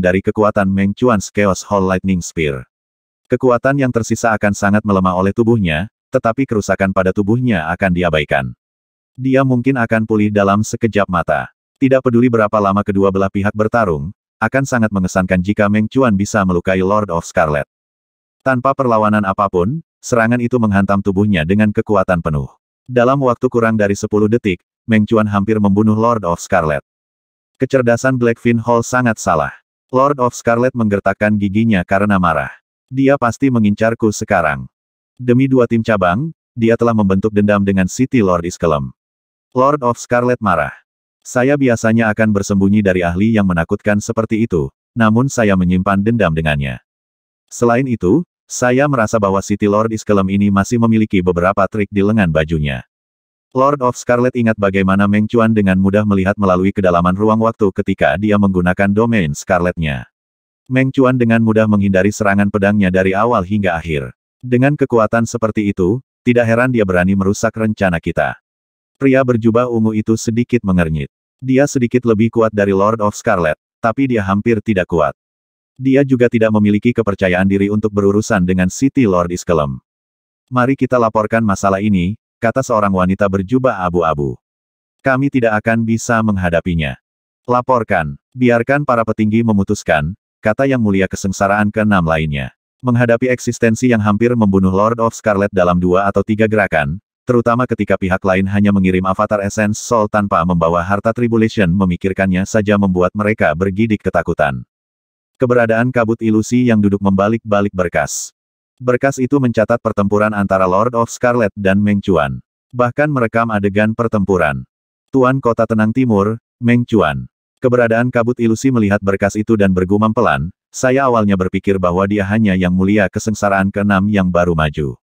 dari kekuatan Meng Chuan's Chaos Hall Lightning Spear. Kekuatan yang tersisa akan sangat melemah oleh tubuhnya, tetapi kerusakan pada tubuhnya akan diabaikan. Dia mungkin akan pulih dalam sekejap mata. Tidak peduli berapa lama kedua belah pihak bertarung, akan sangat mengesankan jika Meng Chuan bisa melukai Lord of Scarlet. Tanpa perlawanan apapun, serangan itu menghantam tubuhnya dengan kekuatan penuh. Dalam waktu kurang dari 10 detik, Meng Chuan hampir membunuh Lord of Scarlet. Kecerdasan Blackfin Hall sangat salah. Lord of Scarlet menggertakkan giginya karena marah. Dia pasti mengincarku sekarang. Demi dua tim cabang, dia telah membentuk dendam dengan City Lord Iskelem. Lord of Scarlet marah. Saya biasanya akan bersembunyi dari ahli yang menakutkan seperti itu, namun saya menyimpan dendam dengannya. Selain itu, saya merasa bahwa City Lord Iskelem ini masih memiliki beberapa trik di lengan bajunya. Lord of Scarlet ingat bagaimana Meng Chuan dengan mudah melihat melalui kedalaman ruang waktu ketika dia menggunakan domain Scarletnya. Meng Chuan dengan mudah menghindari serangan pedangnya dari awal hingga akhir. Dengan kekuatan seperti itu, tidak heran dia berani merusak rencana kita. Pria berjubah ungu itu sedikit mengernyit. Dia sedikit lebih kuat dari Lord of Scarlet, tapi dia hampir tidak kuat. Dia juga tidak memiliki kepercayaan diri untuk berurusan dengan City Lord Iskelem. Mari kita laporkan masalah ini, kata seorang wanita berjubah abu-abu. Kami tidak akan bisa menghadapinya. Laporkan, biarkan para petinggi memutuskan, kata yang mulia kesengsaraan keenam lainnya. Menghadapi eksistensi yang hampir membunuh Lord of Scarlet dalam dua atau tiga gerakan, terutama ketika pihak lain hanya mengirim avatar Essence Soul tanpa membawa harta Tribulation memikirkannya saja membuat mereka bergidik ketakutan. Keberadaan kabut ilusi yang duduk membalik-balik berkas. Berkas itu mencatat pertempuran antara Lord of Scarlet dan Meng Chuan. Bahkan merekam adegan pertempuran. Tuan Kota Tenang Timur, Meng Chuan. Keberadaan kabut ilusi melihat berkas itu dan bergumam pelan, saya awalnya berpikir bahwa dia hanya yang mulia kesengsaraan keenam yang baru maju.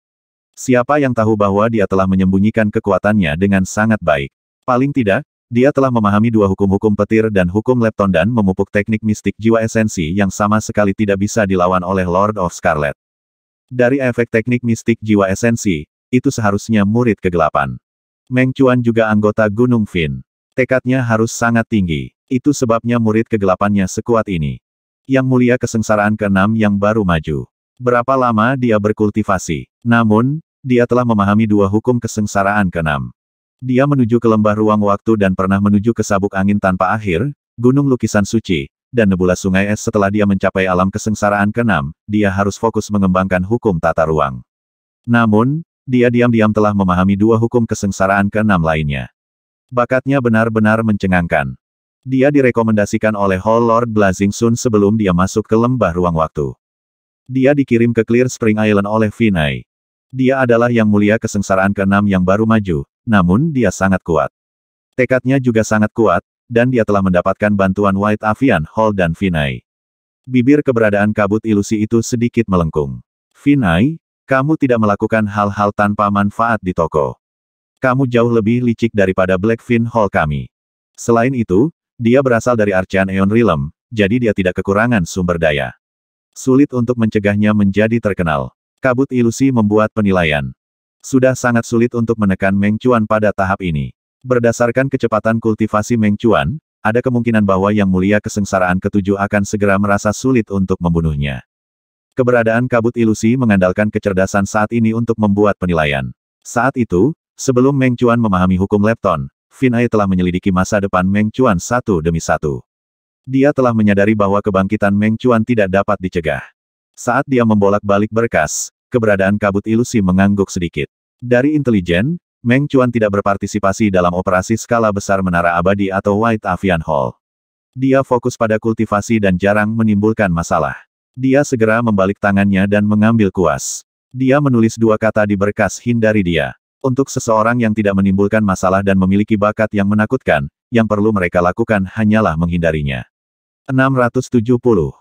Siapa yang tahu bahwa dia telah menyembunyikan kekuatannya dengan sangat baik. Paling tidak, dia telah memahami dua hukum-hukum petir dan hukum lepton dan memupuk teknik mistik jiwa esensi yang sama sekali tidak bisa dilawan oleh Lord of Scarlet. Dari efek teknik mistik jiwa esensi, itu seharusnya murid kegelapan. Meng Chuan juga anggota Gunung Fin. Tekadnya harus sangat tinggi. Itu sebabnya murid kegelapannya sekuat ini. Yang mulia kesengsaraan keenam yang baru maju. Berapa lama dia berkultivasi. Namun, dia telah memahami dua hukum kesengsaraan keenam. Dia menuju ke lembah ruang waktu dan pernah menuju ke sabuk angin tanpa akhir, gunung lukisan suci, dan nebula sungai es setelah dia mencapai alam kesengsaraan keenam, dia harus fokus mengembangkan hukum tata ruang. Namun, dia diam-diam telah memahami dua hukum kesengsaraan keenam lainnya. Bakatnya benar-benar mencengangkan. Dia direkomendasikan oleh Hall Lord Blazing Sun sebelum dia masuk ke lembah ruang waktu. Dia dikirim ke Clear Spring Island oleh Vinay. Dia adalah yang mulia kesengsaraan keenam yang baru maju, namun dia sangat kuat. Tekadnya juga sangat kuat, dan dia telah mendapatkan bantuan White Avian Hall dan Vinay. Bibir keberadaan kabut ilusi itu sedikit melengkung. Vinay, kamu tidak melakukan hal-hal tanpa manfaat di toko. Kamu jauh lebih licik daripada Blackfin Hall kami. Selain itu, dia berasal dari Archan Eon Realm, jadi dia tidak kekurangan sumber daya. Sulit untuk mencegahnya menjadi terkenal. Kabut ilusi membuat penilaian. Sudah sangat sulit untuk menekan Meng Chuan pada tahap ini. Berdasarkan kecepatan kultivasi Meng Chuan, ada kemungkinan bahwa Yang Mulia Kesengsaraan Ketujuh akan segera merasa sulit untuk membunuhnya. Keberadaan kabut ilusi mengandalkan kecerdasan saat ini untuk membuat penilaian. Saat itu, sebelum Meng Chuan memahami hukum Lepton, Finai telah menyelidiki masa depan Meng Chuan satu demi satu. Dia telah menyadari bahwa kebangkitan Meng Chuan tidak dapat dicegah. Saat dia membolak-balik berkas, keberadaan kabut ilusi mengangguk sedikit. Dari intelijen, Meng Chuan tidak berpartisipasi dalam operasi skala besar Menara Abadi atau White Avian Hall. Dia fokus pada kultivasi dan jarang menimbulkan masalah. Dia segera membalik tangannya dan mengambil kuas. Dia menulis dua kata di berkas hindari dia. Untuk seseorang yang tidak menimbulkan masalah dan memiliki bakat yang menakutkan, yang perlu mereka lakukan hanyalah menghindarinya. 670